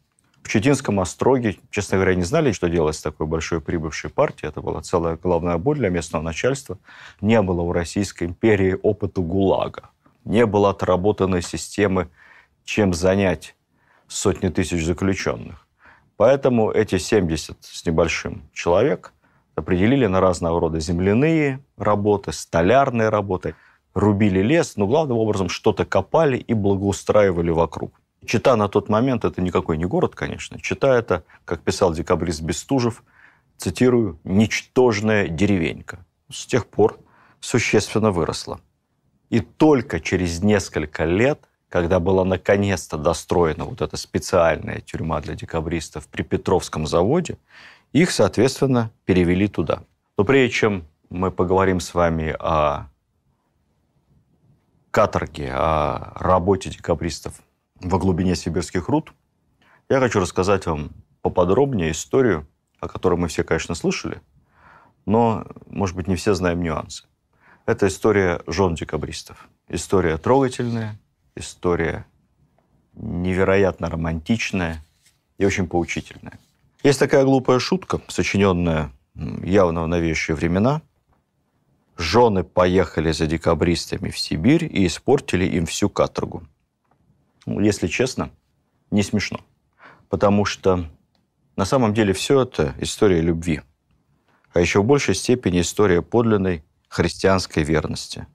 В Читинском остроге, честно говоря, не знали, что делать с такой большой прибывшей партией. Это была целая главная боль для местного начальства. Не было у Российской империи опыта ГУЛАГа. Не было отработанной системы, чем занять сотни тысяч заключенных. Поэтому эти 70 с небольшим человек определили на разного рода земляные работы, столярные работы, рубили лес, но главным образом что-то копали и благоустраивали вокруг. Чита на тот момент – это никакой не город, конечно. Чита – это, как писал декабрист Бестужев, цитирую, «ничтожная деревенька». С тех пор существенно выросла. И только через несколько лет, когда была наконец-то достроена вот эта специальная тюрьма для декабристов при Петровском заводе, их, соответственно, перевели туда. Но прежде чем мы поговорим с вами о каторге, о работе декабристов во глубине сибирских руд, я хочу рассказать вам поподробнее историю, о которой мы все, конечно, слышали, но, может быть, не все знаем нюансы. Это история жен декабристов. История трогательная, история невероятно романтичная и очень поучительная. Есть такая глупая шутка, сочиненная явно в новейшие времена. Жены поехали за декабристами в Сибирь и испортили им всю каторгу если честно, не смешно. Потому что на самом деле все это история любви, а еще в большей степени история подлинной христианской верности.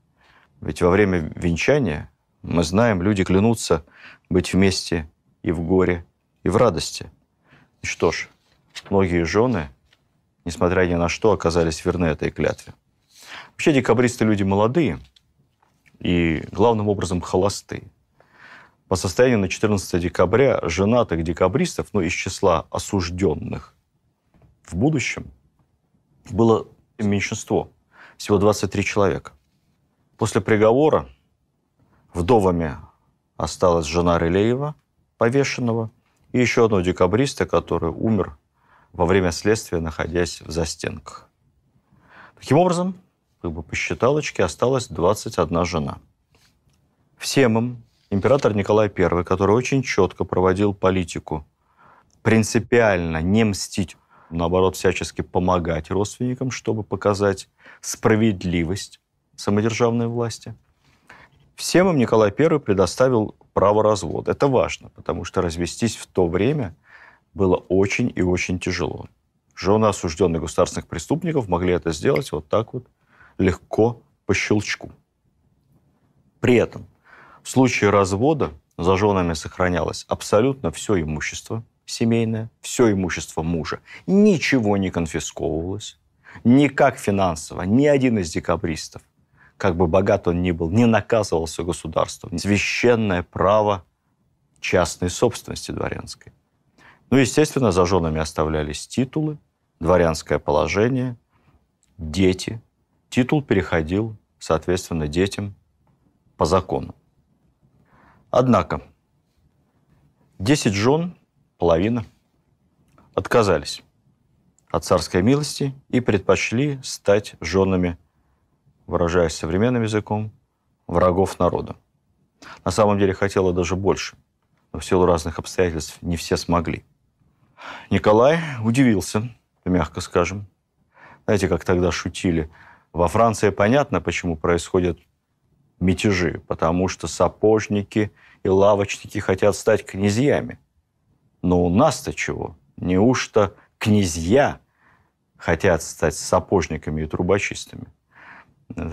Ведь во время венчания, мы знаем, люди клянутся быть вместе и в горе, и в радости. И что ж, многие жены, несмотря ни на что, оказались верны этой клятве. Вообще декабристы люди молодые и главным образом холостые. По состоянию на 14 декабря женатых декабристов, ну, из числа осужденных в будущем, было меньшинство, всего 23 человека. После приговора вдовами осталась жена Рылеева, повешенного, и еще одного декабриста, который умер во время следствия, находясь в застенках. Таким образом, как бы по считалочке, осталась 21 жена. Всем им император Николай I, который очень четко проводил политику принципиально не мстить, наоборот, всячески помогать родственникам, чтобы показать справедливость самодержавной власти. Всем им Николай I предоставил право развода. Это важно, потому что развестись в то время было очень и очень тяжело. Жены осужденных государственных преступников могли это сделать вот так вот, легко, по щелчку. При этом в случае развода за женами сохранялось абсолютно все имущество семейное, все имущество мужа. Ничего не конфисковывалось, никак финансово, ни один из декабристов, как бы богат он ни был, не наказывался государством. Священное право частной собственности дворянской. Ну, естественно, за женами оставлялись титулы, дворянское положение, дети. Титул переходил, соответственно, детям по закону. Однако 10 жен, половина, отказались от царской милости и предпочли стать женами, выражаясь современным языком, врагов народа. На самом деле хотела даже больше, но в силу разных обстоятельств не все смогли. Николай удивился, мягко скажем. Знаете, как тогда шутили, во Франции понятно, почему происходят мятежи, потому что сапожники и лавочники хотят стать князьями. Но у нас-то чего? Неужто князья хотят стать сапожниками и трубочистами?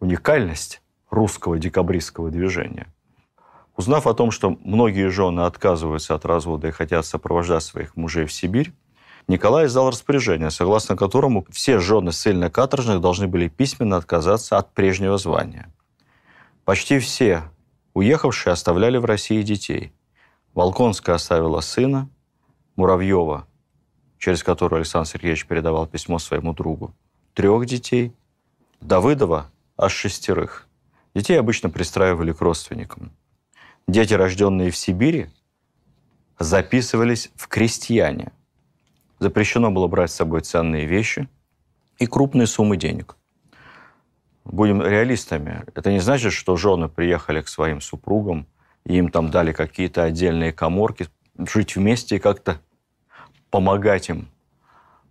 уникальность русского декабристского движения. Узнав о том, что многие жены отказываются от развода и хотят сопровождать своих мужей в Сибирь, Николай издал распоряжение, согласно которому все жены ссыльно-каторжных должны были письменно отказаться от прежнего звания – Почти все уехавшие оставляли в России детей. Волконская оставила сына, Муравьева, через которую Александр Сергеевич передавал письмо своему другу, трех детей, Давыдова аж шестерых. Детей обычно пристраивали к родственникам. Дети, рожденные в Сибири, записывались в крестьяне. Запрещено было брать с собой ценные вещи и крупные суммы денег будем реалистами. Это не значит, что жены приехали к своим супругам, и им там дали какие-то отдельные коморки, жить вместе и как-то помогать им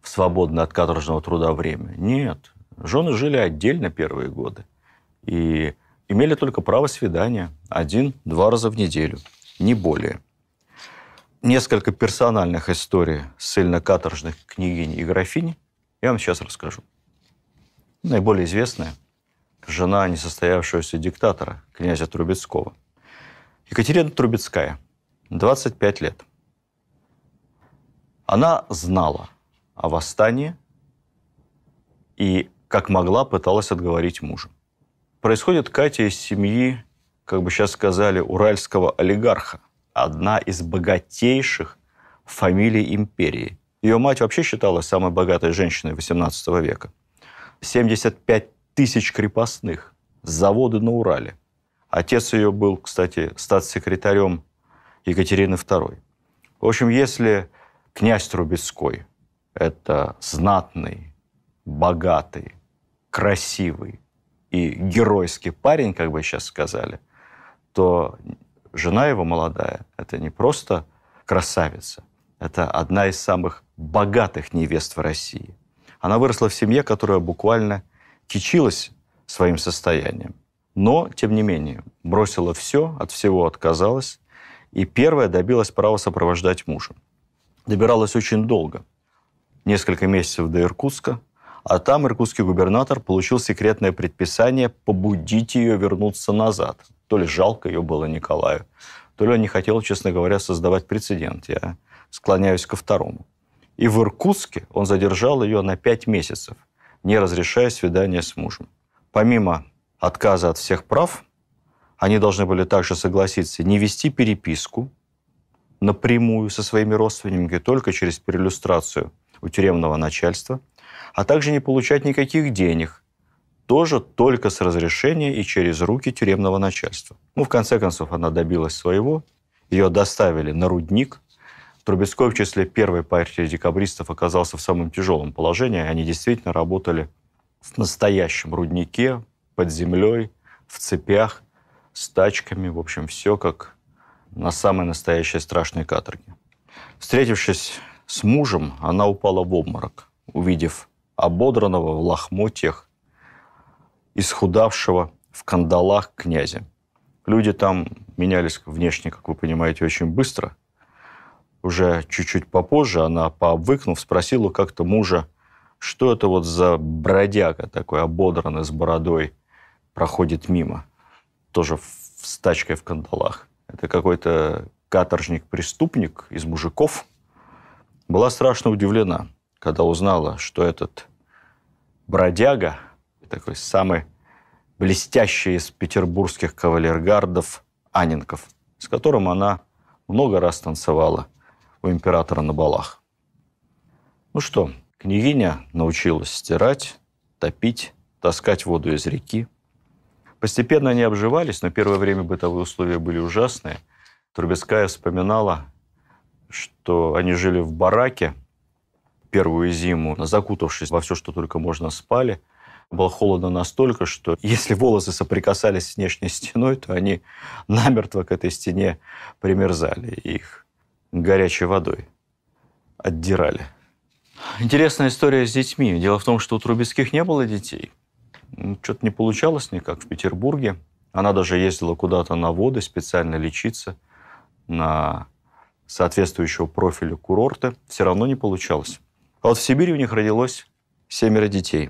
в свободное от каторжного труда время. Нет. Жены жили отдельно первые годы и имели только право свидания один-два раза в неделю, не более. Несколько персональных историй ссыльно-каторжных княгинь и графинь я вам сейчас расскажу. Наиболее известная – жена несостоявшегося диктатора, князя Трубецкого. Екатерина Трубецкая, 25 лет. Она знала о восстании и, как могла, пыталась отговорить мужа. Происходит Катя из семьи, как бы сейчас сказали, уральского олигарха, одна из богатейших фамилий империи. Ее мать вообще считалась самой богатой женщиной 18 века. 75 тысяч крепостных с завода на Урале. Отец ее был, кстати, статс-секретарем Екатерины II. В общем, если князь Трубецкой – это знатный, богатый, красивый и геройский парень, как бы сейчас сказали, то жена его молодая – это не просто красавица, это одна из самых богатых невест в России. Она выросла в семье, которая буквально – кичилась своим состоянием. Но, тем не менее, бросила все, от всего отказалась, и первая добилась права сопровождать мужа. Добиралась очень долго, несколько месяцев до Иркутска, а там иркутский губернатор получил секретное предписание побудить ее вернуться назад. То ли жалко ее было Николаю, то ли он не хотел, честно говоря, создавать прецедент. Я склоняюсь ко второму. И в Иркутске он задержал ее на пять месяцев не разрешая свидания с мужем. Помимо отказа от всех прав, они должны были также согласиться не вести переписку напрямую со своими родственниками, только через переиллюстрацию у тюремного начальства, а также не получать никаких денег, тоже только с разрешения и через руки тюремного начальства. Ну, в конце концов, она добилась своего, ее доставили на рудник – Трубецкой в числе первой партии декабристов оказался в самом тяжелом положении. Они действительно работали в настоящем руднике, под землей, в цепях, с тачками. В общем, все как на самой настоящей страшной каторге. Встретившись с мужем, она упала в обморок, увидев ободранного в лохмотьях, исхудавшего в кандалах князя. Люди там менялись внешне, как вы понимаете, очень быстро – уже чуть-чуть попозже, она, пообвыкнув, спросила как-то мужа, что это вот за бродяга такой, ободранный, с бородой, проходит мимо, тоже с тачкой в кандалах. Это какой-то каторжник-преступник из мужиков. Была страшно удивлена, когда узнала, что этот бродяга, такой самый блестящий из петербургских кавалергардов Анинков, с которым она много раз танцевала – у императора на балах. Ну что, княгиня научилась стирать, топить, таскать воду из реки. Постепенно они обживались, но первое время бытовые условия были ужасные. Трубецкая вспоминала, что они жили в бараке первую зиму, закутавшись во все, что только можно, спали. Было холодно настолько, что если волосы соприкасались с внешней стеной, то они намертво к этой стене примерзали. Их горячей водой. Отдирали. Интересная история с детьми. Дело в том, что у Трубецких не было детей. Ну, Что-то не получалось никак в Петербурге. Она даже ездила куда-то на воды специально лечиться на соответствующего профилю курорта. Все равно не получалось. А вот в Сибири у них родилось семеро детей.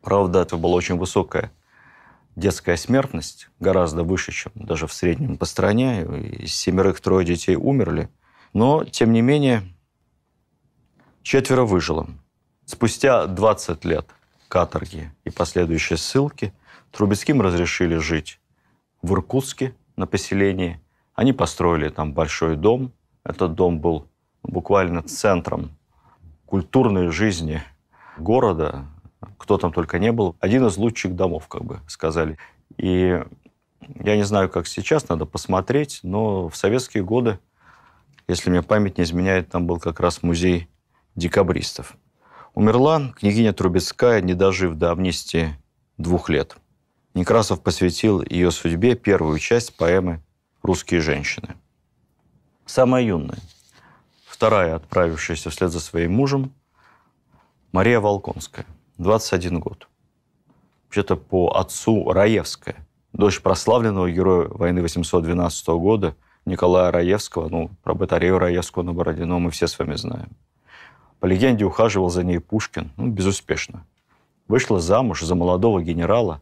Правда, это была очень высокая детская смертность гораздо выше, чем даже в среднем по стране. Из семерых трое детей умерли. Но, тем не менее, четверо выжило. Спустя 20 лет каторги и последующие ссылки Трубецким разрешили жить в Иркутске на поселении. Они построили там большой дом. Этот дом был буквально центром культурной жизни города, кто там только не был. Один из лучших домов, как бы сказали. И я не знаю, как сейчас, надо посмотреть, но в советские годы, если мне память не изменяет, там был как раз музей декабристов. Умерла княгиня Трубецкая, не дожив до амнистии двух лет. Некрасов посвятил ее судьбе первую часть поэмы «Русские женщины». Самая юная, вторая, отправившаяся вслед за своим мужем, Мария Волконская – 21 год. Вообще-то по отцу Раевская, дочь прославленного героя войны 812 года Николая Раевского, ну, про батарею Раевского на Бородино мы все с вами знаем. По легенде, ухаживал за ней Пушкин, ну, безуспешно. Вышла замуж за молодого генерала,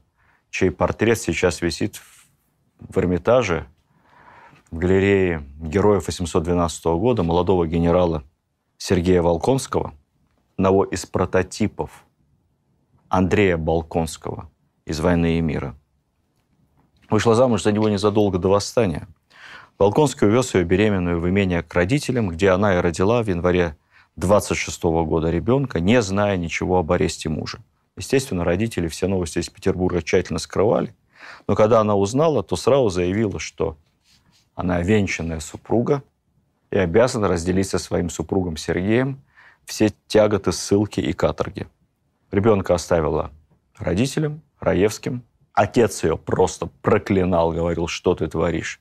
чей портрет сейчас висит в Эрмитаже, в галерее героев 812 года, молодого генерала Сергея Волконского, одного из прототипов Андрея Балконского из «Войны и мира». Вышла замуж за него незадолго до восстания. Балконский увез ее беременную в имение к родителям, где она и родила в январе 26 года ребенка, не зная ничего об аресте мужа. Естественно, родители все новости из Петербурга тщательно скрывали, но когда она узнала, то сразу заявила, что она венчанная супруга и обязана разделить со своим супругом Сергеем все тяготы ссылки и каторги – Ребенка оставила родителям, Раевским. Отец ее просто проклинал, говорил, что ты творишь,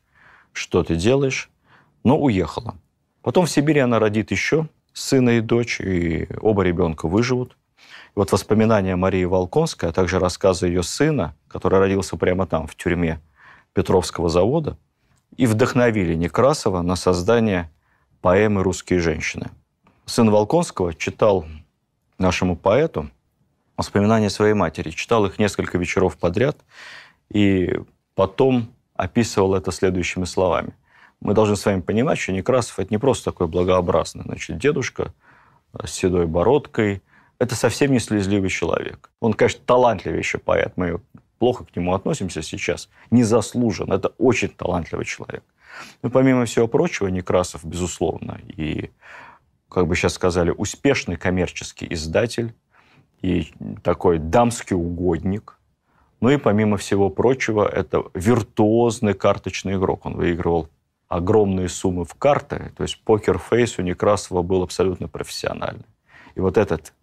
что ты делаешь. Но уехала. Потом в Сибири она родит еще сына и дочь, и оба ребенка выживут. И вот воспоминания Марии Волконской, а также рассказы ее сына, который родился прямо там, в тюрьме Петровского завода, и вдохновили Некрасова на создание поэмы «Русские женщины». Сын Волконского читал нашему поэту воспоминания своей матери. Читал их несколько вечеров подряд и потом описывал это следующими словами. Мы должны с вами понимать, что Некрасов – это не просто такой благообразный значит, дедушка с седой бородкой. Это совсем не слезливый человек. Он, конечно, талантливый еще поэт. Мы плохо к нему относимся сейчас. Незаслуженно. Это очень талантливый человек. Но ну, помимо всего прочего, Некрасов, безусловно, и, как бы сейчас сказали, успешный коммерческий издатель, и такой дамский угодник. Ну и помимо всего прочего, это виртуозный карточный игрок. Он выигрывал огромные суммы в карты. То есть покер-фейс у Некрасова был абсолютно профессиональный. И вот этот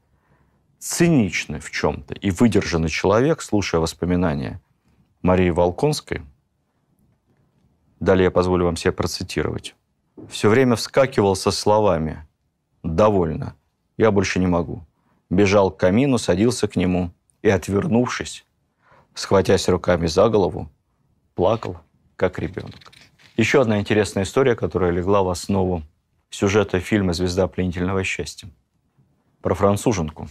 циничный в чем-то и выдержанный человек, слушая воспоминания Марии Волконской, далее я позволю вам себе процитировать, все время вскакивал со словами «довольно, я больше не могу, бежал к камину, садился к нему и, отвернувшись, схватясь руками за голову, плакал, как ребенок. Еще одна интересная история, которая легла в основу сюжета фильма «Звезда пленительного счастья» про француженку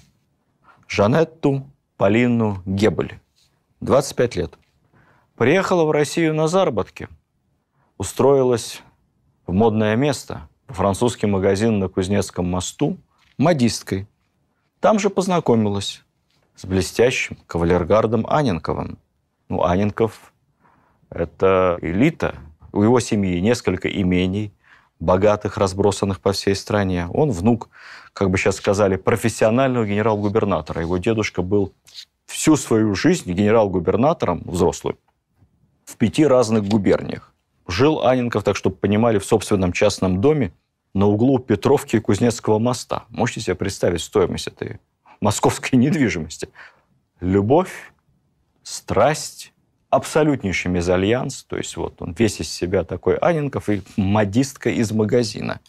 Жанетту Полину Гебель, 25 лет. Приехала в Россию на заработки, устроилась в модное место, французский магазин на Кузнецком мосту, модисткой – там же познакомилась с блестящим кавалергардом Аненковым. Ну, Аненков – это элита. У его семьи несколько имений, богатых, разбросанных по всей стране. Он внук, как бы сейчас сказали, профессионального генерал-губернатора. Его дедушка был всю свою жизнь генерал-губернатором, взрослым, в пяти разных губерниях. Жил Аненков, так чтобы понимали, в собственном частном доме – на углу Петровки и Кузнецкого моста. Можете себе представить стоимость этой московской недвижимости? Любовь, страсть, абсолютнейший мезальянс, то есть вот он весь из себя такой Аненков и модистка из магазина.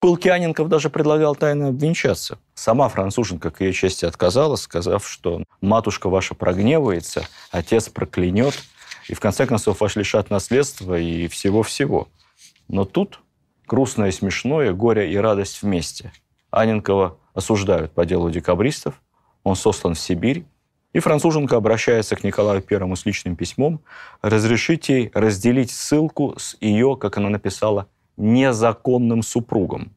Пылки Аненков даже предлагал тайно обвенчаться. Сама француженка к ее чести отказалась, сказав, что матушка ваша прогневается, отец проклянет, и в конце концов ваш лишат наследства и всего-всего. Но тут грустное и смешное, горе и радость вместе. Аненкова осуждают по делу декабристов, он сослан в Сибирь, и француженка обращается к Николаю Первому с личным письмом разрешите ей разделить ссылку с ее, как она написала, незаконным супругом.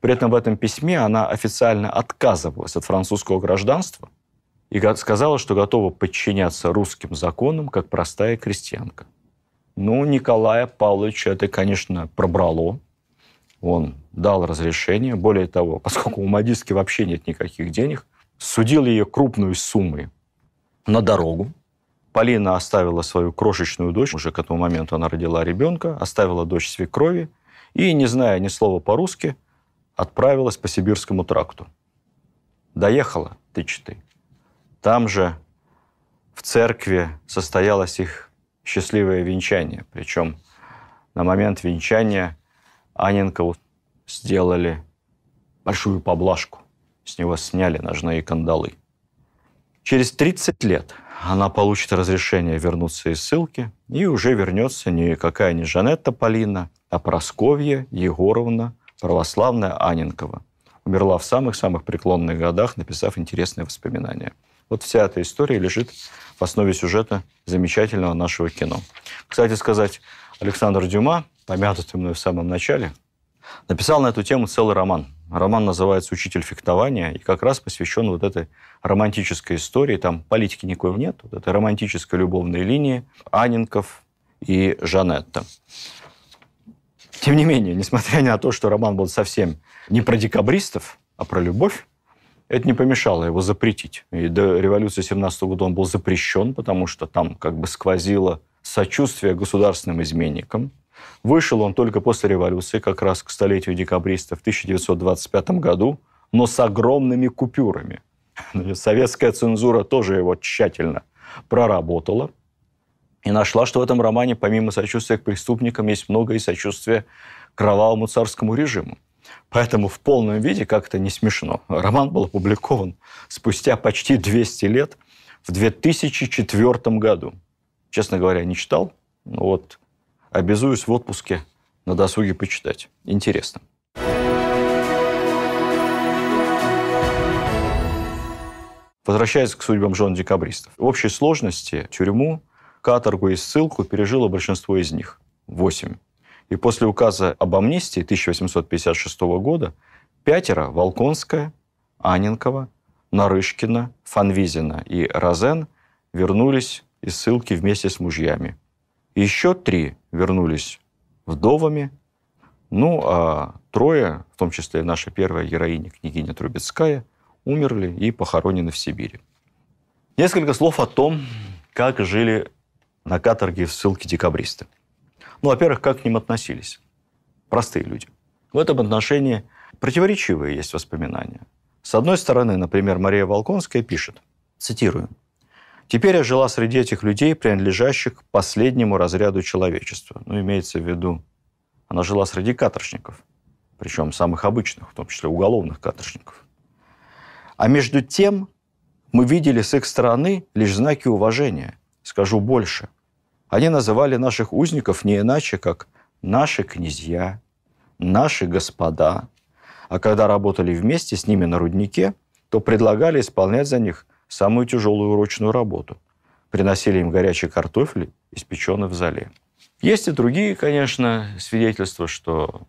При этом в этом письме она официально отказывалась от французского гражданства и сказала, что готова подчиняться русским законам, как простая крестьянка. Ну, Николая Павловича это, конечно, пробрало. Он дал разрешение. Более того, поскольку у Мадиски вообще нет никаких денег, судил ее крупную суммой на дорогу. Полина оставила свою крошечную дочь, уже к этому моменту она родила ребенка, оставила дочь свекрови и, не зная ни слова по-русски, отправилась по Сибирскому тракту. Доехала, ты читай. Там же в церкви состоялось их счастливое венчание. Причем на момент венчания Аненкову сделали большую поблажку. С него сняли ножные кандалы. Через 30 лет она получит разрешение вернуться из ссылки, и уже вернется не какая не Жанетта Полина, а Просковья Егоровна, православная Аненкова. Умерла в самых-самых преклонных годах, написав интересные воспоминания. Вот вся эта история лежит в основе сюжета замечательного нашего кино. Кстати сказать, Александр Дюма помянутый мной в самом начале, написал на эту тему целый роман. Роман называется «Учитель фехтования» и как раз посвящен вот этой романтической истории. Там политики никакой нет, вот этой романтической любовной линии Анинков и Жанетта. Тем не менее, несмотря на то, что роман был совсем не про декабристов, а про любовь, это не помешало его запретить. И до революции 17 года он был запрещен, потому что там как бы сквозило сочувствие государственным изменникам. Вышел он только после революции, как раз к столетию декабриста в 1925 году, но с огромными купюрами. Советская цензура тоже его тщательно проработала и нашла, что в этом романе помимо сочувствия к преступникам есть много и сочувствия кровавому царскому режиму. Поэтому в полном виде, как это не смешно, роман был опубликован спустя почти 200 лет в 2004 году. Честно говоря, не читал. Вот обязуюсь в отпуске на досуге почитать. Интересно. Возвращаясь к судьбам жен декабристов. В общей сложности тюрьму, каторгу и ссылку пережило большинство из них – восемь. И после указа об амнистии 1856 года пятеро – Волконская, Аненкова, Нарышкина, Фанвизина и Розен – вернулись из ссылки вместе с мужьями – еще три вернулись вдовами, ну а трое, в том числе наша первая героиня, княгиня Трубецкая, умерли и похоронены в Сибири. Несколько слов о том, как жили на каторге в ссылке декабристы. Ну, во-первых, как к ним относились. Простые люди. В этом отношении противоречивые есть воспоминания. С одной стороны, например, Мария Волконская пишет, цитирую, Теперь я жила среди этих людей, принадлежащих к последнему разряду человечества. Ну, имеется в виду, она жила среди каторжников, причем самых обычных, в том числе уголовных каторжников. А между тем мы видели с их стороны лишь знаки уважения. Скажу больше. Они называли наших узников не иначе, как «наши князья», «наши господа». А когда работали вместе с ними на руднике, то предлагали исполнять за них самую тяжелую урочную работу. Приносили им горячие картофели испеченные в зале. Есть и другие, конечно, свидетельства, что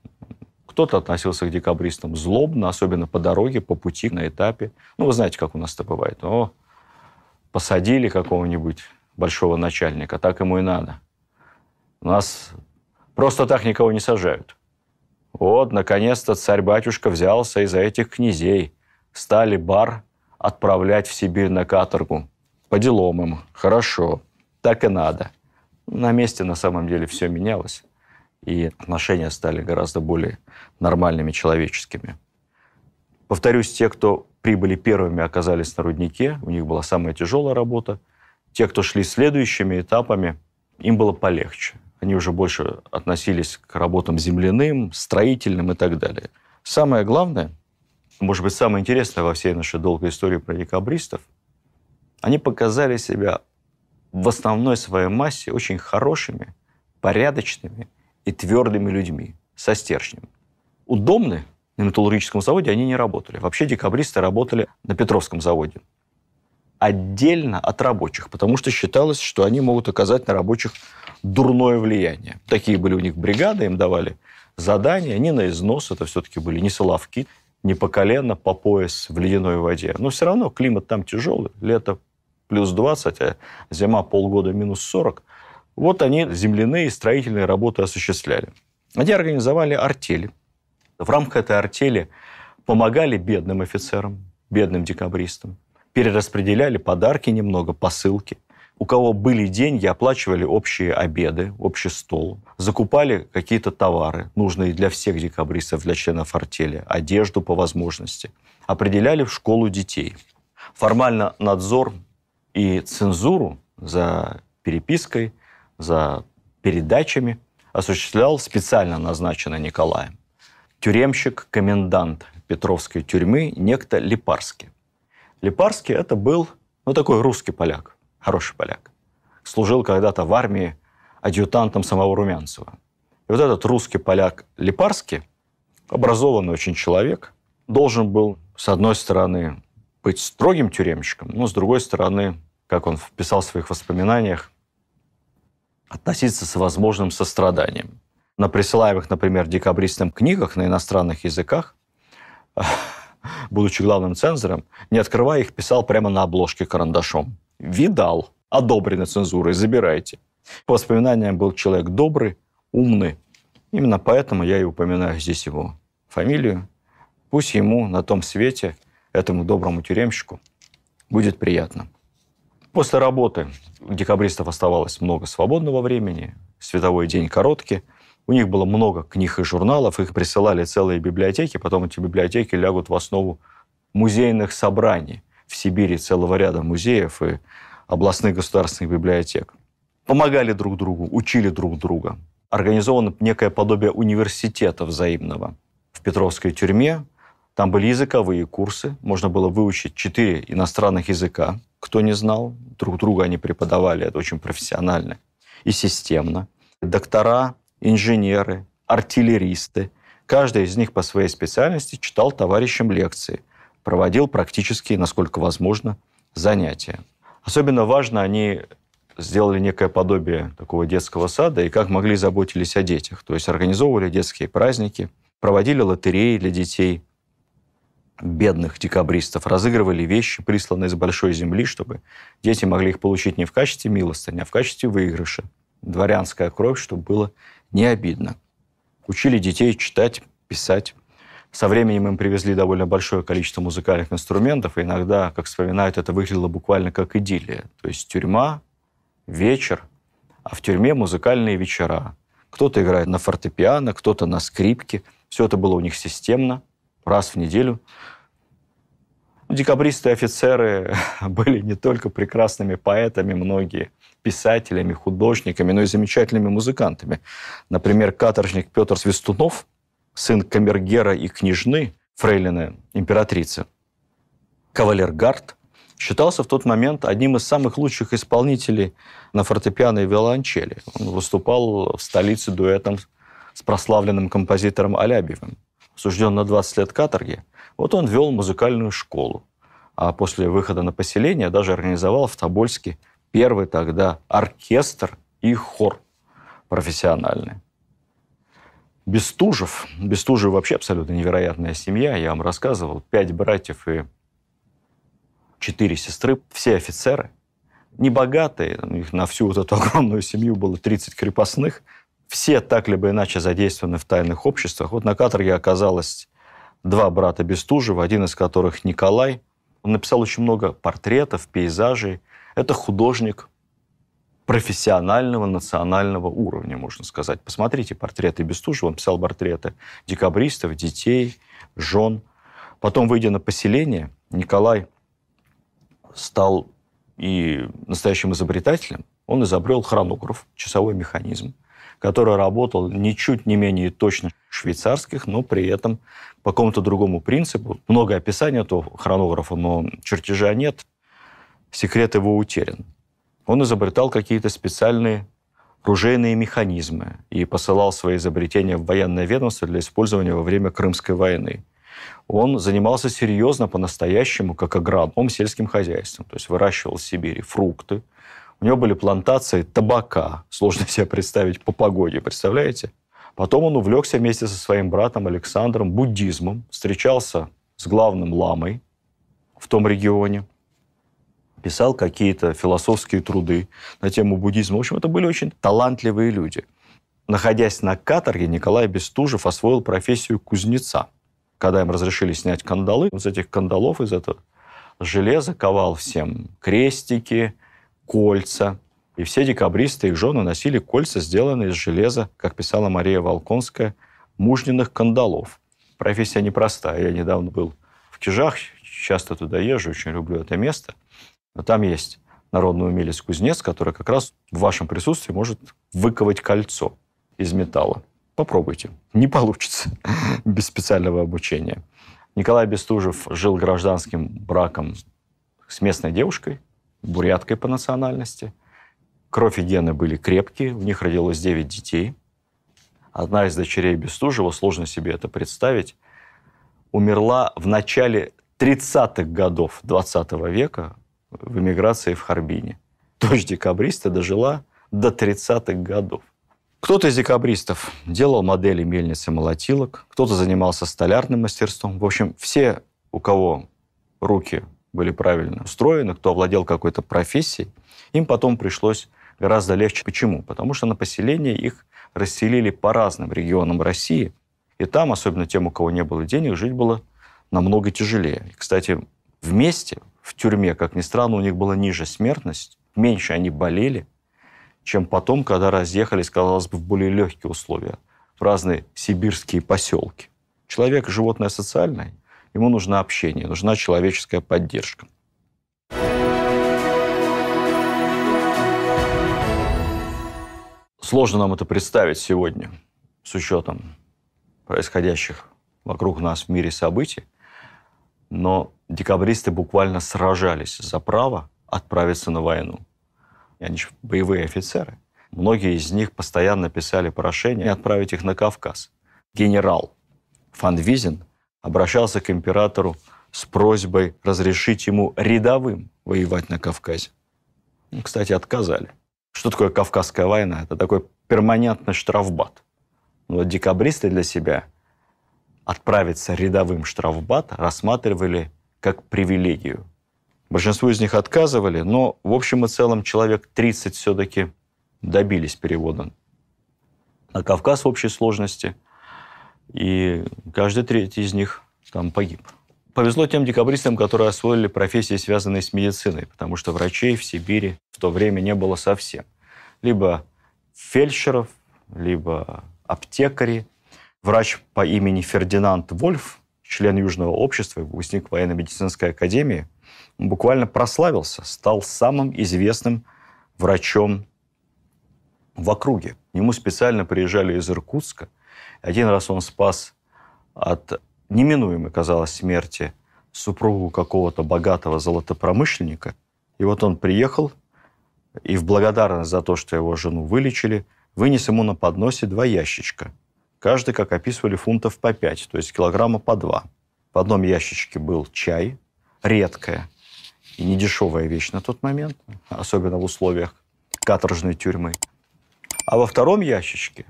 кто-то относился к декабристам злобно, особенно по дороге, по пути, на этапе. Ну, вы знаете, как у нас это бывает. О, посадили какого-нибудь большого начальника, так ему и надо. У нас просто так никого не сажают. Вот, наконец-то царь-батюшка взялся из-за этих князей. Стали бар отправлять в Сибирь на каторгу. По делам им. Хорошо. Так и надо. На месте на самом деле все менялось. И отношения стали гораздо более нормальными, человеческими. Повторюсь, те, кто прибыли первыми, оказались на руднике, у них была самая тяжелая работа. Те, кто шли следующими этапами, им было полегче. Они уже больше относились к работам земляным, строительным и так далее. Самое главное, может быть, самое интересное во всей нашей долгой истории про декабристов, они показали себя в основной своей массе очень хорошими, порядочными и твердыми людьми, со стержнем. Удобны на металлургическом заводе они не работали. Вообще декабристы работали на Петровском заводе. Отдельно от рабочих, потому что считалось, что они могут оказать на рабочих дурное влияние. Такие были у них бригады, им давали задания, они на износ, это все-таки были не соловки, не по колено, по пояс в ледяной воде. Но все равно климат там тяжелый. Лето плюс 20, а зима полгода минус 40. Вот они земляные строительные работы осуществляли. Они организовали артели. В рамках этой артели помогали бедным офицерам, бедным декабристам, перераспределяли подарки немного, посылки – у кого были деньги, оплачивали общие обеды, общий стол, закупали какие-то товары, нужные для всех декабристов, для членов артели, одежду по возможности, определяли в школу детей. Формально надзор и цензуру за перепиской, за передачами осуществлял специально назначенный Николаем тюремщик-комендант Петровской тюрьмы некто Липарский. Липарский это был, ну, такой русский поляк, хороший поляк. Служил когда-то в армии адъютантом самого Румянцева. И вот этот русский поляк Липарский, образованный очень человек, должен был, с одной стороны, быть строгим тюремщиком, но с другой стороны, как он писал в своих воспоминаниях, относиться с возможным состраданием. На присылаемых, например, декабристам книгах на иностранных языках, будучи главным цензором, не открывая их, писал прямо на обложке карандашом. Видал. Одобрено цензурой. Забирайте. По воспоминаниям был человек добрый, умный. Именно поэтому я и упоминаю здесь его фамилию. Пусть ему на том свете, этому доброму тюремщику, будет приятно. После работы у декабристов оставалось много свободного времени, световой день короткий, у них было много книг и журналов, их присылали целые библиотеки, потом эти библиотеки лягут в основу музейных собраний в Сибири целого ряда музеев и областных государственных библиотек. Помогали друг другу, учили друг друга. Организовано некое подобие университета взаимного. В Петровской тюрьме там были языковые курсы, можно было выучить четыре иностранных языка. Кто не знал, друг друга они преподавали, это очень профессионально и системно. Доктора, инженеры, артиллеристы. Каждый из них по своей специальности читал товарищам лекции – проводил практически, насколько возможно, занятия. Особенно важно, они сделали некое подобие такого детского сада и как могли заботились о детях. То есть организовывали детские праздники, проводили лотереи для детей, бедных декабристов, разыгрывали вещи, присланные с большой земли, чтобы дети могли их получить не в качестве милостыни, а в качестве выигрыша. Дворянская кровь, чтобы было не обидно. Учили детей читать, писать, со временем им привезли довольно большое количество музыкальных инструментов, и иногда, как вспоминают, это выглядело буквально как идиллия. То есть тюрьма, вечер, а в тюрьме музыкальные вечера. Кто-то играет на фортепиано, кто-то на скрипке. Все это было у них системно, раз в неделю. Декабристы и офицеры были не только прекрасными поэтами, многие писателями, художниками, но и замечательными музыкантами. Например, каторжник Петр Свистунов – сын камергера и княжны, фрейлины императрицы, кавалергард, считался в тот момент одним из самых лучших исполнителей на фортепиано и виолончели. Он выступал в столице дуэтом с прославленным композитором Алябьевым, осужден на 20 лет каторги. Вот он вел музыкальную школу. А после выхода на поселение даже организовал в Тобольске первый тогда оркестр и хор профессиональный. Бестужев. Бестужев вообще абсолютно невероятная семья. Я вам рассказывал. Пять братьев и четыре сестры. Все офицеры. Небогатые. У них на всю вот эту огромную семью было 30 крепостных. Все так либо иначе задействованы в тайных обществах. Вот на каторге оказалось два брата Бестужева, один из которых Николай. Он написал очень много портретов, пейзажей. Это художник, профессионального национального уровня, можно сказать. Посмотрите портреты Бестужева, он писал портреты декабристов, детей, жен. Потом, выйдя на поселение, Николай стал и настоящим изобретателем. Он изобрел хронограф, часовой механизм, который работал ничуть не менее точно швейцарских, но при этом по какому-то другому принципу. Много описания этого хронографа, но чертежа нет. Секрет его утерян он изобретал какие-то специальные оружейные механизмы и посылал свои изобретения в военное ведомство для использования во время Крымской войны. Он занимался серьезно по-настоящему, как агроном, сельским хозяйством. То есть выращивал в Сибири фрукты. У него были плантации табака. Сложно себе представить по погоде, представляете? Потом он увлекся вместе со своим братом Александром буддизмом, встречался с главным ламой в том регионе – писал какие-то философские труды на тему буддизма. В общем, это были очень талантливые люди. Находясь на каторге, Николай Бестужев освоил профессию кузнеца. Когда им разрешили снять кандалы, из этих кандалов, из этого железа ковал всем крестики, кольца. И все декабристы и их жены носили кольца, сделанные из железа, как писала Мария Волконская, мужниных кандалов. Профессия непростая. Я недавно был в Кижах, часто туда езжу, очень люблю это место. Но там есть народный умелец кузнец, который как раз в вашем присутствии может выковать кольцо из металла. Попробуйте. Не получится без специального обучения. Николай Бестужев жил гражданским браком с местной девушкой, буряткой по национальности. Кровь и гены были крепкие, у них родилось 9 детей. Одна из дочерей Бестужева, сложно себе это представить, умерла в начале 30-х годов 20 -го века в эмиграции в Харбине. Дочь декабриста дожила до 30-х годов. Кто-то из декабристов делал модели мельниц и молотилок, кто-то занимался столярным мастерством. В общем, все, у кого руки были правильно устроены, кто овладел какой-то профессией, им потом пришлось гораздо легче. Почему? Потому что на поселение их расселили по разным регионам России, и там, особенно тем, у кого не было денег, жить было намного тяжелее. И, кстати, вместе в тюрьме, как ни странно, у них была ниже смертность, меньше они болели, чем потом, когда разъехались, казалось бы, в более легкие условия, в разные сибирские поселки. Человек – животное социальное, ему нужно общение, нужна человеческая поддержка. Сложно нам это представить сегодня с учетом происходящих вокруг нас в мире событий, но декабристы буквально сражались за право отправиться на войну. И они же боевые офицеры. Многие из них постоянно писали прошение отправить их на Кавказ. Генерал Фан Визин обращался к императору с просьбой разрешить ему рядовым воевать на Кавказе. Ну, кстати, отказали. Что такое Кавказская война? Это такой перманентный штрафбат. Но вот декабристы для себя отправиться рядовым штрафбат рассматривали как привилегию. большинство из них отказывали, но в общем и целом человек 30 все-таки добились перевода на Кавказ в общей сложности, и каждый третий из них там погиб. Повезло тем декабристам, которые освоили профессии, связанные с медициной, потому что врачей в Сибири в то время не было совсем. Либо фельдшеров, либо аптекари. Врач по имени Фердинанд Вольф член Южного общества, выпускник военно-медицинской академии, он буквально прославился, стал самым известным врачом в округе. К нему специально приезжали из Иркутска. Один раз он спас от неминуемой, казалось, смерти супругу какого-то богатого золотопромышленника. И вот он приехал, и в благодарность за то, что его жену вылечили, вынес ему на подносе два ящичка – Каждый, как описывали, фунтов по 5, то есть килограмма по 2. В одном ящичке был чай, редкая и недешевая вещь на тот момент, особенно в условиях каторжной тюрьмы. А во втором ящичке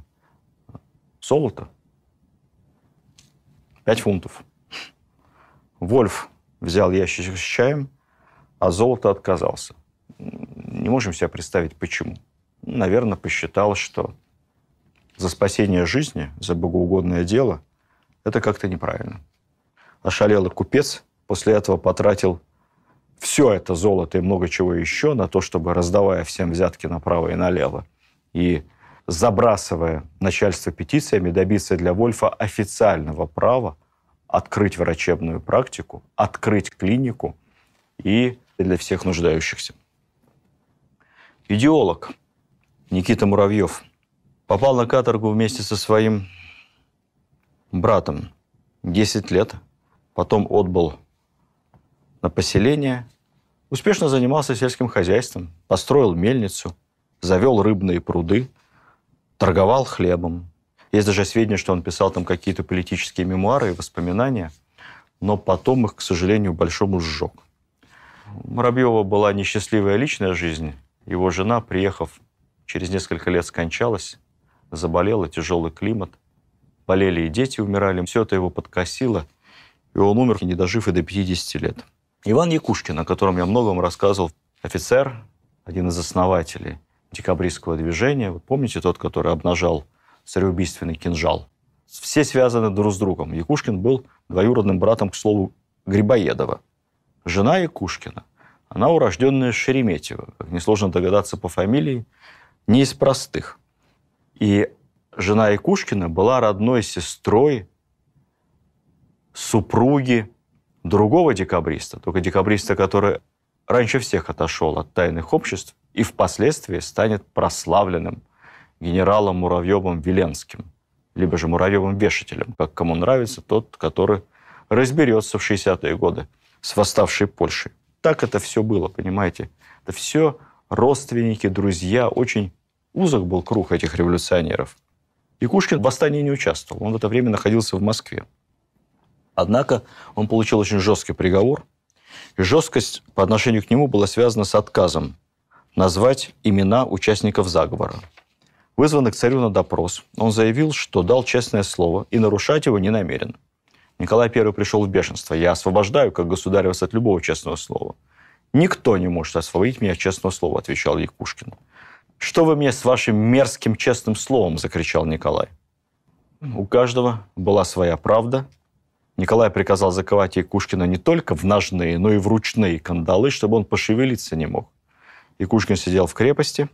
золото. 5 фунтов. Вольф взял ящичек с чаем, а золото отказался. Не можем себе представить, почему. Наверное, посчитал, что за спасение жизни, за богоугодное дело, это как-то неправильно. Ошалелый купец после этого потратил все это золото и много чего еще на то, чтобы, раздавая всем взятки направо и налево, и забрасывая начальство петициями, добиться для Вольфа официального права открыть врачебную практику, открыть клинику и для всех нуждающихся. Идеолог Никита Муравьев – попал на каторгу вместе со своим братом 10 лет, потом отбыл на поселение, успешно занимался сельским хозяйством, построил мельницу, завел рыбные пруды, торговал хлебом. Есть даже сведения, что он писал там какие-то политические мемуары и воспоминания, но потом их, к сожалению, большому сжег. У Муравьева была несчастливая личная жизнь. Его жена, приехав, через несколько лет скончалась заболела, тяжелый климат, болели и дети умирали. Все это его подкосило, и он умер, не дожив и до 50 лет. Иван Якушкин, о котором я многом рассказывал, офицер, один из основателей декабристского движения. Вы помните тот, который обнажал цареубийственный кинжал? Все связаны друг с другом. Якушкин был двоюродным братом, к слову, Грибоедова. Жена Якушкина, она урожденная Шереметьева, как несложно догадаться по фамилии, не из простых. И жена Якушкина была родной сестрой супруги другого декабриста, только декабриста, который раньше всех отошел от тайных обществ и впоследствии станет прославленным генералом Муравьевым Веленским, либо же Муравьевым Вешателем, как кому нравится, тот, который разберется в 60-е годы с восставшей Польшей. Так это все было, понимаете? Это все родственники, друзья, очень Узок был круг этих революционеров. Якушкин в восстании не участвовал, он в это время находился в Москве. Однако он получил очень жесткий приговор, и жесткость по отношению к нему была связана с отказом назвать имена участников заговора. Вызванный к царю на допрос, он заявил, что дал честное слово и нарушать его не намерен. Николай I пришел в бешенство. «Я освобождаю, как государь, вас от любого честного слова». «Никто не может освободить меня от честного слова», – отвечал Якушкин. Что вы мне с вашим мерзким честным словом? закричал Николай. У каждого была своя правда. Николай приказал заковать Якушкина не только в ножные, но и в ручные кандалы, чтобы он пошевелиться не мог. Якушкин сидел в крепости,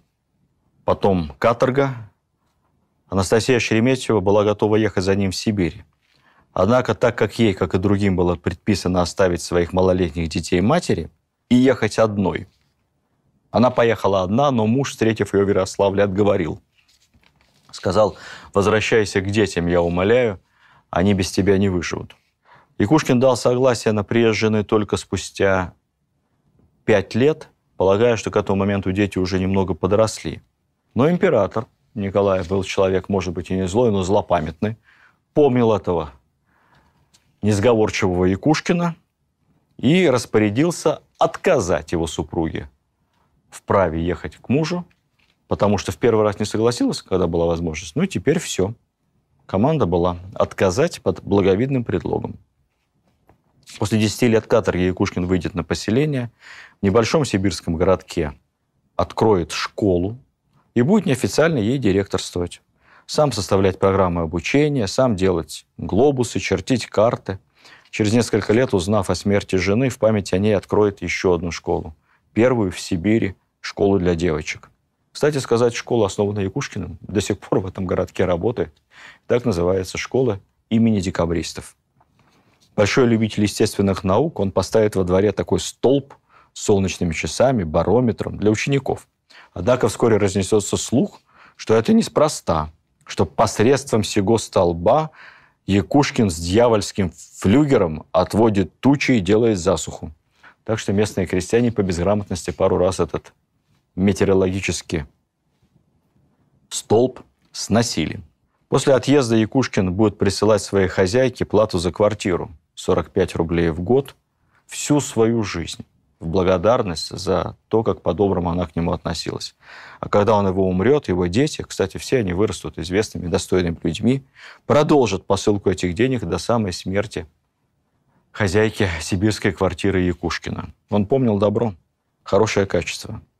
потом каторга. Анастасия Шереметьева была готова ехать за ним в Сибирь. Однако, так как ей, как и другим, было предписано оставить своих малолетних детей матери и ехать одной, она поехала одна, но муж, встретив ее в Ярославле, отговорил. Сказал, возвращайся к детям, я умоляю, они без тебя не выживут. Якушкин дал согласие на приезженный только спустя пять лет, полагая, что к этому моменту дети уже немного подросли. Но император Николай был человек, может быть, и не злой, но злопамятный, помнил этого несговорчивого Якушкина и распорядился отказать его супруге вправе ехать к мужу, потому что в первый раз не согласилась, когда была возможность. Ну и теперь все. Команда была отказать под благовидным предлогом. После 10 лет каторги Якушкин выйдет на поселение в небольшом сибирском городке, откроет школу и будет неофициально ей директорствовать. Сам составлять программы обучения, сам делать глобусы, чертить карты. Через несколько лет, узнав о смерти жены, в память о ней откроет еще одну школу. Первую в Сибири, школу для девочек. Кстати сказать, школа, основанная Якушкиным, до сих пор в этом городке работает. Так называется школа имени декабристов. Большой любитель естественных наук, он поставит во дворе такой столб с солнечными часами, барометром для учеников. Однако вскоре разнесется слух, что это неспроста, что посредством сего столба Якушкин с дьявольским флюгером отводит тучи и делает засуху. Так что местные крестьяне по безграмотности пару раз этот метеорологически столб сносили. После отъезда Якушкин будет присылать своей хозяйке плату за квартиру 45 рублей в год всю свою жизнь в благодарность за то, как по-доброму она к нему относилась. А когда он его умрет, его дети, кстати, все они вырастут известными, достойными людьми, продолжат посылку этих денег до самой смерти хозяйки сибирской квартиры Якушкина. Он помнил добро, хорошее качество –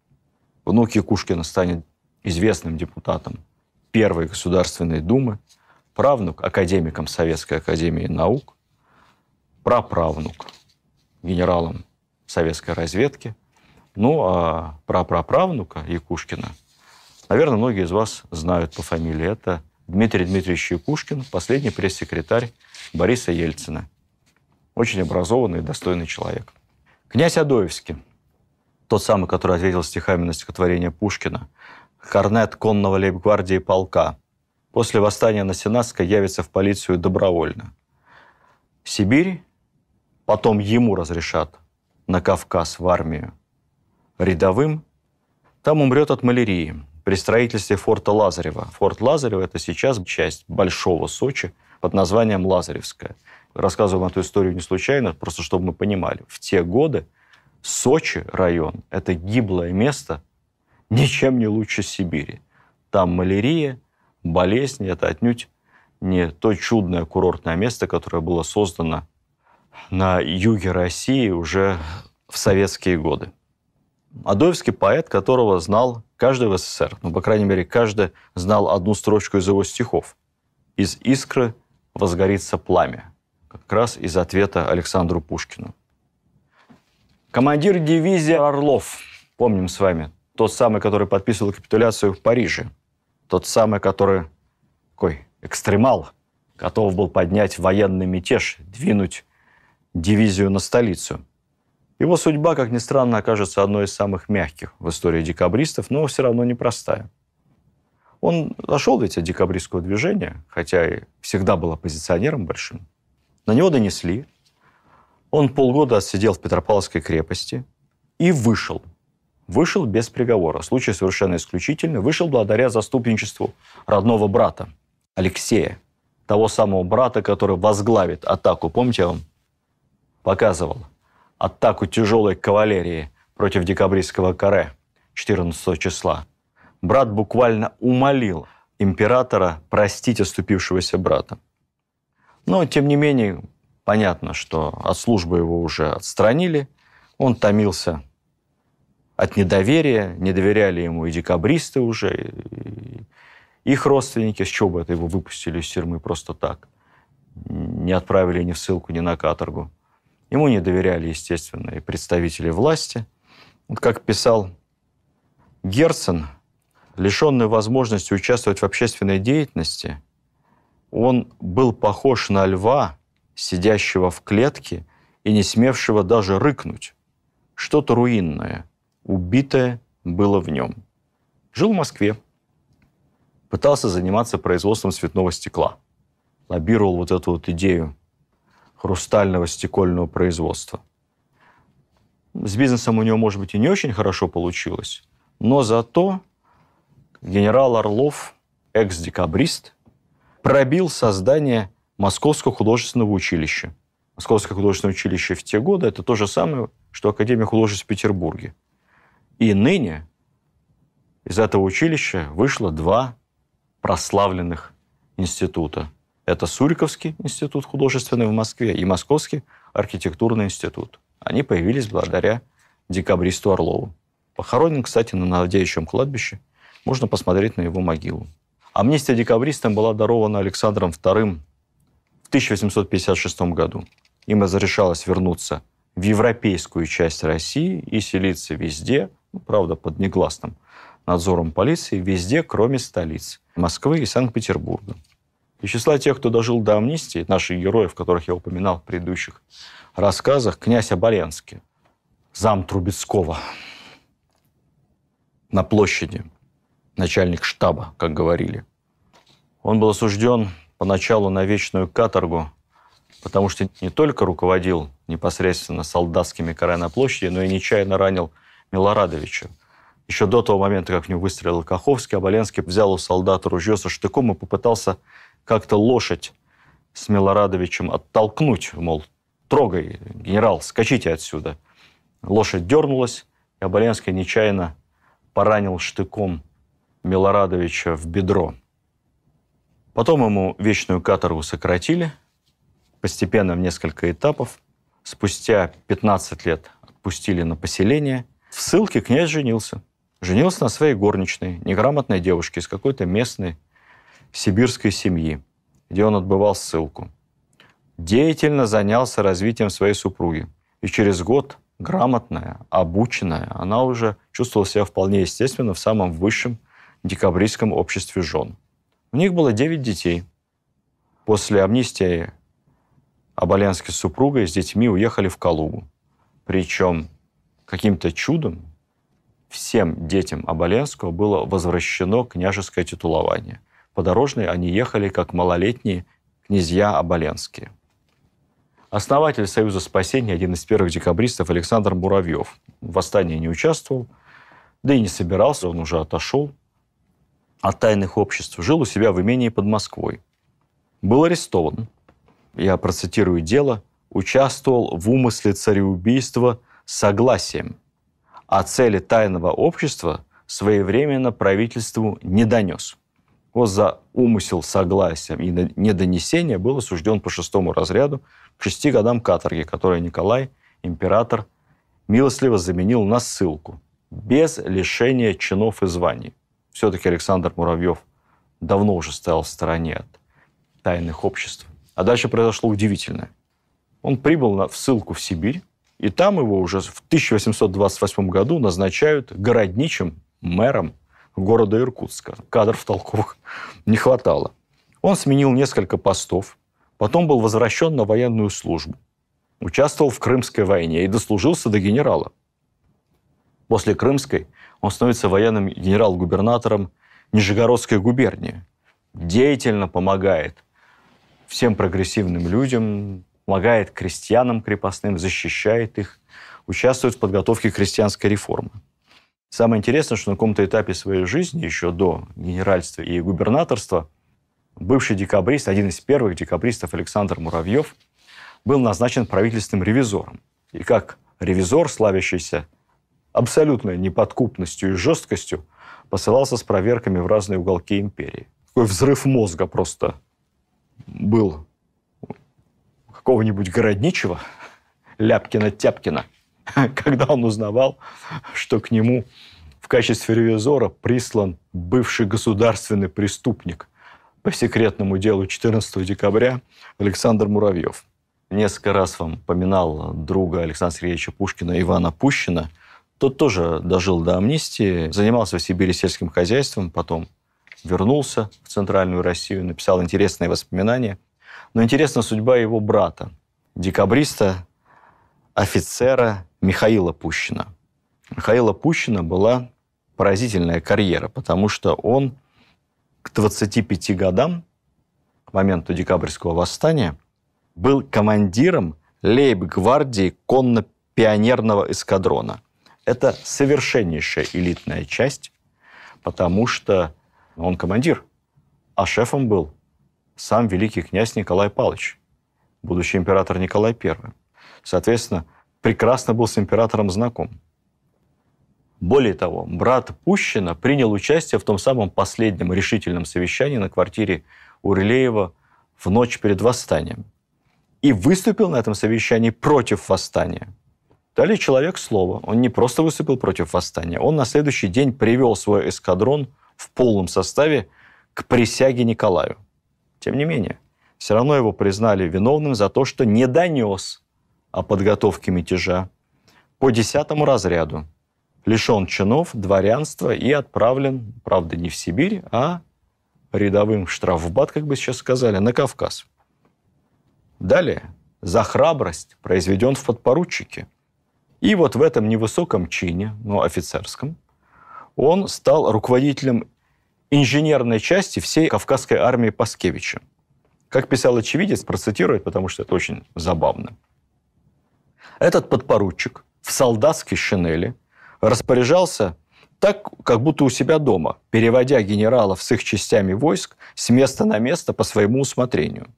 внук Якушкина станет известным депутатом Первой Государственной Думы, правнук – академиком Советской Академии Наук, праправнук – генералом советской разведки. Ну, а прапраправнука Якушкина, наверное, многие из вас знают по фамилии. Это Дмитрий Дмитриевич Якушкин, последний пресс-секретарь Бориса Ельцина. Очень образованный и достойный человек. Князь Адоевский – тот самый, который ответил стихами на стихотворение Пушкина, «Корнет конного лейб-гвардии полка. После восстания на Сенатска явится в полицию добровольно. Сибирь, потом ему разрешат на Кавказ в армию. Рядовым там умрет от малярии при строительстве форта Лазарева. Форт Лазарева – это сейчас часть Большого Сочи под названием Лазаревская. Рассказываем эту историю не случайно, просто чтобы мы понимали. В те годы Сочи район – это гиблое место, ничем не лучше Сибири. Там малярия, болезни – это отнюдь не то чудное курортное место, которое было создано на юге России уже в советские годы. Адоевский поэт, которого знал каждый в СССР, ну, по крайней мере, каждый знал одну строчку из его стихов. «Из искры возгорится пламя», как раз из ответа Александру Пушкину. Командир дивизии Орлов, помним с вами, тот самый, который подписывал капитуляцию в Париже, тот самый, который такой экстремал, готов был поднять военный мятеж, двинуть дивизию на столицу. Его судьба, как ни странно, окажется одной из самых мягких в истории декабристов, но все равно непростая. Он зашел ведь от декабристского движения, хотя и всегда был оппозиционером большим. На него донесли, он полгода отсидел в Петропавловской крепости и вышел. Вышел без приговора. Случай совершенно исключительный. Вышел благодаря заступничеству родного брата Алексея, того самого брата, который возглавит атаку. Помните, я вам показывал атаку тяжелой кавалерии против декабристского каре 14 числа. Брат буквально умолил императора простить оступившегося брата. Но, тем не менее, Понятно, что от службы его уже отстранили. Он томился от недоверия. Не доверяли ему и декабристы уже, и их родственники. С чего бы это его выпустили из тюрьмы просто так? Не отправили ни в ссылку, ни на каторгу. Ему не доверяли, естественно, и представители власти. Вот как писал Герцен, лишенный возможности участвовать в общественной деятельности, он был похож на льва, сидящего в клетке и не смевшего даже рыкнуть. Что-то руинное, убитое было в нем. Жил в Москве. Пытался заниматься производством цветного стекла. Лоббировал вот эту вот идею хрустального стекольного производства. С бизнесом у него, может быть, и не очень хорошо получилось, но зато генерал Орлов, экс-декабрист, пробил создание Московского художественного училища. Московское художественное училище в те годы – это то же самое, что Академия художеств в Петербурге. И ныне из этого училища вышло два прославленных института. Это Суриковский институт художественный в Москве и Московский архитектурный институт. Они появились благодаря декабристу Орлову. Похоронен, кстати, на Навдеющем кладбище. Можно посмотреть на его могилу. Амнистия декабристам была дарована Александром II в 1856 году им разрешалось вернуться в европейскую часть России и селиться везде, ну, правда, под негласным надзором полиции, везде, кроме столиц Москвы и Санкт-Петербурга. Из числа тех, кто дожил до амнистии, наших героев, которых я упоминал в предыдущих рассказах, князь Оболенский, зам Трубецкого, на площади, начальник штаба, как говорили. Он был осужден поначалу на вечную каторгу, потому что не только руководил непосредственно солдатскими карай на площади, но и нечаянно ранил Милорадовича. Еще до того момента, как в него выстрелил Каховский, Оболенский взял у солдата ружье со штыком и попытался как-то лошадь с Милорадовичем оттолкнуть, мол, трогай, генерал, скачите отсюда. Лошадь дернулась, и Оболенский нечаянно поранил штыком Милорадовича в бедро. Потом ему вечную каторгу сократили, постепенно в несколько этапов. Спустя 15 лет отпустили на поселение. В ссылке князь женился. Женился на своей горничной, неграмотной девушке из какой-то местной сибирской семьи, где он отбывал ссылку. Деятельно занялся развитием своей супруги. И через год грамотная, обученная, она уже чувствовала себя вполне естественно в самом высшем декабристском обществе жен. У них было 9 детей. После амнистии Оболенский с супругой с детьми уехали в Калугу. Причем каким-то чудом всем детям Оболенского было возвращено княжеское титулование. По дорожной они ехали как малолетние князья Оболенские. Основатель Союза спасения, один из первых декабристов Александр Муравьев, в восстании не участвовал, да и не собирался, он уже отошел от тайных обществ, жил у себя в имении под Москвой. Был арестован. Я процитирую дело. Участвовал в умысле цареубийства с согласием. А цели тайного общества своевременно правительству не донес. Вот за умысел согласием и недонесение был осужден по шестому разряду к шести годам каторги, которые Николай, император, милостливо заменил на ссылку без лишения чинов и званий все-таки Александр Муравьев давно уже стоял в стороне от тайных обществ. А дальше произошло удивительное. Он прибыл в ссылку в Сибирь, и там его уже в 1828 году назначают городничим мэром города Иркутска. Кадров толковых не хватало. Он сменил несколько постов, потом был возвращен на военную службу, участвовал в Крымской войне и дослужился до генерала. После Крымской – он становится военным генерал-губернатором Нижегородской губернии. Деятельно помогает всем прогрессивным людям, помогает крестьянам крепостным, защищает их, участвует в подготовке крестьянской реформы. Самое интересное, что на каком-то этапе своей жизни, еще до генеральства и губернаторства, бывший декабрист, один из первых декабристов Александр Муравьев, был назначен правительственным ревизором. И как ревизор, славящийся абсолютной неподкупностью и жесткостью посылался с проверками в разные уголки империи. Такой взрыв мозга просто был какого-нибудь городничего, Ляпкина-Тяпкина, когда он узнавал, что к нему в качестве ревизора прислан бывший государственный преступник по секретному делу 14 декабря Александр Муравьев. Несколько раз вам поминал друга Александра Сергеевича Пушкина Ивана Пущина – тот тоже дожил до амнистии, занимался в Сибири сельским хозяйством, потом вернулся в Центральную Россию, написал интересные воспоминания. Но интересна судьба его брата, декабриста, офицера Михаила Пущина. Михаила Пущина была поразительная карьера, потому что он к 25 годам, к моменту декабрьского восстания, был командиром лейб-гвардии конно-пионерного эскадрона. Это совершеннейшая элитная часть, потому что он командир, а шефом был сам великий князь Николай Павлович, будущий император Николай I. Соответственно, прекрасно был с императором знаком. Более того, брат Пущина принял участие в том самом последнем решительном совещании на квартире Урлеева в ночь перед восстанием и выступил на этом совещании против восстания – Дали человек слово. Он не просто выступил против восстания, он на следующий день привел свой эскадрон в полном составе к присяге Николаю. Тем не менее, все равно его признали виновным за то, что не донес о подготовке мятежа по десятому разряду. Лишен чинов, дворянства и отправлен, правда, не в Сибирь, а рядовым штрафбат, как бы сейчас сказали, на Кавказ. Далее, за храбрость произведен в подпоручике – и вот в этом невысоком чине, но офицерском, он стал руководителем инженерной части всей Кавказской армии Паскевича. Как писал очевидец, процитирует, потому что это очень забавно. Этот подпоручик в солдатской шинели распоряжался так, как будто у себя дома, переводя генералов с их частями войск с места на место по своему усмотрению.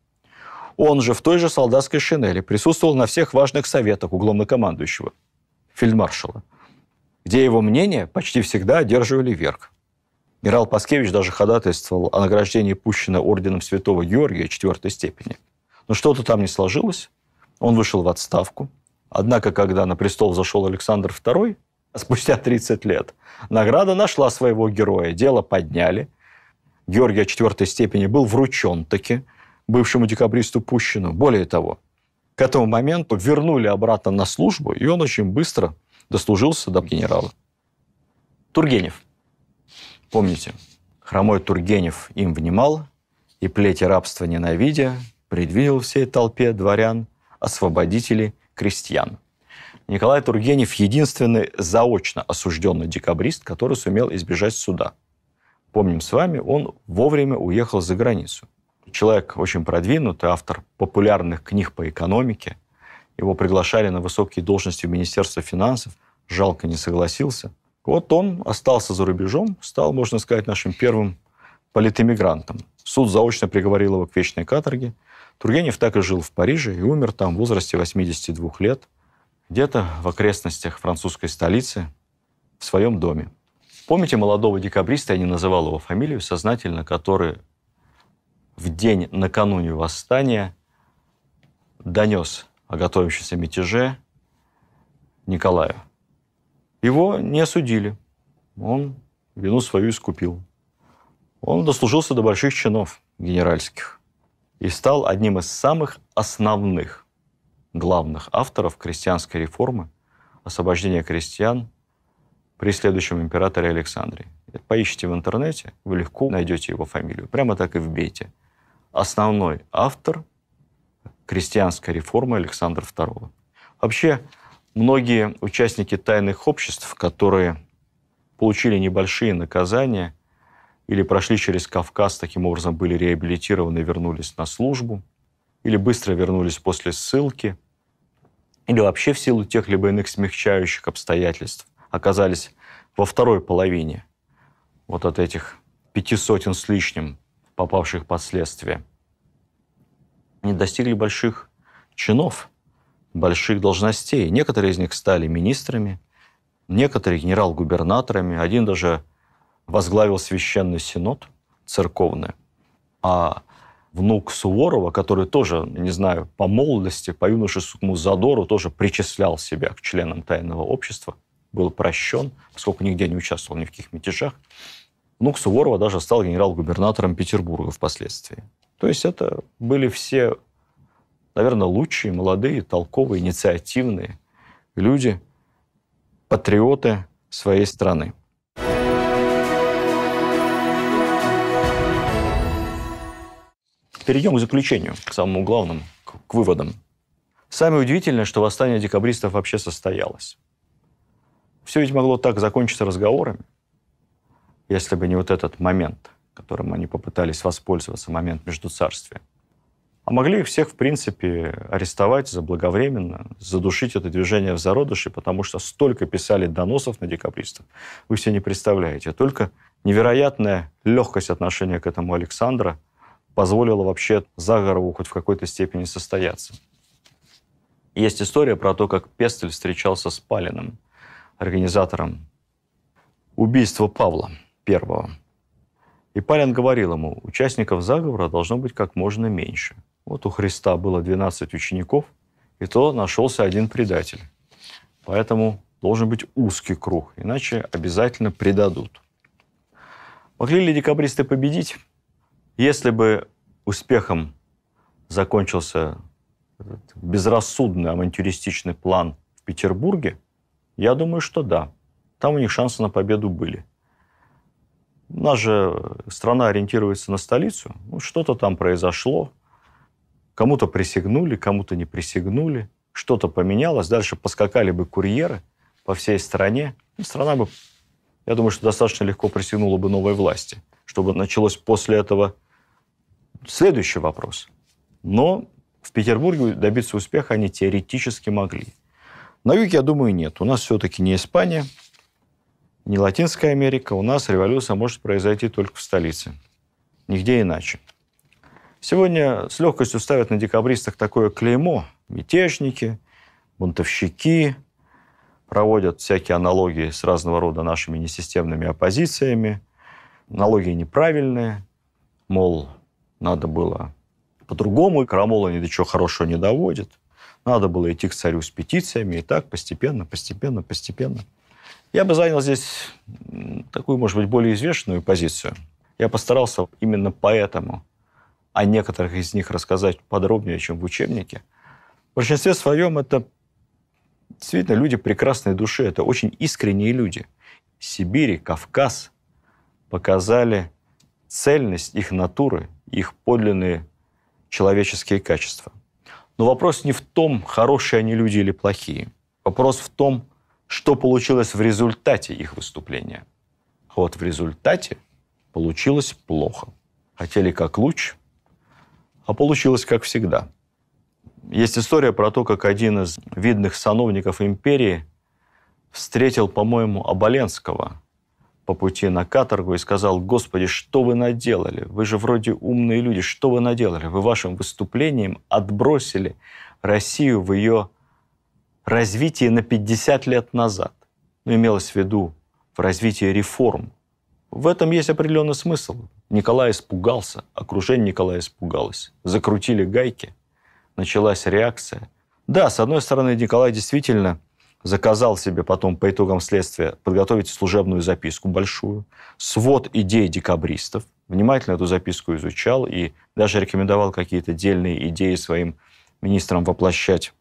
Он же в той же солдатской шинели присутствовал на всех важных советах у главнокомандующего – фельдмаршала, где его мнение почти всегда одерживали верх. Генерал Паскевич даже ходатайствовал о награждении Пущина орденом Святого Георгия четвертой степени. Но что-то там не сложилось, он вышел в отставку. Однако, когда на престол зашел Александр II, а спустя 30 лет, награда нашла своего героя, дело подняли. Георгия четвертой степени был вручен таки бывшему декабристу Пущину. Более того, к этому моменту вернули обратно на службу, и он очень быстро дослужился до генерала. Тургенев. Помните, хромой Тургенев им внимал, и плети рабства ненавидя, предвидел всей толпе дворян, освободителей, крестьян. Николай Тургенев – единственный заочно осужденный декабрист, который сумел избежать суда. Помним с вами, он вовремя уехал за границу. Человек очень продвинутый, автор популярных книг по экономике. Его приглашали на высокие должности в Министерство финансов. Жалко не согласился. Вот он остался за рубежом, стал, можно сказать, нашим первым политэмигрантом. Суд заочно приговорил его к вечной каторге. Тургенев так и жил в Париже и умер там в возрасте 82 лет, где-то в окрестностях французской столицы, в своем доме. Помните молодого декабриста, я не называл его фамилию сознательно, который в день накануне восстания донес о готовящемся мятеже Николаю. Его не осудили. Он вину свою искупил. Он дослужился до больших чинов генеральских и стал одним из самых основных, главных авторов крестьянской реформы, освобождения крестьян при следующем императоре Александре. Поищите в интернете, вы легко найдете его фамилию. Прямо так и вбейте – основной автор крестьянской реформы Александра II. Вообще, многие участники тайных обществ, которые получили небольшие наказания или прошли через Кавказ, таким образом были реабилитированы, вернулись на службу, или быстро вернулись после ссылки, или вообще в силу тех либо иных смягчающих обстоятельств оказались во второй половине вот от этих пяти сотен с лишним попавших под следствие, не достигли больших чинов, больших должностей. Некоторые из них стали министрами, некоторые генерал-губернаторами, один даже возглавил священный синод церковный. А внук Суворова, который тоже, не знаю, по молодости, по юношескому задору тоже причислял себя к членам тайного общества, был прощен, поскольку нигде не участвовал ни в каких мятежах. Внук Суворова даже стал генерал-губернатором Петербурга впоследствии. То есть это были все, наверное, лучшие, молодые, толковые, инициативные люди, патриоты своей страны. Перейдем к заключению, к самому главному, к выводам. Самое удивительное, что восстание декабристов вообще состоялось. Все ведь могло так закончиться разговорами – если бы не вот этот момент, которым они попытались воспользоваться, момент между царствия. А могли их всех, в принципе, арестовать заблаговременно, задушить это движение в зародыше, потому что столько писали доносов на декабристов. Вы все не представляете. Только невероятная легкость отношения к этому Александра позволила вообще Загорову хоть в какой-то степени состояться. Есть история про то, как Пестель встречался с Палиным, организатором убийства Павла – первого. И Палин говорил ему, участников заговора должно быть как можно меньше. Вот у Христа было 12 учеников, и то нашелся один предатель. Поэтому должен быть узкий круг, иначе обязательно предадут. Могли ли декабристы победить? Если бы успехом закончился безрассудный авантюристичный план в Петербурге, я думаю, что да. Там у них шансы на победу были – у нас же страна ориентируется на столицу. Ну, что-то там произошло. Кому-то присягнули, кому-то не присягнули. Что-то поменялось. Дальше поскакали бы курьеры по всей стране. И ну, страна бы, я думаю, что достаточно легко присягнула бы новой власти, чтобы началось после этого следующий вопрос. Но в Петербурге добиться успеха они теоретически могли. На юге, я думаю, нет. У нас все-таки не Испания – не Латинская Америка, у нас революция может произойти только в столице. Нигде иначе. Сегодня с легкостью ставят на декабристах такое клеймо – мятежники, бунтовщики, проводят всякие аналогии с разного рода нашими несистемными оппозициями. Аналогии неправильные, мол, надо было по-другому, Крамола ни до чего хорошего не доводит. Надо было идти к царю с петициями, и так постепенно, постепенно, постепенно – я бы занял здесь такую, может быть, более известную позицию. Я постарался именно поэтому о некоторых из них рассказать подробнее, чем в учебнике. В большинстве своем это действительно люди прекрасной души, это очень искренние люди. Сибирь, Кавказ показали цельность их натуры, их подлинные человеческие качества. Но вопрос не в том, хорошие они люди или плохие. Вопрос в том, что получилось в результате их выступления? Вот в результате получилось плохо. Хотели как луч, а получилось как всегда. Есть история про то, как один из видных сановников империи встретил, по-моему, Оболенского по пути на каторгу и сказал, «Господи, что вы наделали? Вы же вроде умные люди, что вы наделали? Вы вашим выступлением отбросили Россию в ее развитии на 50 лет назад. Ну, имелось в виду в развитии реформ. В этом есть определенный смысл. Николай испугался, окружение Николая испугалось. Закрутили гайки, началась реакция. Да, с одной стороны, Николай действительно заказал себе потом по итогам следствия подготовить служебную записку большую, свод идей декабристов, внимательно эту записку изучал и даже рекомендовал какие-то дельные идеи своим министрам воплощать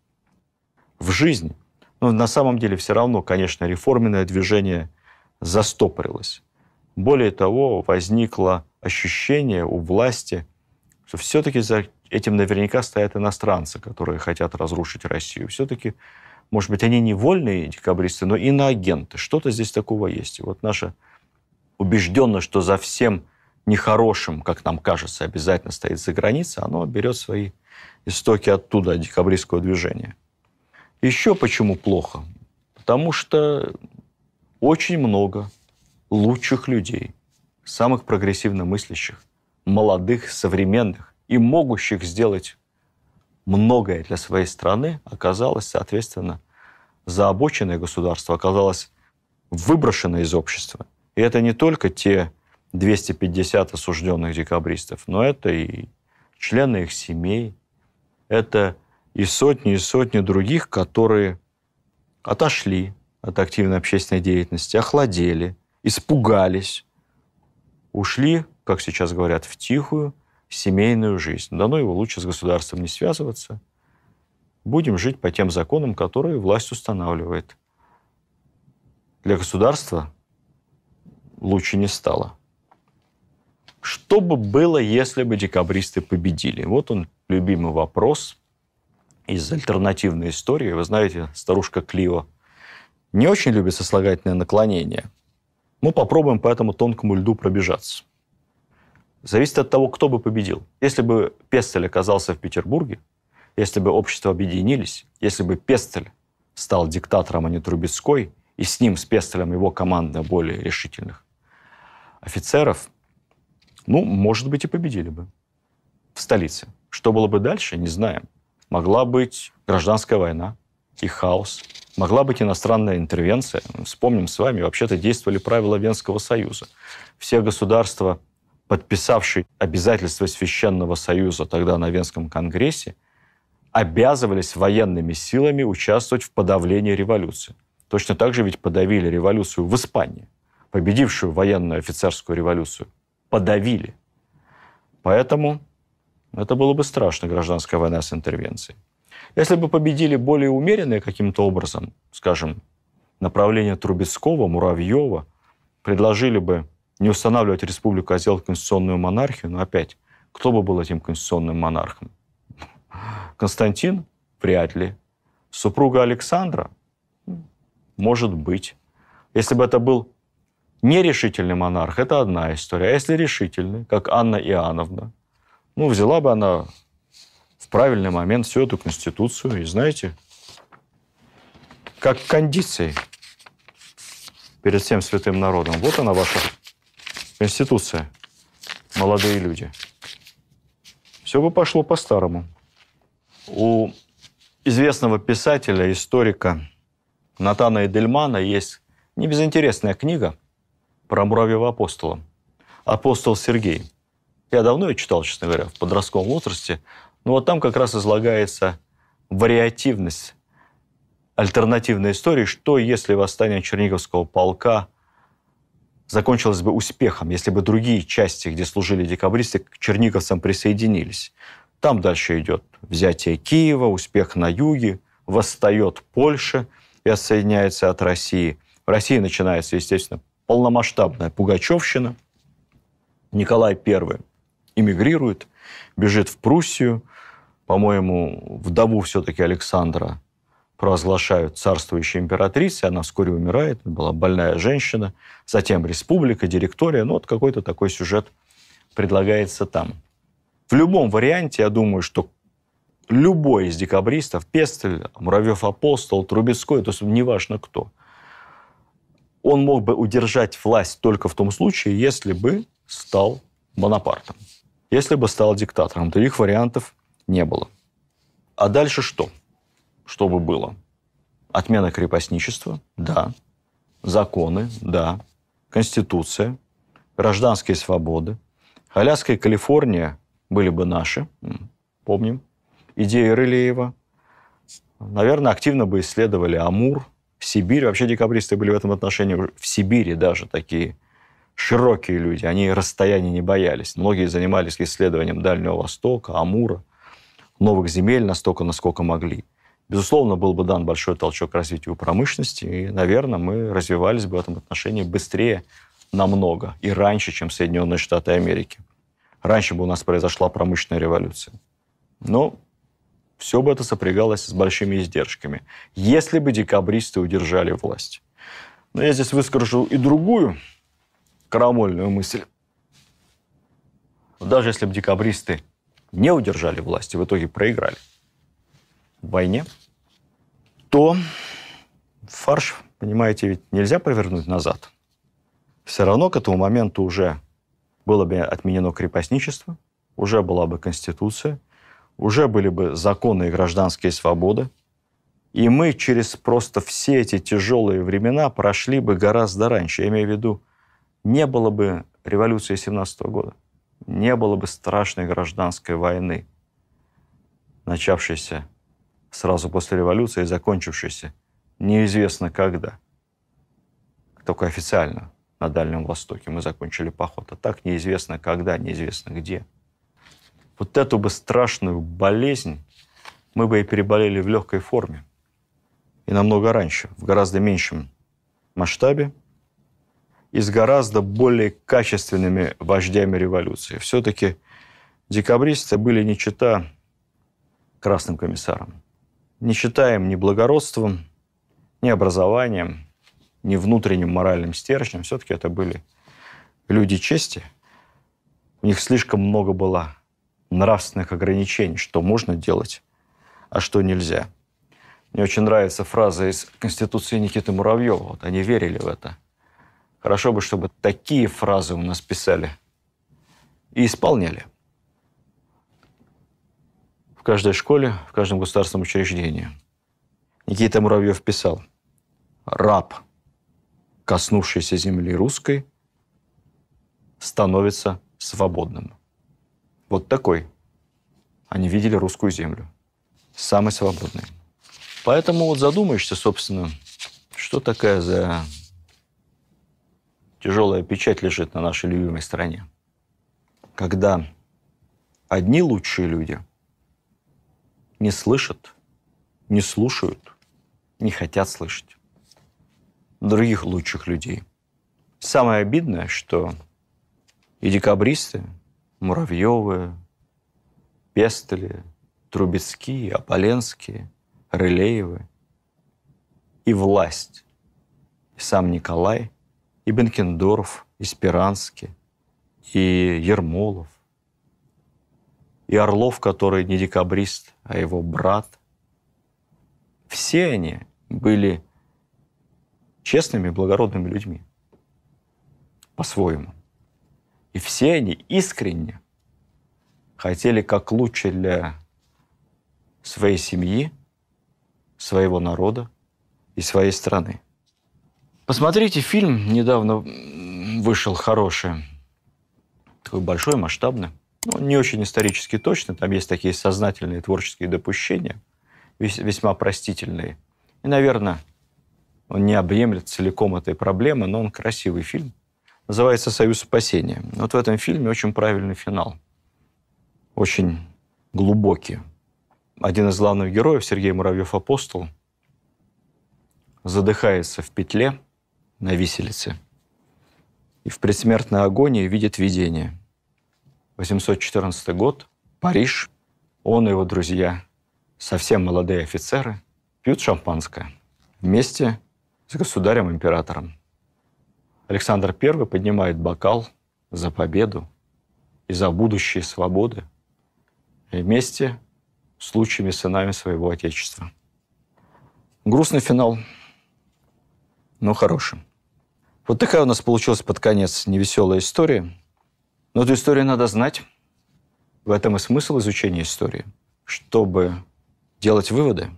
в жизни. Но на самом деле все равно, конечно, реформенное движение застопорилось. Более того, возникло ощущение у власти, что все-таки за этим наверняка стоят иностранцы, которые хотят разрушить Россию. Все-таки, может быть, они не вольные декабристы, но иноагенты. Что-то здесь такого есть. И вот наша убежденность, что за всем нехорошим, как нам кажется, обязательно стоит за границей, оно берет свои истоки оттуда, от декабристского движения. Еще почему плохо? Потому что очень много лучших людей, самых прогрессивно мыслящих, молодых, современных и могущих сделать многое для своей страны, оказалось, соответственно, заобоченное государство, оказалось выброшено из общества. И это не только те 250 осужденных декабристов, но это и члены их семей, это и сотни и сотни других, которые отошли от активной общественной деятельности, охладели, испугались, ушли, как сейчас говорят, в тихую семейную жизнь. Дано ну его лучше с государством не связываться. Будем жить по тем законам, которые власть устанавливает. Для государства лучше не стало. Что бы было, если бы декабристы победили? Вот он, любимый вопрос – из альтернативной истории, вы знаете, старушка Клио не очень любит сослагательное наклонение. Мы попробуем по этому тонкому льду пробежаться. Зависит от того, кто бы победил. Если бы Пестель оказался в Петербурге, если бы общество объединились, если бы Пестель стал диктатором, а не Трубецкой, и с ним, с Пестелем, его команда более решительных офицеров, ну, может быть, и победили бы в столице. Что было бы дальше, не знаем могла быть гражданская война и хаос, могла быть иностранная интервенция. Вспомним с вами, вообще-то действовали правила Венского союза. Все государства, подписавшие обязательства Священного союза тогда на Венском конгрессе, обязывались военными силами участвовать в подавлении революции. Точно так же ведь подавили революцию в Испании, победившую военную офицерскую революцию. Подавили. Поэтому это было бы страшно, гражданская война с интервенцией. Если бы победили более умеренные каким-то образом, скажем, направление Трубецкого, Муравьева, предложили бы не устанавливать республику, а сделать конституционную монархию, но опять, кто бы был этим конституционным монархом? Константин? Вряд ли. Супруга Александра? Может быть. Если бы это был нерешительный монарх, это одна история. А если решительный, как Анна Иоанновна, ну, взяла бы она в правильный момент всю эту Конституцию, и знаете, как кондиции перед всем святым народом. Вот она ваша Конституция, молодые люди. Все бы пошло по-старому. У известного писателя, историка Натана Эдельмана есть небезынтересная книга про Муравьева апостола. Апостол Сергей – я давно ее читал, честно говоря, в подростковом возрасте. Но вот там как раз излагается вариативность альтернативной истории, что если восстание Черниговского полка закончилось бы успехом, если бы другие части, где служили декабристы, к черниговцам присоединились. Там дальше идет взятие Киева, успех на юге, восстает Польша и отсоединяется от России. В России начинается, естественно, полномасштабная Пугачевщина. Николай Первый эмигрирует, бежит в Пруссию. По-моему, вдову все-таки Александра провозглашают царствующей императрицей. Она вскоре умирает, была больная женщина. Затем республика, директория. Ну, вот какой-то такой сюжет предлагается там. В любом варианте, я думаю, что любой из декабристов, Пестель, Муравьев Апостол, Трубецкой, то есть неважно кто, он мог бы удержать власть только в том случае, если бы стал Бонапартом. Если бы стал диктатором, других вариантов не было. А дальше что? Что бы было? Отмена крепостничества? Да. Законы? Да. Конституция? Гражданские свободы? Аляска и Калифорния были бы наши, помним. Идеи Рылеева. Наверное, активно бы исследовали Амур, Сибирь. Вообще декабристы были в этом отношении в Сибири даже такие широкие люди, они расстояния не боялись. Многие занимались исследованием Дальнего Востока, Амура, новых земель настолько, насколько могли. Безусловно, был бы дан большой толчок развитию промышленности, и, наверное, мы развивались бы в этом отношении быстрее намного и раньше, чем Соединенные Штаты Америки. Раньше бы у нас произошла промышленная революция. Но все бы это сопрягалось с большими издержками, если бы декабристы удержали власть. Но я здесь выскажу и другую крамольную мысль. Даже если бы декабристы не удержали власти, в итоге проиграли в войне, то фарш, понимаете, ведь нельзя повернуть назад. Все равно к этому моменту уже было бы отменено крепостничество, уже была бы Конституция, уже были бы законы и гражданские свободы, и мы через просто все эти тяжелые времена прошли бы гораздо раньше. Я имею в виду не было бы революции 17 года, не было бы страшной гражданской войны, начавшейся сразу после революции и закончившейся неизвестно когда. Только официально на Дальнем Востоке мы закончили поход, а так неизвестно когда, неизвестно где. Вот эту бы страшную болезнь мы бы и переболели в легкой форме и намного раньше, в гораздо меньшем масштабе, и с гораздо более качественными вождями революции. Все-таки декабристы были не чита красным комиссарам. Не читаем ни благородством, ни образованием, ни внутренним моральным стержнем. Все-таки это были люди чести. У них слишком много было нравственных ограничений, что можно делать, а что нельзя. Мне очень нравится фраза из Конституции Никиты Муравьева. Вот они верили в это – Хорошо бы, чтобы такие фразы у нас писали и исполняли. В каждой школе, в каждом государственном учреждении. Никита Муравьев писал, «Раб, коснувшийся земли русской, становится свободным». Вот такой. Они видели русскую землю. Самый свободный. Поэтому вот задумаешься, собственно, что такая за тяжелая печать лежит на нашей любимой стране. Когда одни лучшие люди не слышат, не слушают, не хотят слышать других лучших людей. Самое обидное, что и декабристы, Муравьевы, Пестели, Трубецкие, Аполенские, Рылеевы, и власть, и сам Николай – и Бенкендорф, и Спиранский, и Ермолов, и Орлов, который не декабрист, а его брат. Все они были честными, благородными людьми по-своему. И все они искренне хотели как лучше для своей семьи, своего народа и своей страны. Посмотрите фильм, недавно вышел хороший, такой большой, масштабный. Ну, не очень исторически точно, там есть такие сознательные творческие допущения, весьма простительные. И, наверное, он не объемлет целиком этой проблемы, но он красивый фильм. Называется «Союз спасения». Вот в этом фильме очень правильный финал. Очень глубокий. Один из главных героев, Сергей Муравьев-Апостол, задыхается в петле – на виселице и в предсмертной агонии видит видение. 814 год, Париж, он и его друзья, совсем молодые офицеры, пьют шампанское вместе с государем-императором. Александр I поднимает бокал за победу и за будущие свободы и вместе с лучшими сынами своего Отечества. Грустный финал, но хороший. Вот такая у нас получилась под конец невеселая история. Но эту историю надо знать. В этом и смысл изучения истории. Чтобы делать выводы,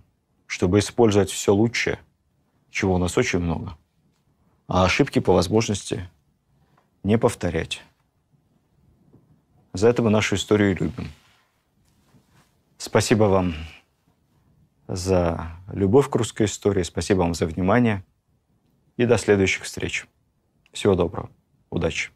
чтобы использовать все лучшее, чего у нас очень много. А ошибки по возможности не повторять. За это мы нашу историю и любим. Спасибо вам за любовь к русской истории. Спасибо вам за внимание. И до следующих встреч. Всего доброго. Удачи.